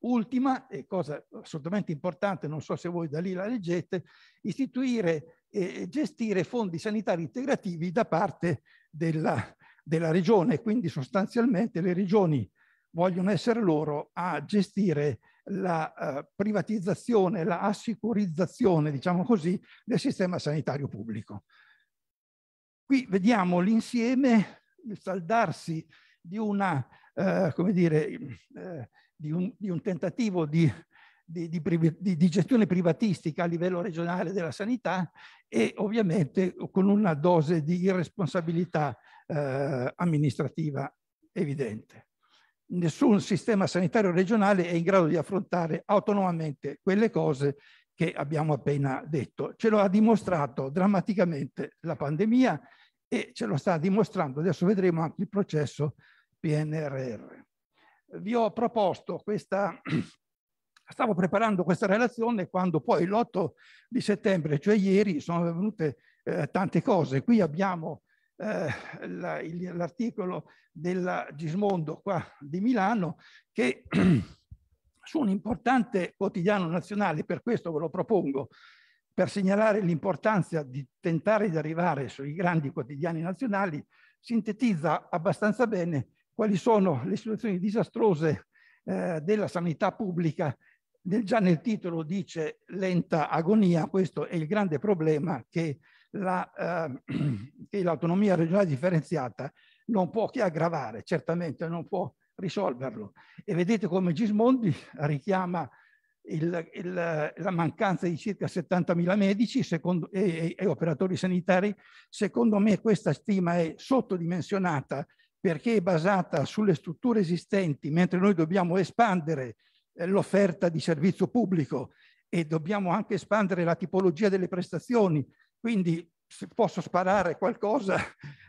ultima, e cosa assolutamente importante, non so se voi da lì la leggete, istituire e gestire fondi sanitari integrativi da parte della, della regione, quindi sostanzialmente le regioni vogliono essere loro a gestire la eh, privatizzazione, la assicurizzazione, diciamo così, del sistema sanitario pubblico. Qui vediamo l'insieme, il saldarsi di, una, eh, come dire, eh, di, un, di un tentativo di di, di, di, gestione privatistica a livello regionale della sanità e ovviamente con una dose di irresponsabilità eh, amministrativa evidente. Nessun sistema sanitario regionale è in grado di affrontare autonomamente quelle cose che abbiamo appena detto. Ce lo ha dimostrato drammaticamente la pandemia e ce lo sta dimostrando, adesso vedremo anche il processo PNRR. Vi ho proposto questa, stavo preparando questa relazione quando poi l'8 di settembre, cioè ieri, sono venute eh, tante cose. Qui abbiamo eh, l'articolo della Gismondo qua di Milano che su un importante quotidiano nazionale, per questo ve lo propongo, per segnalare l'importanza di tentare di arrivare sui grandi quotidiani nazionali, sintetizza abbastanza bene quali sono le situazioni disastrose eh, della sanità pubblica. Nel, già nel titolo dice lenta agonia, questo è il grande problema che, la, eh, che l'autonomia regionale differenziata non può che aggravare, certamente non può risolverlo. E vedete come Gismondi richiama il, il, la mancanza di circa 70.000 medici secondo, e, e, operatori sanitari. Secondo me questa stima è sottodimensionata perché è basata sulle strutture esistenti, mentre noi dobbiamo espandere eh, l'offerta di servizio pubblico e dobbiamo anche espandere la tipologia delle prestazioni. Quindi se posso sparare qualcosa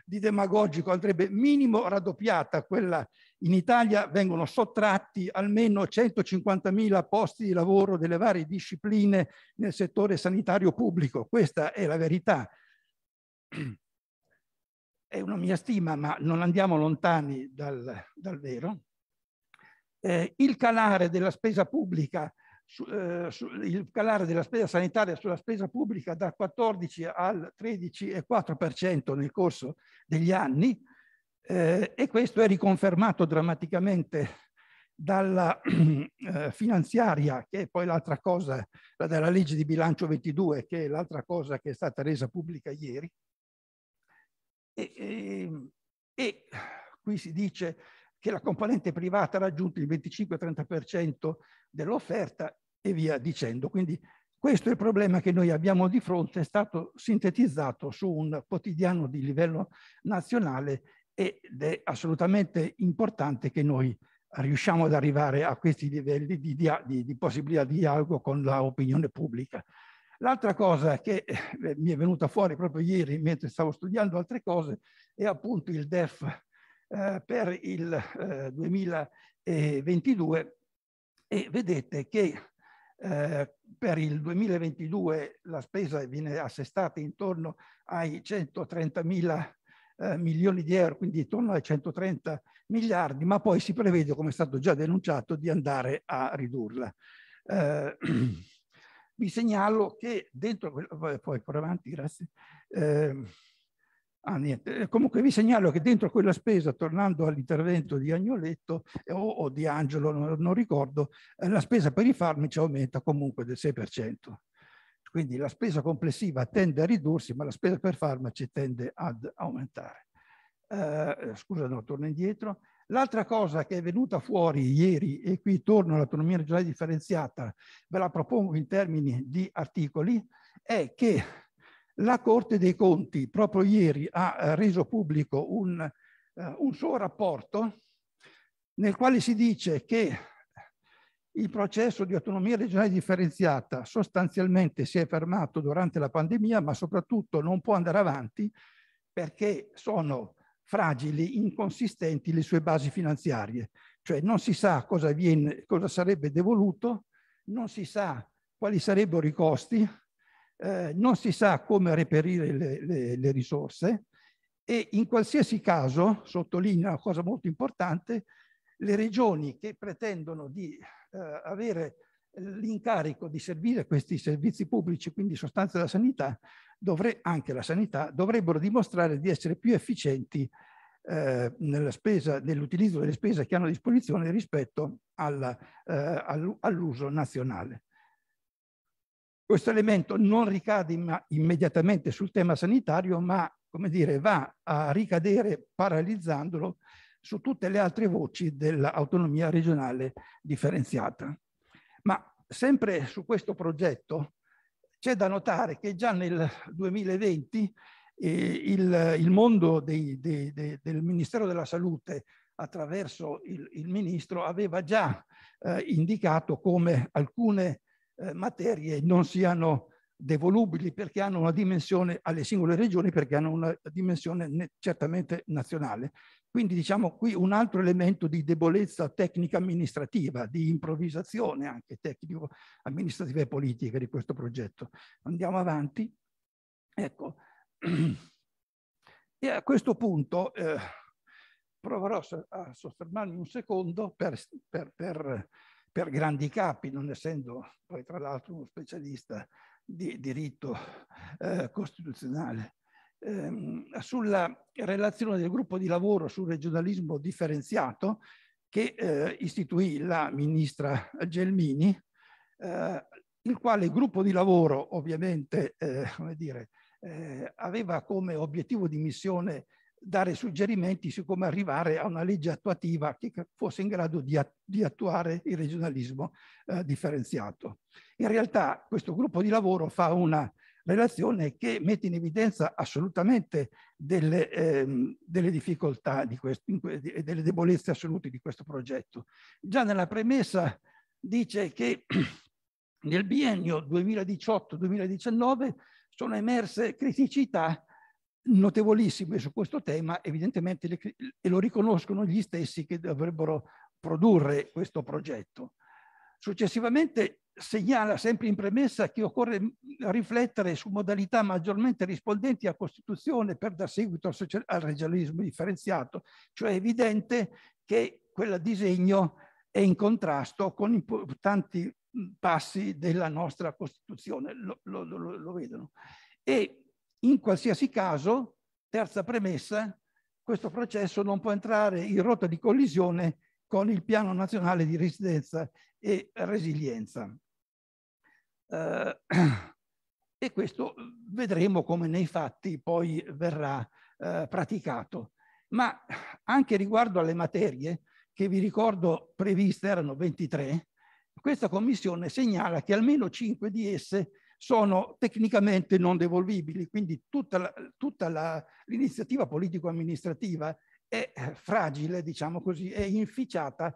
di demagogico, andrebbe minimo raddoppiata quella. In Italia vengono sottratti almeno 150.000 posti di lavoro delle varie discipline nel settore sanitario pubblico. Questa è la verità. È una mia stima, ma non andiamo lontani dal, dal vero. Eh, il calare della spesa pubblica su, eh, su, il calare della spesa sanitaria sulla spesa pubblica dal 14 al 13,4% nel corso degli anni eh, e questo è riconfermato drammaticamente dalla eh, finanziaria, che è poi l'altra cosa, la della legge di bilancio 22, che è l'altra cosa che è stata resa pubblica ieri. E, e, ehm, e qui si dice che la componente privata ha raggiunto il 25-30% dell'offerta e via dicendo. Quindi questo è il problema che noi abbiamo di fronte, è stato sintetizzato su un quotidiano di livello nazionale ed è assolutamente importante che noi riusciamo ad arrivare a questi livelli di, di, di possibilità di dialogo con l'opinione pubblica. L'altra cosa che eh, mi è venuta fuori proprio ieri mentre stavo studiando altre cose è appunto il DEF eh, per il eh, 2022 e vedete che eh, per il 2022 la spesa viene assestata intorno ai 130 mila eh, milioni di euro, quindi intorno ai 130 miliardi, ma poi si prevede, come è stato già denunciato, di andare a ridurla. Eh, vi segnalo che dentro, poi, poi avanti, grazie, eh, Ah, niente. Eh, comunque vi segnalo che dentro quella spesa, tornando all'intervento di Agnoletto eh, o, o di Angelo, non, non ricordo, eh, la spesa per i farmaci aumenta comunque del 6%. Quindi la spesa complessiva tende a ridursi, ma la spesa per farmaci tende ad aumentare. Eh, scusa, no, torno indietro. L'altra cosa che è venuta fuori ieri, e qui torno all'autonomia regionale differenziata, ve la propongo in termini di articoli, è che la Corte dei Conti proprio ieri ha eh, reso pubblico un, eh, un suo rapporto nel quale si dice che il processo di autonomia regionale differenziata sostanzialmente si è fermato durante la pandemia, ma soprattutto non può andare avanti perché sono fragili, inconsistenti le sue basi finanziarie. Cioè non si sa cosa, viene, cosa sarebbe devoluto, non si sa quali sarebbero i costi, eh, non si sa come reperire le, le, le, risorse e in qualsiasi caso, sottolineo una cosa molto importante, le regioni che pretendono di eh, avere l'incarico di servire questi servizi pubblici, quindi sostanza della sanità, dovre, anche la sanità, dovrebbero dimostrare di essere più efficienti eh, nella spesa, nell'utilizzo delle spese che hanno a disposizione rispetto eh, all'uso all nazionale. Questo elemento non ricade immediatamente sul tema sanitario, ma come dire, va a ricadere paralizzandolo su tutte le altre voci dell'autonomia regionale differenziata. Ma sempre su questo progetto c'è da notare che già nel 2020 eh, il, il, mondo dei, dei, dei, del Ministero della Salute attraverso il, il ministro aveva già eh, indicato come alcune eh, materie non siano devolubili perché hanno una dimensione alle singole regioni, perché hanno una dimensione certamente nazionale. Quindi diciamo qui un altro elemento di debolezza tecnica amministrativa, di improvvisazione anche tecnico amministrativa e politica di questo progetto. Andiamo avanti. Ecco. E a questo punto eh, proverò a soffermarmi un secondo per, per, per per grandi capi, non essendo poi tra l'altro uno specialista di diritto eh, costituzionale. Eh, sulla relazione del gruppo di lavoro sul regionalismo differenziato che eh, istituì la ministra Gelmini, eh, il quale gruppo di lavoro ovviamente eh, come dire, eh, aveva come obiettivo di missione dare suggerimenti su come arrivare a una legge attuativa che fosse in grado di, di attuare il regionalismo eh, differenziato. In realtà questo gruppo di lavoro fa una relazione che mette in evidenza assolutamente delle, ehm, delle difficoltà e de, delle debolezze assolute di questo progetto. Già nella premessa dice che nel biennio 2018-2019 sono emerse criticità notevolissime su questo tema, evidentemente le, e lo riconoscono gli stessi che dovrebbero produrre questo progetto. Successivamente segnala sempre in premessa che occorre riflettere su modalità maggiormente rispondenti a Costituzione per dar seguito al, al regionalismo differenziato, cioè è evidente che quel disegno è in contrasto con importanti passi della nostra Costituzione, lo, lo, lo, lo vedono. E in qualsiasi caso, terza premessa, questo processo non può entrare in rotta di collisione con il piano nazionale di residenza e resilienza. Eh, e questo vedremo come nei fatti poi verrà eh, praticato. Ma anche riguardo alle materie, che vi ricordo previste erano 23, questa commissione segnala che almeno 5 di esse sono tecnicamente non devolvibili, quindi tutta, l'iniziativa politico-amministrativa è eh, fragile, diciamo così, è inficiata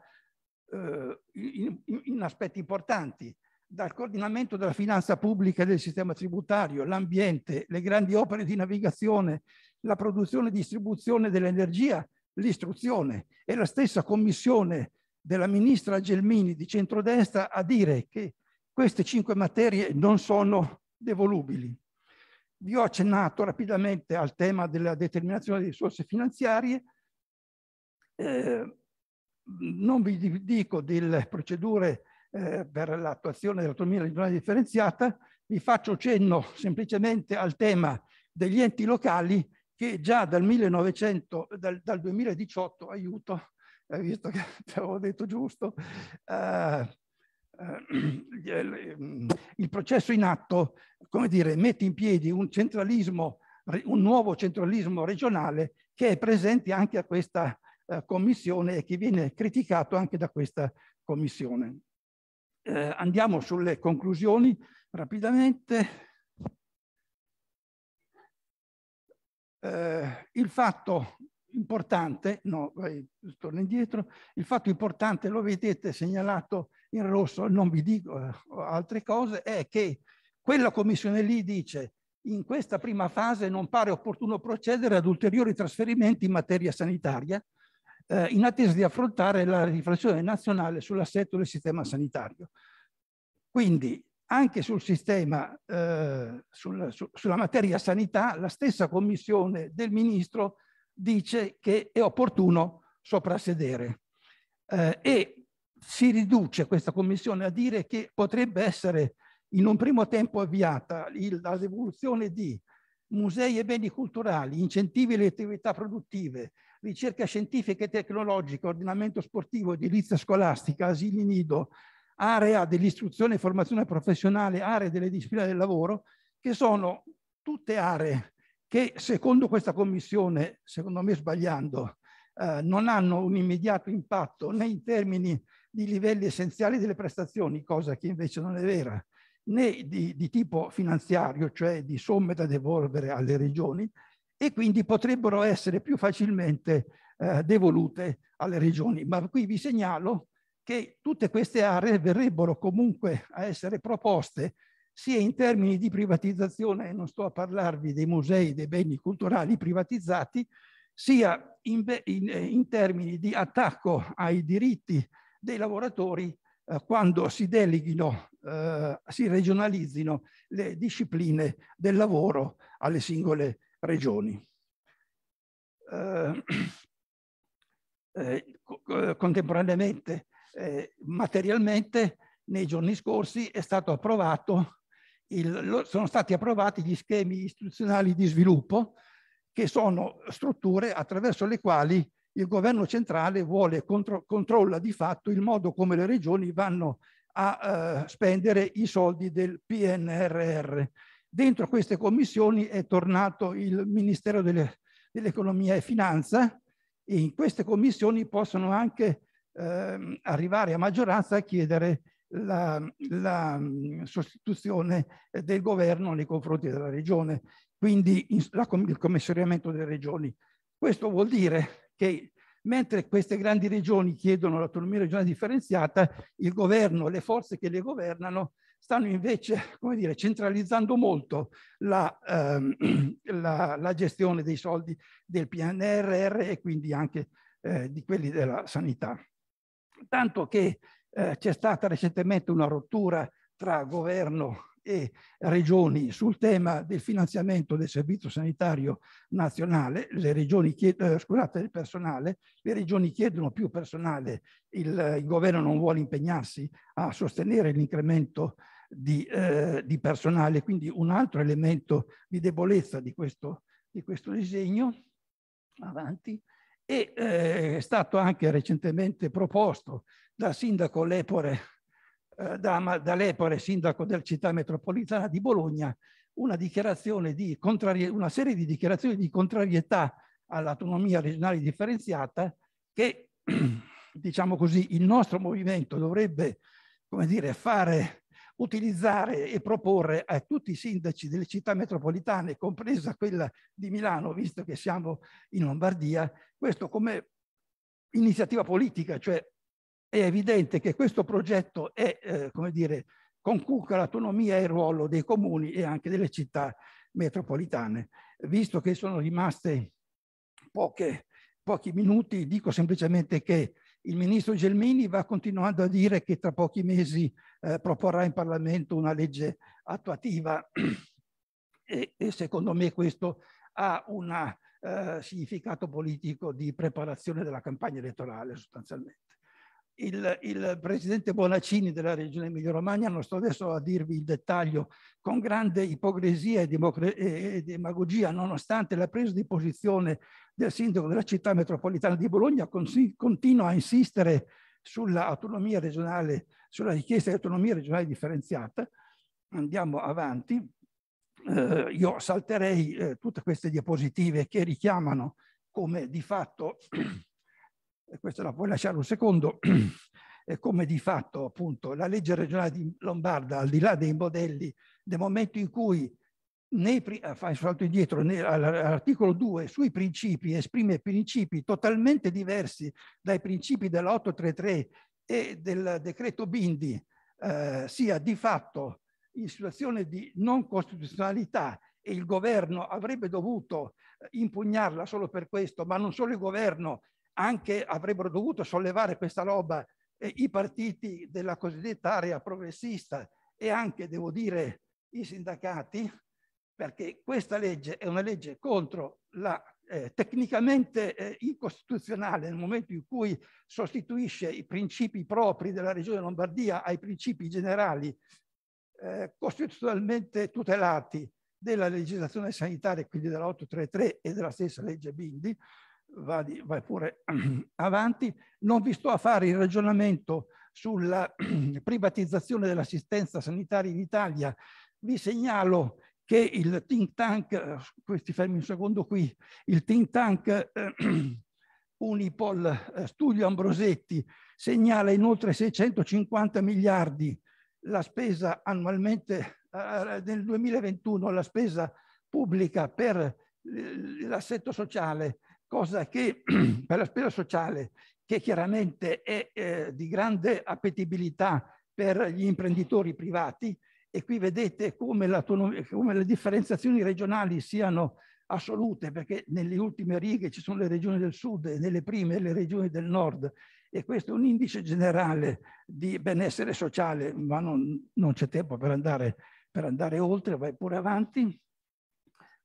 eh, in, in aspetti importanti, dal coordinamento della finanza pubblica e del sistema tributario, l'ambiente, le grandi opere di navigazione, la produzione e distribuzione dell'energia, l'istruzione e la stessa commissione della ministra Gelmini di centrodestra a dire che queste cinque materie non sono devolubili. Vi ho accennato rapidamente al tema della determinazione di risorse finanziarie. Eh, non vi dico delle procedure eh, per l'attuazione dell'autonomia regionale differenziata, vi faccio cenno semplicemente al tema degli enti locali che già dal, 1900, dal, dal 2018, aiuto, eh, visto che avevo detto giusto, eh, Ehm, il processo in atto, come dire, mette in piedi un centralismo, un nuovo centralismo regionale che è presente anche a questa eh, commissione e che viene criticato anche da questa commissione. Eh, andiamo sulle conclusioni rapidamente. Eh, il fatto importante, no, vai, torno indietro, il fatto importante lo vedete segnalato in rosso, non vi dico eh, altre cose, è che quella commissione lì dice in questa prima fase non pare opportuno procedere ad ulteriori trasferimenti in materia sanitaria eh, in attesa di affrontare la riflessione nazionale sull'assetto del sistema sanitario. Quindi anche sul sistema, eh, sul, su, sulla materia sanità, la stessa commissione del ministro dice che è opportuno soprassedere. Eh, e si riduce questa commissione a dire che potrebbe essere in un primo tempo avviata la devoluzione di musei e beni culturali, incentivi alle attività produttive, ricerca scientifica e tecnologica, ordinamento sportivo, edilizia scolastica, asili nido, area dell'istruzione e formazione professionale, area delle discipline del lavoro, che sono tutte aree che secondo questa commissione, secondo me sbagliando, eh, non hanno un immediato impatto né in termini di livelli essenziali delle prestazioni, cosa che invece non è vera, né di, di tipo finanziario, cioè di somme da devolvere alle regioni, e quindi potrebbero essere più facilmente eh, devolute alle regioni. Ma qui vi segnalo che tutte queste aree verrebbero comunque a essere proposte sia in termini di privatizzazione, e non sto a parlarvi dei musei, dei beni culturali privatizzati, sia in, in, eh, in termini di attacco ai diritti dei lavoratori eh, quando si deleghino, eh, si regionalizzino le discipline del lavoro alle singole regioni. Eh, eh, contemporaneamente, eh, materialmente, nei giorni scorsi è stato approvato il, sono stati approvati gli schemi istituzionali di sviluppo, che sono strutture attraverso le quali il governo centrale vuole contro, controlla di fatto il modo come le regioni vanno a eh, spendere i soldi del PNRR. Dentro queste commissioni è tornato il Ministero dell'Economia e Finanza e in queste commissioni possono anche eh, arrivare a maggioranza a chiedere la, la mm, sostituzione del governo nei confronti della regione, quindi in, la, il commissariamento delle regioni. Questo vuol dire che mentre queste grandi regioni chiedono l'autonomia regionale differenziata, il governo, le forze che le governano stanno invece come dire, centralizzando molto la, ehm, la, la gestione dei soldi del PNRR e quindi anche eh, di quelli della sanità. Tanto che eh, c'è stata recentemente una rottura tra governo e regioni sul tema del finanziamento del servizio sanitario nazionale, le regioni chiedono, eh, scusate, del personale, le regioni chiedono più personale, il, il governo non vuole impegnarsi a sostenere l'incremento di, eh, di, personale, quindi un altro elemento di debolezza di questo, di questo disegno. Avanti. E eh, è stato anche recentemente proposto dal sindaco Lepore eh, da, da Lepore, sindaco della città metropolitana di Bologna, una, dichiarazione di una serie di dichiarazioni di contrarietà all'autonomia regionale differenziata che, diciamo così, il nostro movimento dovrebbe come dire, fare, utilizzare e proporre a tutti i sindaci delle città metropolitane, compresa quella di Milano, visto che siamo in Lombardia, questo come iniziativa politica, cioè è evidente che questo progetto è, eh, come dire, conculca l'autonomia e il ruolo dei comuni e anche delle città metropolitane. Visto che sono rimaste poche, pochi minuti, dico semplicemente che il ministro Gelmini va continuando a dire che tra pochi mesi eh, proporrà in Parlamento una legge attuativa e, e secondo me questo ha un eh, significato politico di preparazione della campagna elettorale sostanzialmente il, il, presidente Bonaccini della regione Emilia-Romagna, non sto adesso a dirvi il dettaglio, con grande ipocrisia e, e demagogia, nonostante la presa di posizione del sindaco della città metropolitana di Bologna, continua a insistere sull'autonomia regionale, sulla richiesta di autonomia regionale differenziata. Andiamo avanti. Eh, io salterei eh, tutte queste diapositive che richiamano come di fatto e questo la puoi lasciare un secondo, è come di fatto appunto la legge regionale di Lombarda, al di là dei modelli, nel momento in cui nei, ah, fai salto indietro all'articolo 2 sui principi esprime principi totalmente diversi dai principi dell'833 e del decreto Bindi eh, sia di fatto in situazione di non costituzionalità e il governo avrebbe dovuto impugnarla solo per questo, ma non solo il governo anche avrebbero dovuto sollevare questa roba eh, i partiti della cosiddetta area progressista e anche, devo dire, i sindacati, perché questa legge è una legge contro la eh, tecnicamente eh, incostituzionale nel momento in cui sostituisce i principi propri della regione Lombardia ai principi generali eh, costituzionalmente tutelati della legislazione sanitaria, quindi della 833 e della stessa legge Bindi, vai, vai pure avanti. Non vi sto a fare il ragionamento sulla privatizzazione dell'assistenza sanitaria in Italia. Vi segnalo che il think tank, eh, questi fermi un secondo qui, il think tank eh, Unipol eh, Studio Ambrosetti segnala inoltre 650 miliardi la spesa annualmente eh, eh nel 2021 la spesa pubblica per l'assetto sociale cosa che per la spesa sociale, che chiaramente è eh, di grande appetibilità per gli imprenditori privati, e qui vedete come, come le differenziazioni regionali siano assolute, perché nelle ultime righe ci sono le regioni del sud e nelle prime le regioni del nord, e questo è un indice generale di benessere sociale, ma non, non c'è tempo per andare, per andare oltre, vai pure avanti.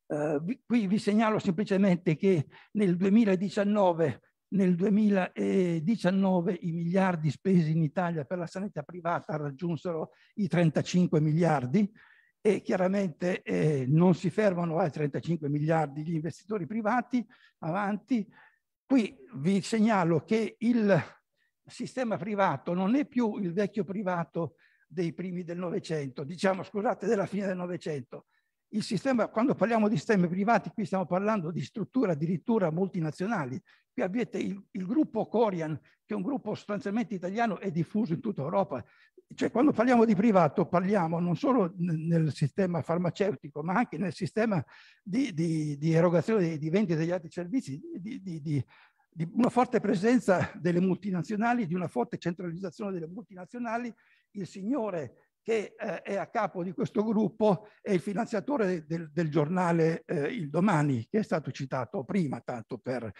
Uh, vi, qui vi segnalo semplicemente che nel 2019, nel 2019 i miliardi spesi in Italia per la sanità privata raggiunsero i 35 miliardi e chiaramente eh, non si fermano ai 35 miliardi gli investitori privati avanti. Qui vi segnalo che il sistema privato non è più il vecchio privato dei primi del Novecento, diciamo scusate della fine del Novecento, il sistema, quando parliamo di sistemi privati, qui stiamo parlando di strutture addirittura multinazionali. Qui avete il, il, gruppo Corian, che è un gruppo sostanzialmente italiano e diffuso in tutta Europa. Cioè, quando parliamo di privato, parliamo non solo nel sistema farmaceutico, ma anche nel sistema di, di, di erogazione di vendita degli altri servizi, di, di una forte presenza delle multinazionali, di una forte centralizzazione delle multinazionali. Il signore che eh, è a capo di questo gruppo è il finanziatore del, del giornale eh, Il Domani, che è stato citato prima, tanto per eh,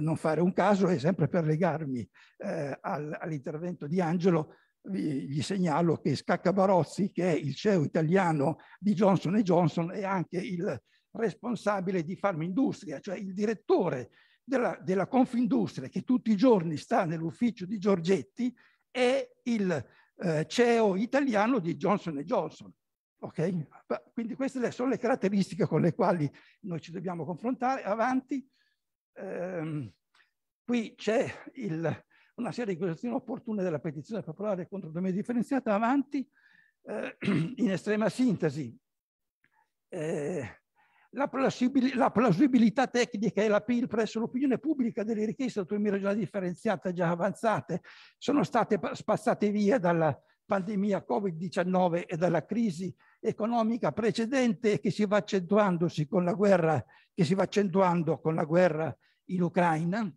non fare un caso e sempre per legarmi eh, al, all'intervento di Angelo, vi, gli segnalo che Scaccabarozzi, che è il CEO italiano di Johnson Johnson, è anche il responsabile di Farmindustria, cioè il direttore della, della Confindustria, che tutti i giorni sta nell'ufficio di Giorgetti, è il eh, CEO italiano di Johnson Johnson. Okay? Quindi queste sono le caratteristiche con le quali noi ci dobbiamo confrontare avanti. Ehm, qui c'è una serie di questioni opportune della petizione popolare contro l'autonomia differenziata avanti. Eh, in estrema sintesi, eh, la, la plausibilità tecnica e la PIL presso l'opinione pubblica delle richieste di autonomia regionale differenziata già avanzate sono state spazzate via dalla pandemia Covid-19 e dalla crisi economica precedente che si va accentuandosi con la guerra, che si va accentuando con la guerra in Ucraina.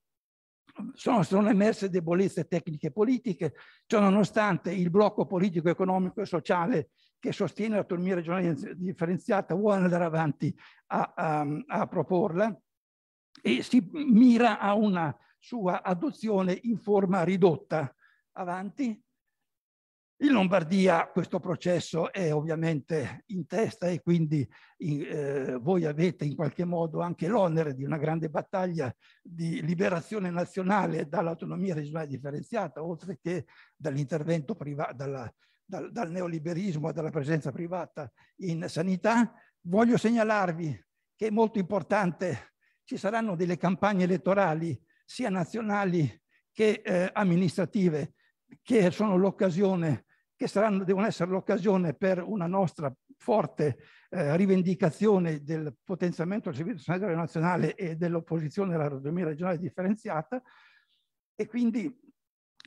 Sono, sono emerse debolezze tecniche e politiche, ciononostante il blocco politico, economico e sociale che sostiene l'autonomia regionale differenziata vuole andare avanti a, a, a proporla e si mira a una sua adozione in forma ridotta avanti. In Lombardia questo processo è ovviamente in testa e quindi eh, voi avete in qualche modo anche l'onere di una grande battaglia di liberazione nazionale dall'autonomia regionale differenziata, oltre che dall'intervento privato, dal, dal neoliberismo e dalla presenza privata in sanità, voglio segnalarvi che è molto importante, ci saranno delle campagne elettorali sia nazionali che eh, amministrative, che sono l'occasione, che saranno, devono essere l'occasione per una nostra forte eh, rivendicazione del potenziamento del Servizio Sanitario Nazionale e dell'opposizione alla radionomia regionale differenziata e quindi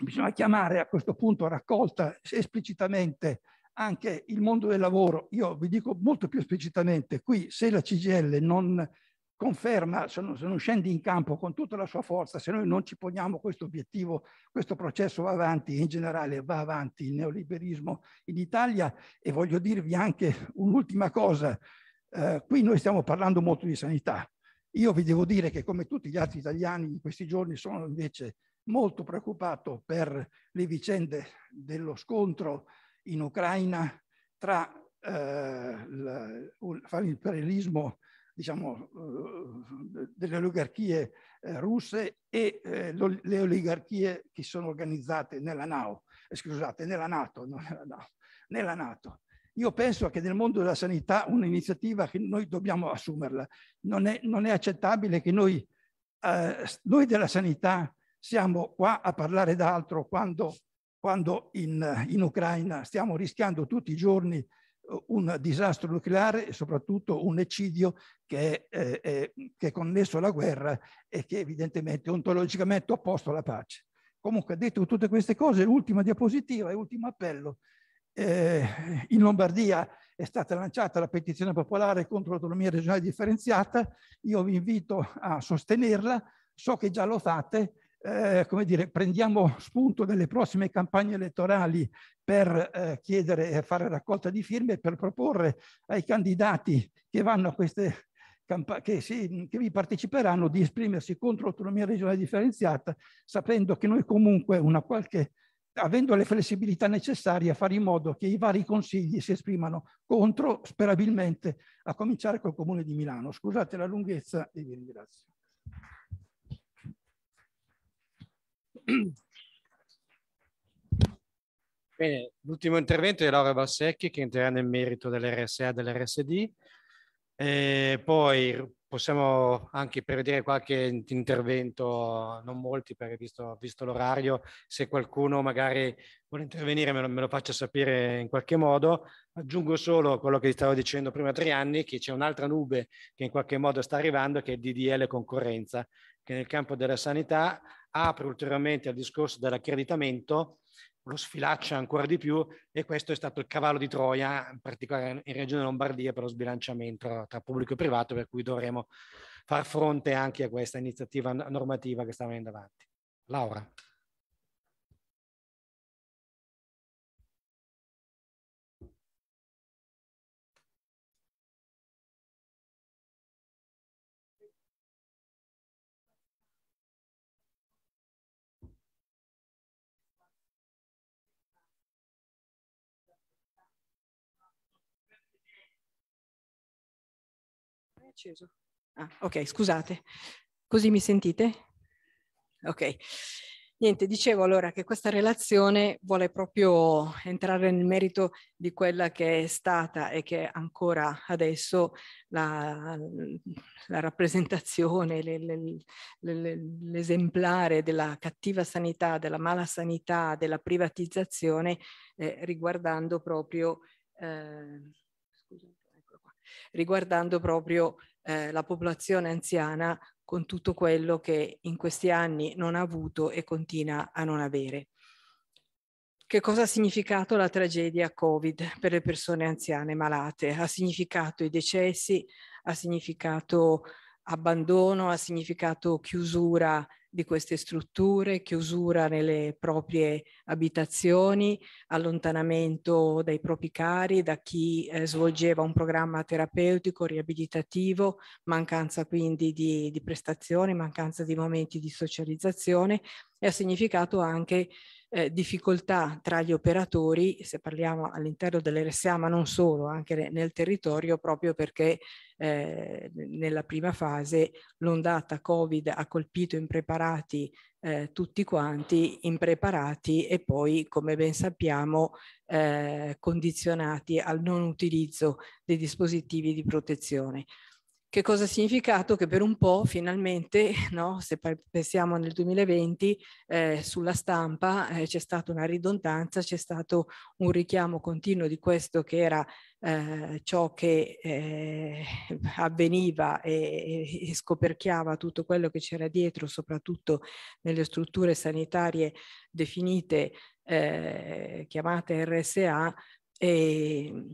Bisogna chiamare a questo punto a raccolta esplicitamente anche il mondo del lavoro. Io vi dico molto più esplicitamente, qui se la CGL non conferma, se non, se non scende in campo con tutta la sua forza, se noi non ci poniamo questo obiettivo, questo processo va avanti, in generale va avanti il neoliberismo in Italia e voglio dirvi anche un'ultima cosa, eh, qui noi stiamo parlando molto di sanità, io vi devo dire che come tutti gli altri italiani in questi giorni sono invece molto preoccupato per le vicende dello scontro in Ucraina tra eh, l'imperialismo diciamo, eh, delle oligarchie eh, russe e eh, le oligarchie che sono organizzate nella, NAO, scusate, nella NATO, nella NAO, nella NATO. Io penso che nel mondo della sanità un'iniziativa che noi dobbiamo assumerla. Non è, non è accettabile che noi, eh, noi della sanità siamo qua a parlare d'altro quando, quando in, in, Ucraina stiamo rischiando tutti i giorni eh, un disastro nucleare e soprattutto un eccidio che, eh, è, che è connesso alla guerra e che evidentemente è ontologicamente opposto alla pace. Comunque, detto tutte queste cose, l'ultima diapositiva e ultimo appello. Eh, in Lombardia è stata lanciata la petizione popolare contro l'autonomia regionale differenziata. Io vi invito a sostenerla. So che già lo fate, eh, come dire, prendiamo spunto dalle prossime campagne elettorali per eh, chiedere e fare raccolta di firme per proporre ai candidati che vanno a queste che, si, che vi parteciperanno di esprimersi contro l'autonomia regionale differenziata, sapendo che noi comunque una qualche avendo le flessibilità necessarie a fare in modo che i vari consigli si esprimano contro, sperabilmente, a cominciare col Comune di Milano. Scusate la lunghezza e vi ringrazio. Bene, l'ultimo intervento è Laura Valsecchi che entrerà nel merito dell'RSA e dell'RSD. E poi possiamo anche prevedere qualche intervento, non molti, perché visto, visto l'orario, se qualcuno magari vuole intervenire me lo, me lo, faccia sapere in qualche modo. Aggiungo solo quello che stavo dicendo prima tre anni, che c'è un'altra nube che in qualche modo sta arrivando, che è il DDL concorrenza, che nel campo della sanità apre ulteriormente al discorso dell'accreditamento lo sfilaccia ancora di più e questo è stato il cavallo di Troia, in particolare in Regione Lombardia, per lo sbilanciamento tra pubblico e privato, per cui dovremo far fronte anche a questa iniziativa normativa che sta venendo avanti. Laura. acceso. Ah, ok, scusate. Così mi sentite? Ok. Niente, dicevo allora che questa relazione vuole proprio entrare nel merito di quella che è stata e che è ancora adesso la, la rappresentazione, l'esemplare le, le, le, della cattiva sanità, della mala sanità, della privatizzazione eh, riguardando proprio... Eh, scusate riguardando proprio eh, la popolazione anziana con tutto quello che in questi anni non ha avuto e continua a non avere. Che cosa ha significato la tragedia Covid per le persone anziane malate? Ha significato i decessi, ha significato abbandono, ha significato chiusura di queste strutture, chiusura nelle proprie abitazioni, allontanamento dai propri cari, da chi eh, svolgeva un programma terapeutico, riabilitativo, mancanza quindi di, di prestazioni, mancanza di momenti di socializzazione e ha significato anche eh, difficoltà tra gli operatori, se parliamo all'interno dell'RSA ma non solo, anche nel territorio, proprio perché eh, nella prima fase l'ondata Covid ha colpito impreparati eh, tutti quanti, impreparati e poi, come ben sappiamo, eh, condizionati al non utilizzo dei dispositivi di protezione. Che cosa ha significato? Che per un po' finalmente, no, se pensiamo nel 2020, eh, sulla stampa eh, c'è stata una ridondanza, c'è stato un richiamo continuo di questo che era eh, ciò che eh, avveniva e, e scoperchiava tutto quello che c'era dietro, soprattutto nelle strutture sanitarie definite, eh, chiamate RSA, e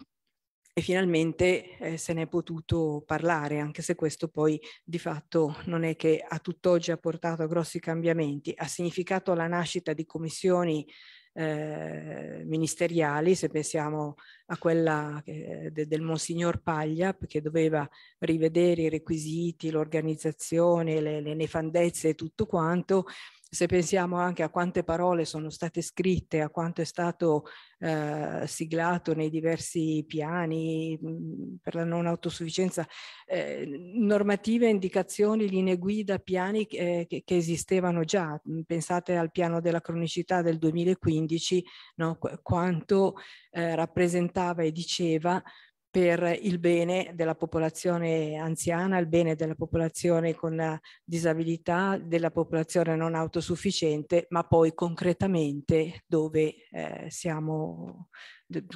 e finalmente eh, se ne è potuto parlare, anche se questo poi di fatto non è che a tutt'oggi ha portato a grossi cambiamenti, ha significato la nascita di commissioni eh, ministeriali, se pensiamo a quella eh, de, del Monsignor Paglia, che doveva rivedere i requisiti, l'organizzazione, le, le nefandezze e tutto quanto, se pensiamo anche a quante parole sono state scritte, a quanto è stato eh, siglato nei diversi piani mh, mm, per la non autosufficienza, eh, normative, indicazioni, linee guida, piani eh, che, che, esistevano già. Mm, pensate al piano della cronicità del 2015, no? Qu quanto eh, rappresentava e diceva per il bene della popolazione anziana, il bene della popolazione con eh, disabilità, della popolazione non autosufficiente, ma poi concretamente dove eh, siamo,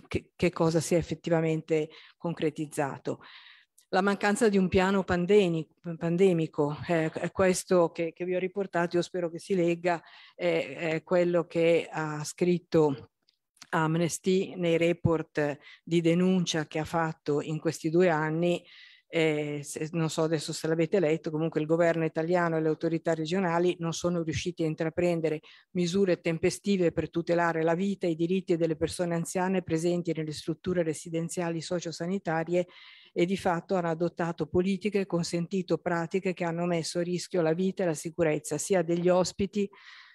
che, che cosa si è effettivamente concretizzato la mancanza di un piano pandemico, eh, questo che, che, vi ho riportato, io spero che si legga, è, è quello che ha scritto Amnesty nei report di denuncia che ha fatto in questi due anni, eh, se, non so adesso se l'avete letto, comunque il governo italiano e le autorità regionali non sono riusciti a intraprendere misure tempestive per tutelare la vita e i diritti delle persone anziane presenti nelle strutture residenziali sociosanitarie e di fatto hanno adottato politiche e consentito pratiche che hanno messo a rischio la vita e la sicurezza sia degli ospiti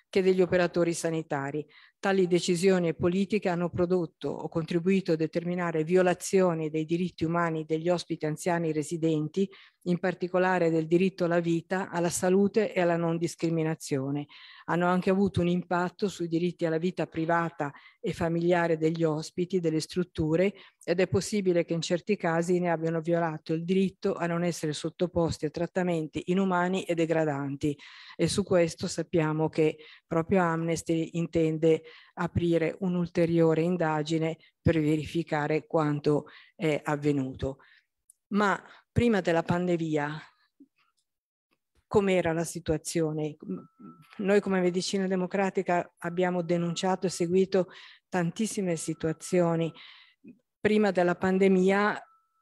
che degli operatori sanitari. Tali decisioni e politiche hanno prodotto o contribuito a determinare violazioni dei diritti umani degli ospiti anziani residenti, in particolare del diritto alla vita, alla salute e alla non discriminazione. Hanno anche avuto un impatto sui diritti alla vita privata e familiare degli ospiti, delle strutture ed è possibile che in certi casi ne abbiano violato il diritto a non essere sottoposti a trattamenti inumani e degradanti e su questo sappiamo che proprio Amnesty intende aprire un'ulteriore indagine per verificare quanto è avvenuto. Ma prima della pandemia com'era la situazione. Noi come Medicina Democratica abbiamo denunciato e seguito tantissime situazioni. Prima della pandemia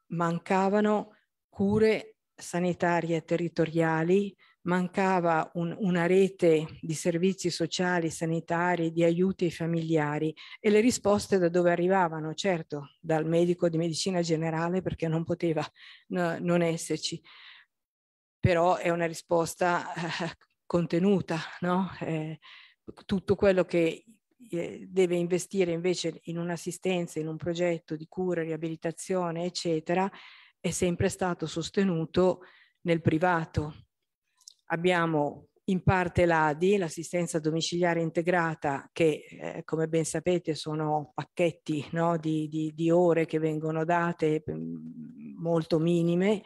mancavano cure sanitarie territoriali mancava un, una rete di servizi sociali, sanitari, di aiuti ai familiari e le risposte da dove arrivavano? Certo, dal medico di medicina generale perché non poteva no, non esserci, però è una risposta eh, contenuta, no? eh, tutto quello che eh, deve investire invece in un'assistenza, in un progetto di cura, riabilitazione, eccetera, è sempre stato sostenuto nel privato, Abbiamo in parte l'ADI, l'assistenza domiciliare integrata, che eh, come ben sapete sono pacchetti no, di, di, di, ore che vengono date mm, molto minime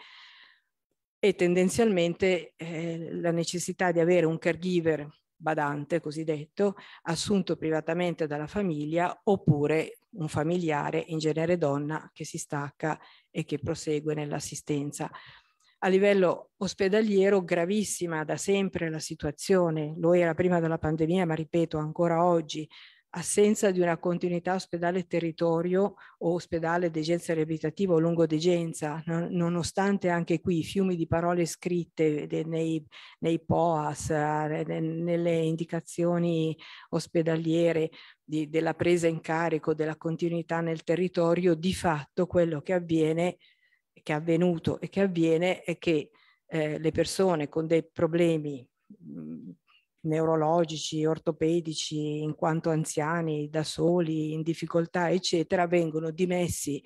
e tendenzialmente eh, la necessità di avere un caregiver badante cosiddetto assunto privatamente dalla famiglia oppure un familiare in genere donna che si stacca e che prosegue nell'assistenza a livello ospedaliero gravissima da sempre la situazione, lo era prima della pandemia, ma ripeto ancora oggi, assenza di una continuità ospedale-territorio o ospedale-degenza riabilitativa o lungodegenza, non, nonostante anche qui i fiumi di parole scritte nei, nei, POAS, eh, nelle indicazioni ospedaliere di, della presa in carico, della continuità nel territorio, di fatto quello che avviene è che è avvenuto e che avviene è che eh, le persone con dei problemi mh, mm, neurologici, ortopedici, in quanto anziani, da soli, in difficoltà, eccetera, vengono dimessi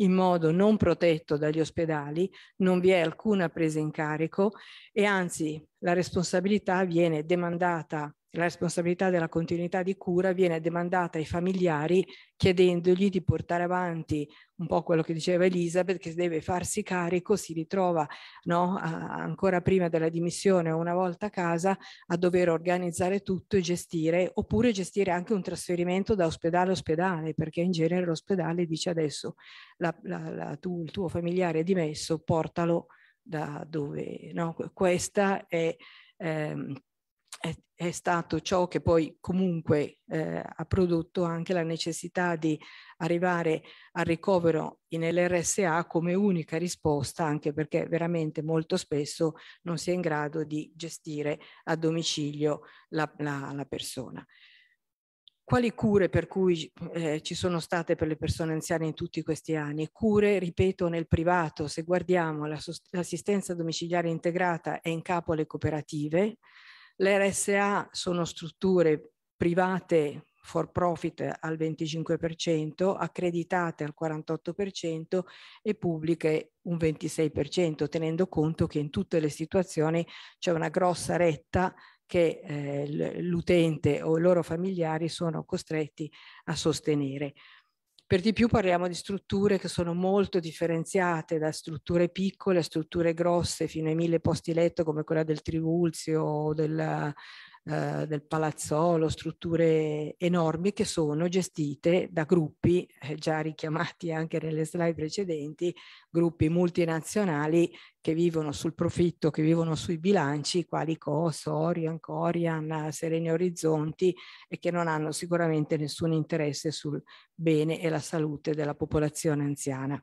in modo non protetto dagli ospedali, non vi è alcuna presa in carico e anzi la responsabilità viene demandata la responsabilità della continuità di cura viene demandata ai familiari chiedendogli di portare avanti un po' quello che diceva Elisabeth che deve farsi carico, si ritrova no, a, ancora prima della dimissione o una volta a casa a dover organizzare tutto e gestire oppure gestire anche un trasferimento da ospedale a ospedale perché in genere l'ospedale dice adesso la, la, la, tu, il tuo familiare è dimesso, portalo da dove. No? Questa è... Ehm, è, è, stato ciò che poi comunque eh, ha prodotto anche la necessità di arrivare al ricovero nell'RSA come unica risposta, anche perché veramente molto spesso non si è in grado di gestire a domicilio la, la, la persona. Quali cure per cui eh, ci sono state per le persone anziane in tutti questi anni? Cure, ripeto, nel privato, se guardiamo l'assistenza domiciliare integrata è in capo alle cooperative, le RSA sono strutture private for profit al 25%, accreditate al 48% e pubbliche un 26%, tenendo conto che in tutte le situazioni c'è una grossa retta che eh, l'utente o i loro familiari sono costretti a sostenere. Per di più parliamo di strutture che sono molto differenziate da strutture piccole a strutture grosse fino ai mille posti letto come quella del Trivulzio o del, eh, del palazzolo, strutture enormi che sono gestite da gruppi, eh, già richiamati anche nelle slide precedenti, gruppi multinazionali che vivono sul profitto, che vivono sui bilanci, quali COS, Orian, Corian, Sereni Orizzonti e che non hanno sicuramente nessun interesse sul bene e la salute della popolazione anziana.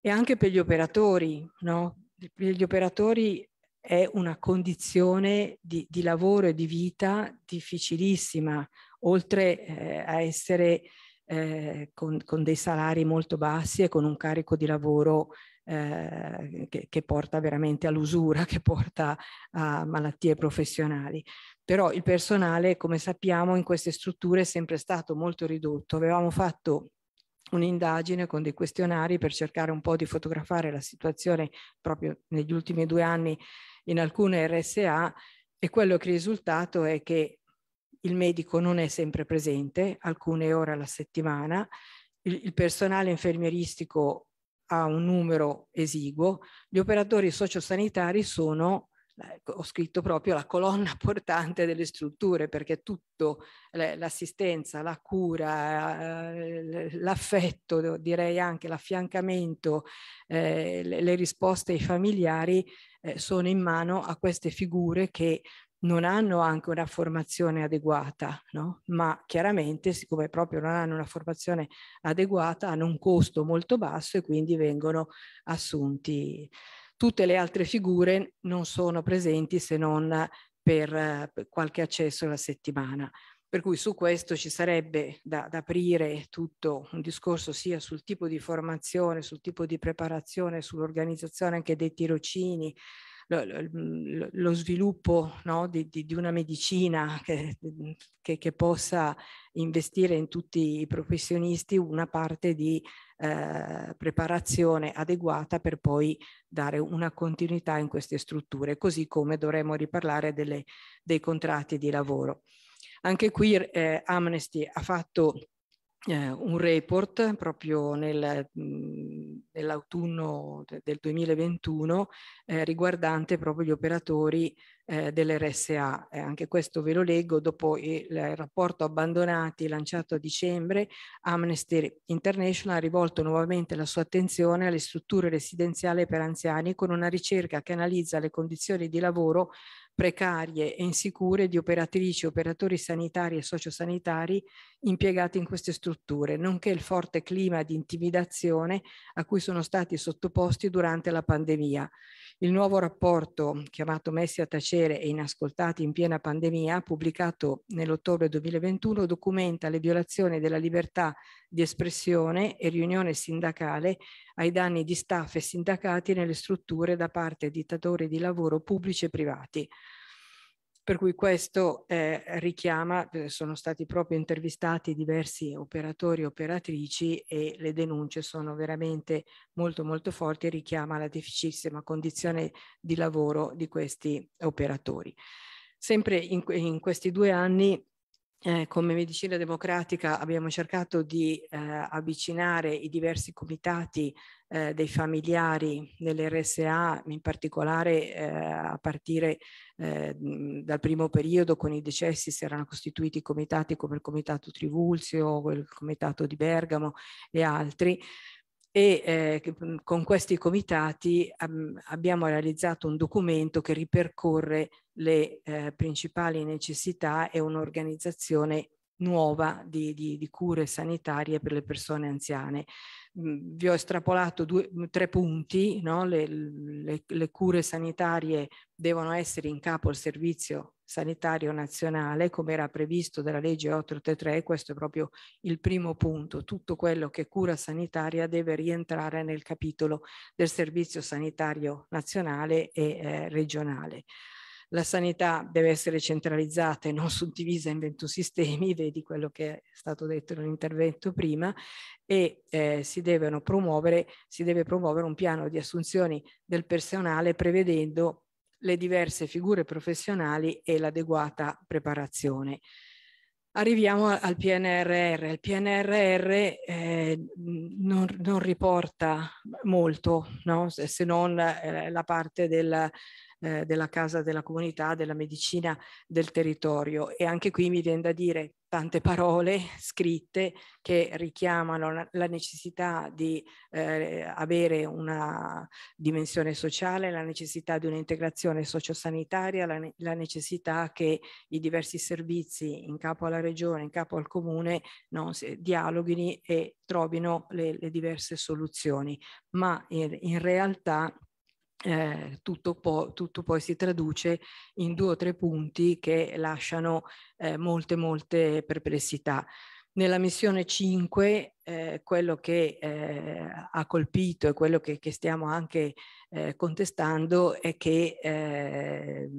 E anche per gli operatori, no? Per gli operatori è una condizione di, di lavoro e di vita difficilissima, oltre eh, a essere eh, con, con, dei salari molto bassi e con un carico di lavoro eh, che, che, porta veramente all'usura, che porta a malattie professionali. Però il personale, come sappiamo, in queste strutture è sempre stato molto ridotto. Avevamo fatto un'indagine con dei questionari per cercare un po' di fotografare la situazione proprio negli ultimi due anni in alcune RSA e quello che è risultato è che il medico non è sempre presente, alcune ore alla settimana, il, il personale infermieristico ha un numero esiguo, gli operatori sociosanitari sono ecco, ho scritto proprio la colonna portante delle strutture perché tutto l'assistenza, la cura, eh, l'affetto, direi anche l'affiancamento, eh, le risposte ai familiari eh, sono in mano a queste figure che non hanno anche una formazione adeguata, no? ma chiaramente siccome proprio non hanno una formazione adeguata hanno un costo molto basso e quindi vengono assunti. Tutte le altre figure non sono presenti se non per, eh, per qualche accesso alla settimana. Per cui su questo ci sarebbe da, da aprire tutto un discorso sia sul tipo di formazione, sul tipo di preparazione, sull'organizzazione anche dei tirocini, lo, lo, lo, sviluppo no, di, di, di, una medicina che, che, che, possa investire in tutti i professionisti una parte di eh, preparazione adeguata per poi dare una continuità in queste strutture, così come dovremmo riparlare delle, dei contratti di lavoro. Anche qui eh, Amnesty ha fatto eh, un report proprio nel, nell'autunno del 2021 eh, riguardante proprio gli operatori eh, dell'RSA. Eh, anche questo ve lo leggo dopo il, il rapporto abbandonati lanciato a dicembre, Amnesty International ha rivolto nuovamente la sua attenzione alle strutture residenziali per anziani con una ricerca che analizza le condizioni di lavoro precarie e insicure di operatrici, operatori sanitari e sociosanitari impiegati in queste strutture, nonché il forte clima di intimidazione a cui sono stati sottoposti durante la pandemia. Il nuovo rapporto, chiamato Messi a tacere e inascoltati in piena pandemia, pubblicato nell'ottobre 2021, documenta le violazioni della libertà di espressione e riunione sindacale ai danni di staff e sindacati nelle strutture da parte di datori di lavoro pubblici e privati. Per cui questo eh, richiama, eh, sono stati proprio intervistati diversi operatori e operatrici e le denunce sono veramente molto molto forti e richiama la difficilissima condizione di lavoro di questi operatori. Sempre in, in questi due anni eh, come medicina democratica abbiamo cercato di eh, avvicinare i diversi comitati eh, dei familiari dell'RSA, in particolare eh, a partire eh, dal primo periodo con i decessi si erano costituiti comitati come il comitato Trivulzio, il comitato di Bergamo e altri e eh, mhmm, con questi comitati ab ehm, abbiamo realizzato un documento che ripercorre le eh, principali necessità e un'organizzazione nuova di, di, di cure sanitarie per le persone anziane. Mm, vi ho estrapolato due, mm, tre punti, no? le, le, le cure sanitarie devono essere in capo al servizio sanitario nazionale, come era previsto dalla legge 883, questo è proprio il primo punto, tutto quello che cura sanitaria deve rientrare nel capitolo del servizio sanitario nazionale e eh, regionale la sanità deve essere centralizzata e non suddivisa in 21 sistemi, vedi quello che è stato detto nell'intervento prima, e eh, si, devono promuovere, si deve promuovere un piano di assunzioni del personale prevedendo le diverse figure professionali e l'adeguata preparazione. Arriviamo al PNRR. Il PNRR eh, non, non, riporta molto, no? se, se non eh, la parte del, eh, della casa della comunità, della medicina del territorio. E anche qui mi viene da dire tante parole scritte che richiamano la, necessità di eh, avere una dimensione sociale, la necessità di un'integrazione sociosanitaria, la, la necessità che i diversi servizi in capo alla regione, in capo al comune, no, dialoghino e trovino le, le diverse soluzioni. Ma in, in realtà eh, tutto, po tutto, poi si traduce in due o tre punti che lasciano eh, molte, molte perplessità. Nella missione 5 eh, quello che eh, ha colpito e quello che, che stiamo anche eh, contestando è che eh,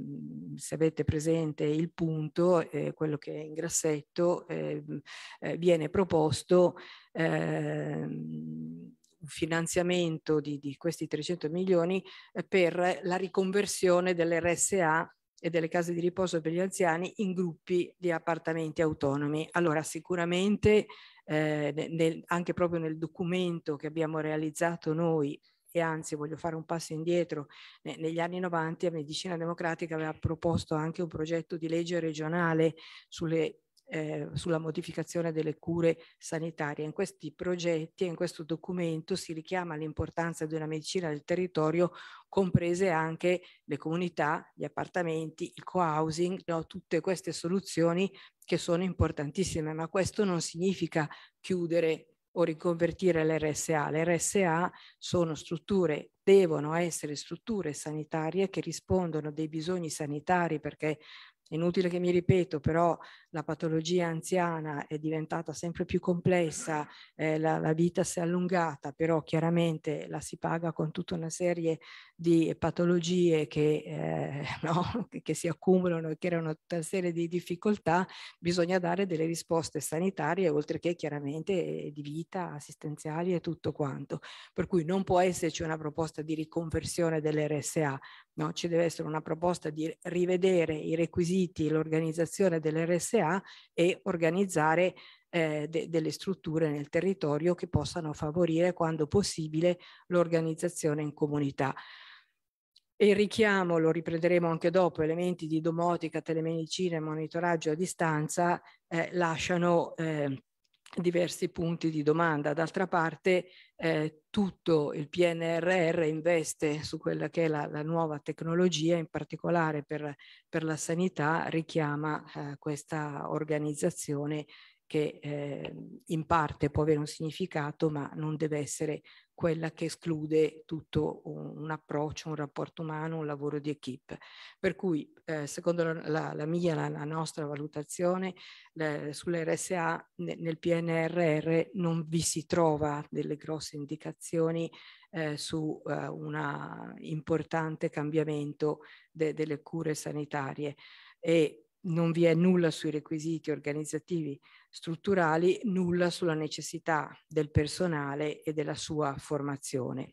se avete presente il punto, eh, quello che è in grassetto, eh, viene proposto ehm, un finanziamento di, di questi 300 milioni eh, per la riconversione delle RSA e delle case di riposo per gli anziani in gruppi di appartamenti autonomi. Allora sicuramente eh, nel, anche proprio nel documento che abbiamo realizzato noi e anzi voglio fare un passo indietro, ne, negli anni 90 la Medicina Democratica aveva proposto anche un progetto di legge regionale sulle eh, sulla modificazione delle cure sanitarie. In questi progetti e in questo documento si richiama l'importanza di una medicina del territorio, comprese anche le comunità, gli appartamenti, il co-housing, no, tutte queste soluzioni che sono importantissime, ma questo non significa chiudere o riconvertire l'RSA. L'RSA sono strutture, devono essere strutture sanitarie che rispondono dei bisogni sanitari perché è inutile che mi ripeto, però la patologia anziana è diventata sempre più complessa, eh, la, la, vita si è allungata, però chiaramente la si paga con tutta una serie di patologie che, eh, no? che, che si accumulano e che erano tutta una serie di difficoltà, bisogna dare delle risposte sanitarie, oltre che chiaramente eh, di vita, assistenziali e tutto quanto. Per cui non può esserci una proposta di riconversione dell'RSA, no? ci deve essere una proposta di rivedere i requisiti, l'organizzazione dell'RSA e organizzare eh, de delle strutture nel territorio che possano favorire quando possibile l'organizzazione in comunità. E il richiamo, lo riprenderemo anche dopo, elementi di domotica, telemedicina e monitoraggio a distanza eh, lasciano eh, diversi punti di domanda. D'altra parte eh, tutto il PNRR investe su quella che è la, la nuova tecnologia, in particolare per, per la sanità, richiama eh, questa organizzazione che eh, in parte può avere un significato ma non deve essere quella che esclude tutto un, un, approccio, un rapporto umano, un lavoro di equip. Per cui, eh, secondo la, la, mia, la, la nostra valutazione, le, sull'RSA ne, nel PNRR non vi si trova delle grosse indicazioni eh, su eh, un importante cambiamento de, delle cure sanitarie e non vi è nulla sui requisiti organizzativi strutturali, nulla sulla necessità del personale e della sua formazione.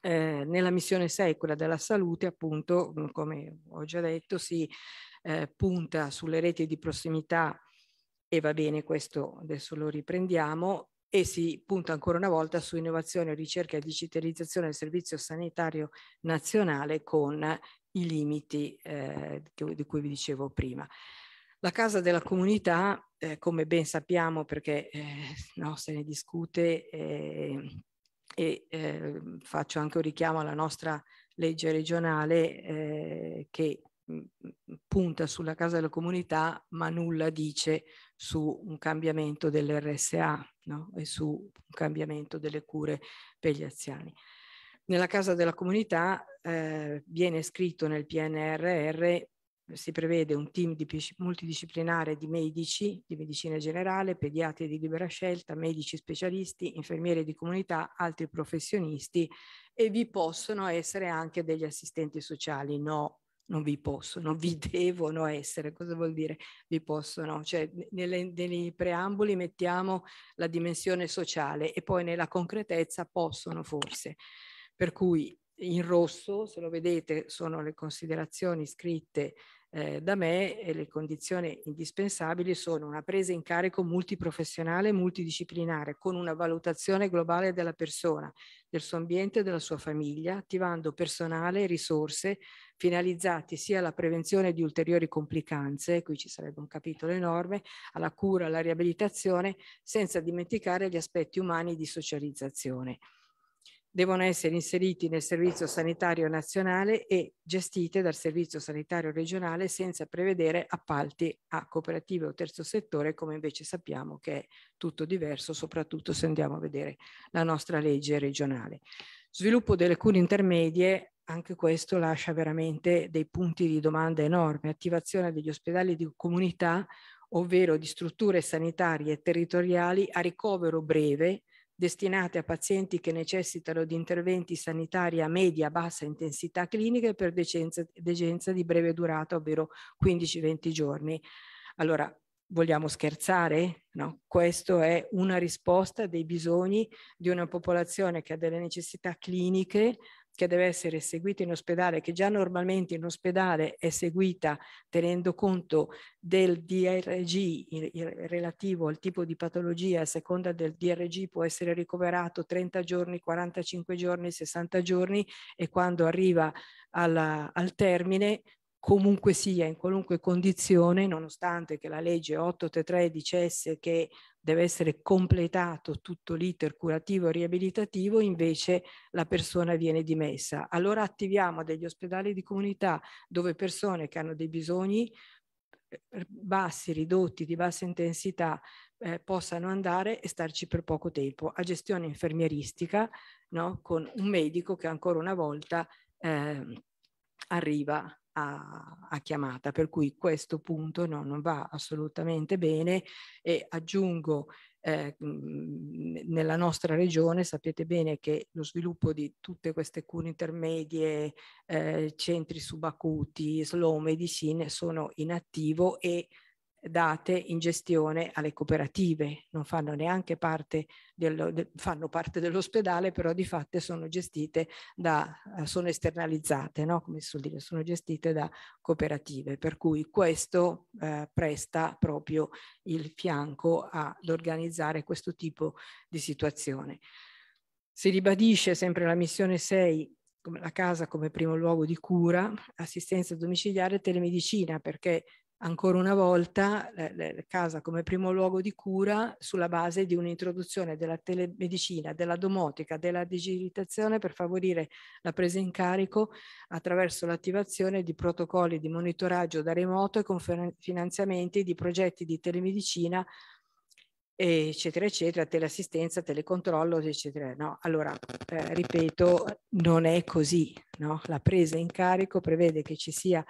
Eh, nella missione 6, quella della salute, appunto, mm, come ho già detto, si eh, punta sulle reti di prossimità e va bene, questo adesso lo riprendiamo, e si punta ancora una volta su innovazione, ricerca e digitalizzazione del servizio sanitario nazionale con i limiti eh, di cui vi dicevo prima. La casa della comunità, eh, come ben sappiamo perché eh, no, se ne discute ehm, e ehm, faccio anche un richiamo alla nostra legge regionale eh, che mm, mm, punta sulla casa della comunità ma nulla dice su un cambiamento dell'RSA no? e su un cambiamento delle cure per gli anziani nella casa della comunità eh, viene scritto nel PNRR, si prevede un team di, multidisciplinare di medici, di medicina generale, pediatri di libera scelta, medici specialisti, infermieri di comunità, altri professionisti e vi possono essere anche degli assistenti sociali, no non vi possono, vi devono essere. Cosa vuol dire vi possono? Cioè, nelle, nei preamboli mettiamo la dimensione sociale e poi nella concretezza possono forse. Per cui in rosso, se lo vedete, sono le considerazioni scritte eh, da me e le condizioni indispensabili sono una presa in carico multiprofessionale e multidisciplinare con una valutazione globale della persona, del suo ambiente e della sua famiglia, attivando personale e risorse finalizzati sia alla prevenzione di ulteriori complicanze, qui ci sarebbe un capitolo enorme, alla cura, alla riabilitazione, senza dimenticare gli aspetti umani di socializzazione devono essere inseriti nel Servizio Sanitario Nazionale e gestite dal Servizio Sanitario Regionale senza prevedere appalti a cooperative o terzo settore, come invece sappiamo che è tutto diverso, soprattutto se andiamo a vedere la nostra legge regionale. Sviluppo delle cure intermedie, anche questo lascia veramente dei punti di domanda enormi. Attivazione degli ospedali di comunità, ovvero di strutture sanitarie territoriali a ricovero breve destinate a pazienti che necessitano di interventi sanitari a media bassa intensità clinica e per decenza, degenza di breve durata, ovvero 15-20 giorni. Allora, vogliamo scherzare? No, questa è una risposta dei bisogni di una popolazione che ha delle necessità cliniche che deve essere seguita in ospedale, che già normalmente in ospedale è seguita tenendo conto del DRG il, il, relativo al tipo di patologia, a seconda del DRG può essere ricoverato 30 giorni, 45 giorni, 60 giorni e quando arriva alla, al termine comunque sia, in qualunque condizione, nonostante che la legge 833 dicesse che deve essere completato tutto l'iter curativo e riabilitativo, invece la persona viene dimessa. Allora attiviamo degli ospedali di comunità dove persone che hanno dei bisogni eh, bassi, ridotti, di bassa intensità, eh, possano andare e starci per poco tempo a gestione infermieristica, no? con un medico che ancora una volta eh, arriva a, a chiamata, per cui questo punto no, non va assolutamente bene e aggiungo eh, mhmm, nella nostra regione sapete bene che lo sviluppo di tutte queste cure intermedie, eh, centri subacuti, slow medicine sono in attivo e date in gestione alle cooperative, non fanno neanche parte, dello, de, fanno parte dell'ospedale, però di fatto sono gestite da, eh, sono esternalizzate, no? come si suol dire, sono gestite da cooperative, per cui questo eh, presta proprio il fianco ad organizzare questo tipo di situazione. Si ribadisce sempre la missione 6 la casa come primo luogo di cura, assistenza domiciliare e telemedicina, perché ancora una volta la, casa come primo luogo di cura sulla base di un'introduzione della telemedicina, della domotica, della digitazione per favorire la presa in carico attraverso l'attivazione di protocolli di monitoraggio da remoto e con finanziamenti di progetti di telemedicina eccetera, eccetera, teleassistenza, telecontrollo, eccetera. No, allora, eh, ripeto, non è così. No? La presa in carico prevede che ci sia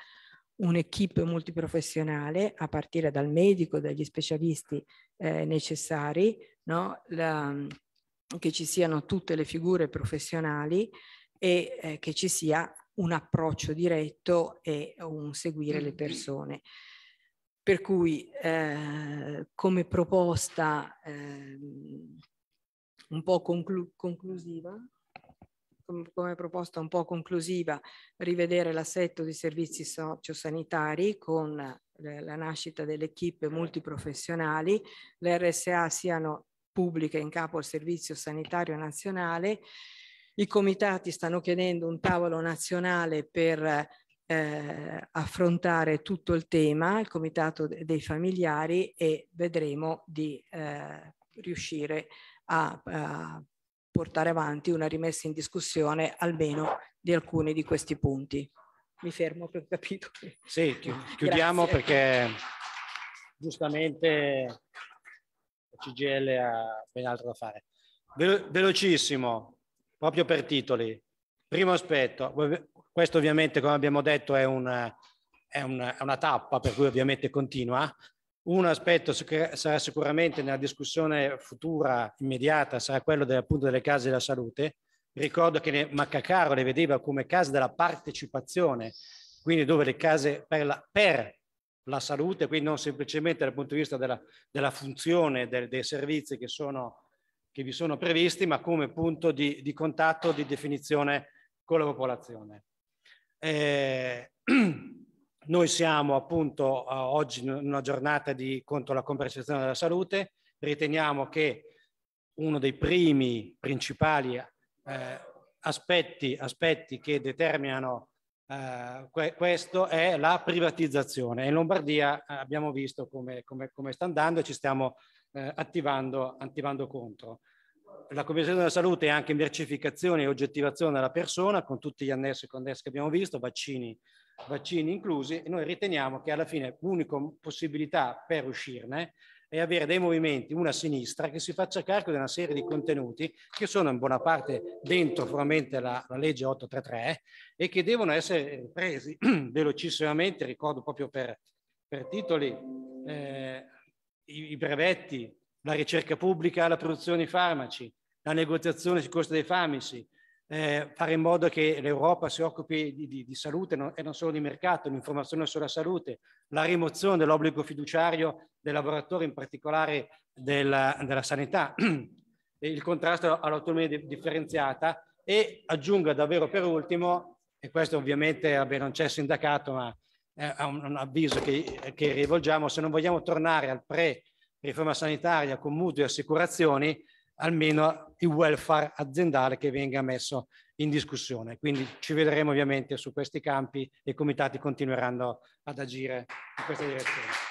un'equipe multiprofessionale a partire dal medico, dagli specialisti eh, necessari, no? La, che ci siano tutte le figure professionali e eh, che ci sia un approccio diretto e un seguire le mm-hmm. persone. Per cui eh, come proposta ehm, un po' conclu conclusiva, come proposta un po' conclusiva rivedere l'assetto di servizi sociosanitari con la nascita delle equip multiprofessionali, le RSA siano pubbliche in capo al Servizio Sanitario Nazionale, i comitati stanno chiedendo un tavolo nazionale per eh, affrontare tutto il tema, il comitato dei familiari e vedremo di eh, riuscire a, a portare avanti una rimessa in discussione almeno di alcuni di questi punti. Mi fermo per capito. Sì, chiudiamo Grazie. perché giustamente la CGL ha ben altro da fare. velocissimo, proprio per titoli. Primo aspetto, questo ovviamente come abbiamo detto è una, è una, è una tappa per cui ovviamente continua, un aspetto che sarà sicuramente nella discussione futura immediata sarà quello delle, appunto delle case della salute. Ricordo che Maccacaro le vedeva come case della partecipazione, quindi dove le case per la, per la salute, quindi non semplicemente dal punto di vista della, della funzione del, dei servizi che, sono, che, vi sono previsti, ma come punto di, di contatto, di definizione con la popolazione. Eh, Noi siamo appunto eh, oggi in una giornata di, contro la compensazione della salute, riteniamo che uno dei primi principali eh, aspetti, aspetti, che determinano eh, que questo è la privatizzazione. In Lombardia eh, abbiamo visto come, come, come sta andando e ci stiamo eh, attivando, attivando contro la Commissione della Salute è anche mercificazione e oggettivazione della persona, con tutti gli annessi e connessi che abbiamo visto, vaccini, vaccini inclusi, e noi riteniamo che alla fine l'unica possibilità per uscirne è avere dei movimenti, una sinistra, che si faccia carico di una serie di contenuti che sono in buona parte dentro formalmente la, la legge 833 e che devono essere presi velocissimamente, ricordo proprio per, per titoli, eh, i, i brevetti, la ricerca pubblica, la produzione di farmaci, la negoziazione sui costi dei farmaci, eh, fare in modo che l'Europa si occupi di, di, di salute no, e non solo di mercato, l'informazione sulla salute, la rimozione dell'obbligo fiduciario dei lavoratori, in particolare della, della sanità, il contrasto all'autonomia di, differenziata e aggiungo davvero per ultimo, e questo ovviamente vabbè, non c'è sindacato, ma è un, un avviso che, che rivolgiamo, se non vogliamo tornare al pre-riforma sanitaria con mutui e assicurazioni, almeno il welfare aziendale che venga messo in discussione. Quindi ci vedremo ovviamente su questi campi e i comitati continueranno ad agire in questa direzione.